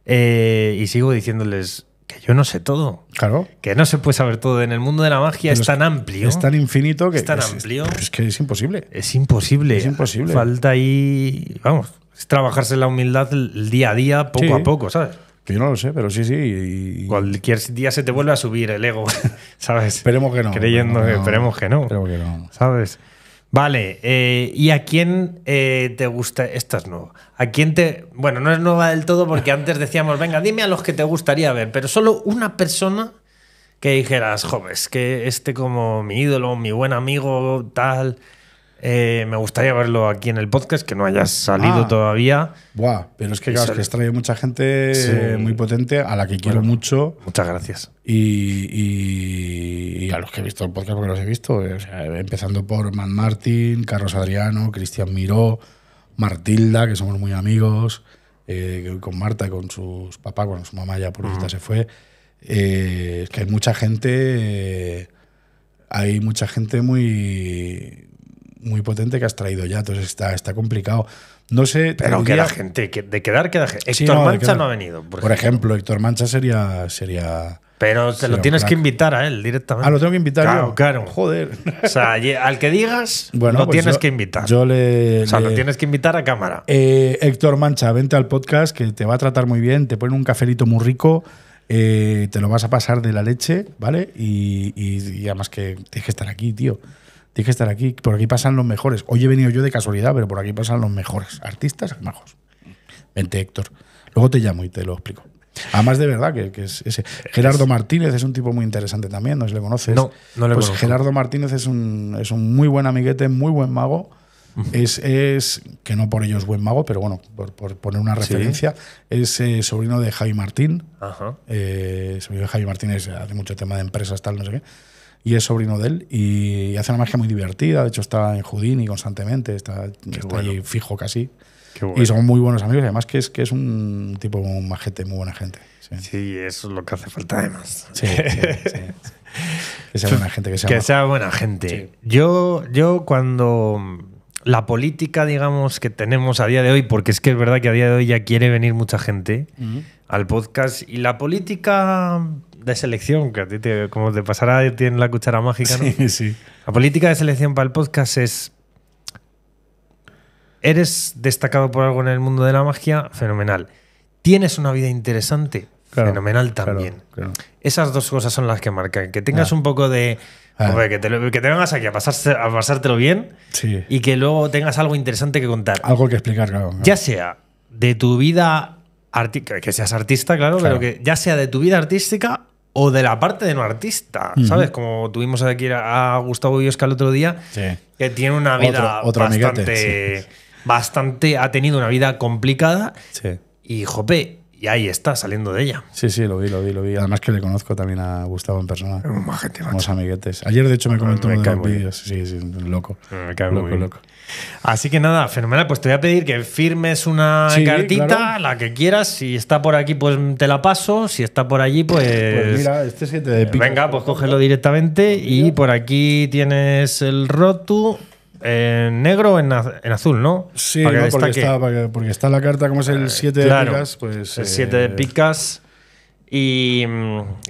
eh, y sigo diciéndoles, que yo no sé todo. Claro. Que no se puede saber todo. En el mundo de la magia es tan amplio. Es tan infinito que. Es tan amplio. Es que es imposible. Es imposible. Es imposible. Falta ahí. Vamos, es trabajarse la humildad el día a día, poco a poco, ¿sabes? Yo no lo sé, pero sí, sí. Cualquier día se te vuelve a subir el ego, ¿sabes? Esperemos que no. Creyendo, esperemos que no. Esperemos que no. ¿Sabes? Vale, eh, ¿y a quién eh, te gusta? Esta es nueva. ¿A quién te.? Bueno, no es nueva del todo porque antes decíamos, venga, dime a los que te gustaría ver, pero solo una persona que dijeras, joves, que este como mi ídolo, mi buen amigo, tal. Eh, me gustaría verlo aquí en el podcast, que no haya salido ah. todavía. Buah, pero es que, claro, que has mucha gente eh, muy potente, a la que quiero mucho. Muchas gracias. Y, a los que he visto el podcast, porque los he visto. Eh, empezando por Man Martin, Carlos Adriano, Cristian Miró, Martilda, que somos muy amigos, con Marta, y con sus papás, bueno, su mamá ya por uh se fue. es que hay mucha gente. hay mucha gente muy muy potente que has traído ya, entonces está, está complicado. No sé. Pero queda gente, de quedar queda gente. Héctor Mancha no ha venido. Por, ejemplo. Héctor Mancha sería. sería pero te lo tienes que invitar a él directamente. Ah, lo tengo que invitar claro, yo. Claro, Joder. O sea, al que digas, bueno, lo pues tienes que invitar. Yo le. O sea, lo tienes que invitar a cámara. Eh, Héctor Mancha, vente al podcast que te va a tratar muy bien, te ponen un cafelito muy rico. Eh, te lo vas a pasar de la leche, ¿vale? y además que tienes que estar aquí, tío. Tienes que estar aquí. Por aquí pasan los mejores. Hoy he venido yo de casualidad, pero por aquí pasan los mejores artistas majos. Vente, Héctor. Luego te llamo y te lo explico. Además, de verdad, que, es ese. Gerardo Martínez es un tipo muy interesante también, no sé le conoces. No, no le pues Gerardo Martínez es un, es un muy buen amiguete, muy buen mago. es, que no por ello es buen mago, pero bueno, por, poner una referencia, es eh, sobrino de Javi Martín. Ajá. Eh, sobrino de Javi Martín hace mucho tema de empresas, tal, no sé qué y es sobrino de él y hace una magia muy divertida. De hecho, está en Houdini constantemente, está, ahí fijo casi. Y son muy buenos amigos. Además, que es, que es un tipo un majete, muy buena gente. Sí. eso es lo que hace falta, además. Sí, sí, que sea buena gente. Que sea, buena gente. Yo, yo, cuando. Mm, la política, digamos, que tenemos a día de hoy, porque es que es verdad que a día de hoy ya quiere venir mucha gente al podcast, y la política de selección, que a ti como te pasará, tiene la cuchara mágica, ¿no? Sí, sí. La política de selección para el podcast es. Eres destacado por algo en el mundo de la magia, fenomenal. Tienes una vida interesante, fenomenal también. Esas dos cosas son las que marcan. Que tengas ah. un poco de. Ah. que, te vengas aquí a, pasártelo bien y que luego tengas algo interesante que contar. Algo que explicar, claro. Ya sea de tu vida artística, que seas artista, claro, pero que ya sea de tu vida artística o de la parte de un artista, ¿sabes? Como tuvimos aquí a Gustavo Iosca el otro día, que tiene una vida bastante, ha tenido una vida complicada y jope, y ahí está saliendo de ella. Sí, sí, lo vi, lo vi, lo vi. Además que le conozco también a Gustavo en persona. amiguetes. Ayer de hecho me comentó me Sí, sí, loco. Me cae loco, Así que nada, fenomenal. Pues te voy a pedir que firmes una cartita, la que quieras. Si está por aquí, pues te la paso. Si está por allí, pues. Pues mira, este es de Venga, pues cógelo directamente. Y por aquí tienes el Rotu. Eh, en negro en, en azul, ¿no? Sí, porque, está, la carta, como es el 7 eh, de picas, pues. El 7 eh, de picas. y,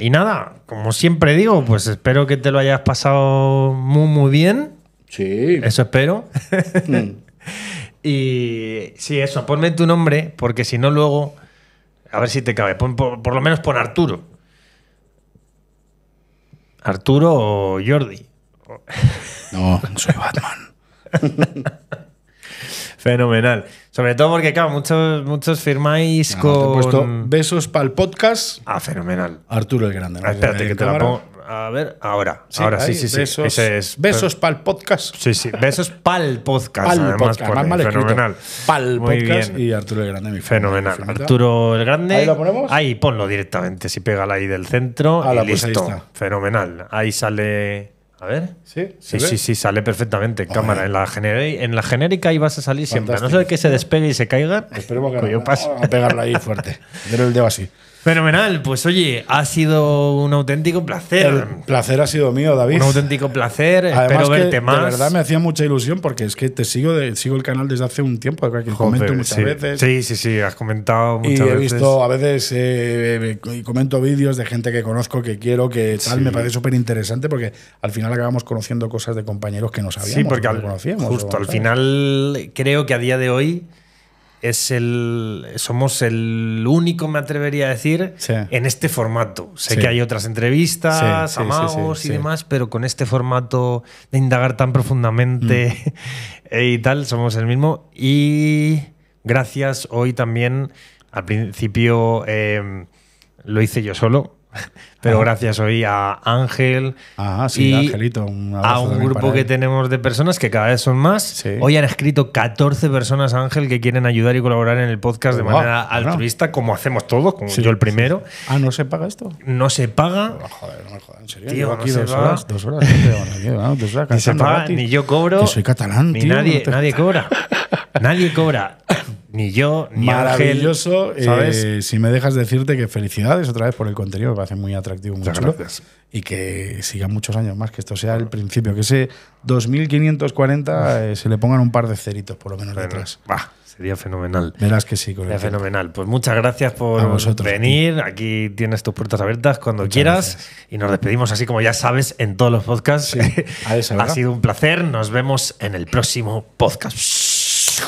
nada, como siempre digo, pues espero que te lo hayas pasado muy, muy bien. Sí. Eso espero. Mm. y sí, eso, ponme tu nombre, porque si no luego, a ver si te cabe. por, lo menos pon Arturo. Arturo o Jordi. no, soy Batman. Fenomenal. Sobre todo porque, claro, muchos, muchos firmáis con. besos para el podcast. Ah, fenomenal. Arturo el Grande. Ah, espérate, que te la pongo. A ver, ahora. ahora sí, sí, sí. Besos, es, besos para el podcast. Sí, sí. Besos para el podcast. además, fenomenal. podcast y Arturo el Grande. fenomenal. Arturo el Grande. Ahí lo ponemos. Ahí ponlo directamente. Si pega la ahí del centro ah, y listo. fenomenal. Ahí sale. A ver. Sí, sí, sí, sale perfectamente. en Cámara. En la, genérica ahí vas a salir siempre. no ser que se despegue y se caiga. Esperemos que pues yo paso. A pegarla ahí fuerte. Pero el dedo así. Fenomenal, pues oye, ha sido un auténtico placer. El placer ha sido mío, David. Un auténtico placer, espero verte más. De verdad me hacía mucha ilusión porque es que te sigo sigo el canal desde hace un tiempo, que comento muchas sí. veces. Sí, sí, sí, has comentado muchas veces. Y he visto a veces, eh, eh, y comento vídeos de gente que conozco, que quiero, que tal, me parece súper interesante porque al final acabamos conociendo cosas de compañeros que no sabíamos. Sí, porque conocíamos. Justo, al final creo que a día de hoy es el, somos el único, me atrevería a decir, en este formato. Sé que hay otras entrevistas, y demás, pero con este formato de indagar tan profundamente mm. e y tal, somos el mismo. Y gracias hoy también, al principio eh, lo hice yo solo, pero ah. gracias hoy a Ángel. Ah, a un grupo que tenemos de personas que cada vez son más. Hoy han escrito 14 personas, Ángel, que quieren ayudar y colaborar en el podcast de manera altruista, como hacemos todos, como yo el primero. Ah, ¿no se paga esto? No se paga. Ah, joder, no me en serio. Tío, aquí dos, horas, dos, horas, ni se paga, ni yo cobro. Que soy catalán, tío, Nadie, nadie cobra. nadie cobra. ni yo, ni Maravilloso. Eh, si me dejas decirte que felicidades otra vez por el contenido, me parece muy atractivo, Muchas Gracias. Y que sigan muchos años más, que esto sea el principio, que ese 2540 eh, se le pongan un par de ceritos por lo menos detrás. sería fenomenal. Verás que sí. Con fenomenal. Pues muchas gracias por venir. Aquí tienes tus puertas abiertas cuando quieras. Y nos despedimos así como ya sabes en todos los podcasts. ha sido un placer. Nos vemos en el próximo podcast.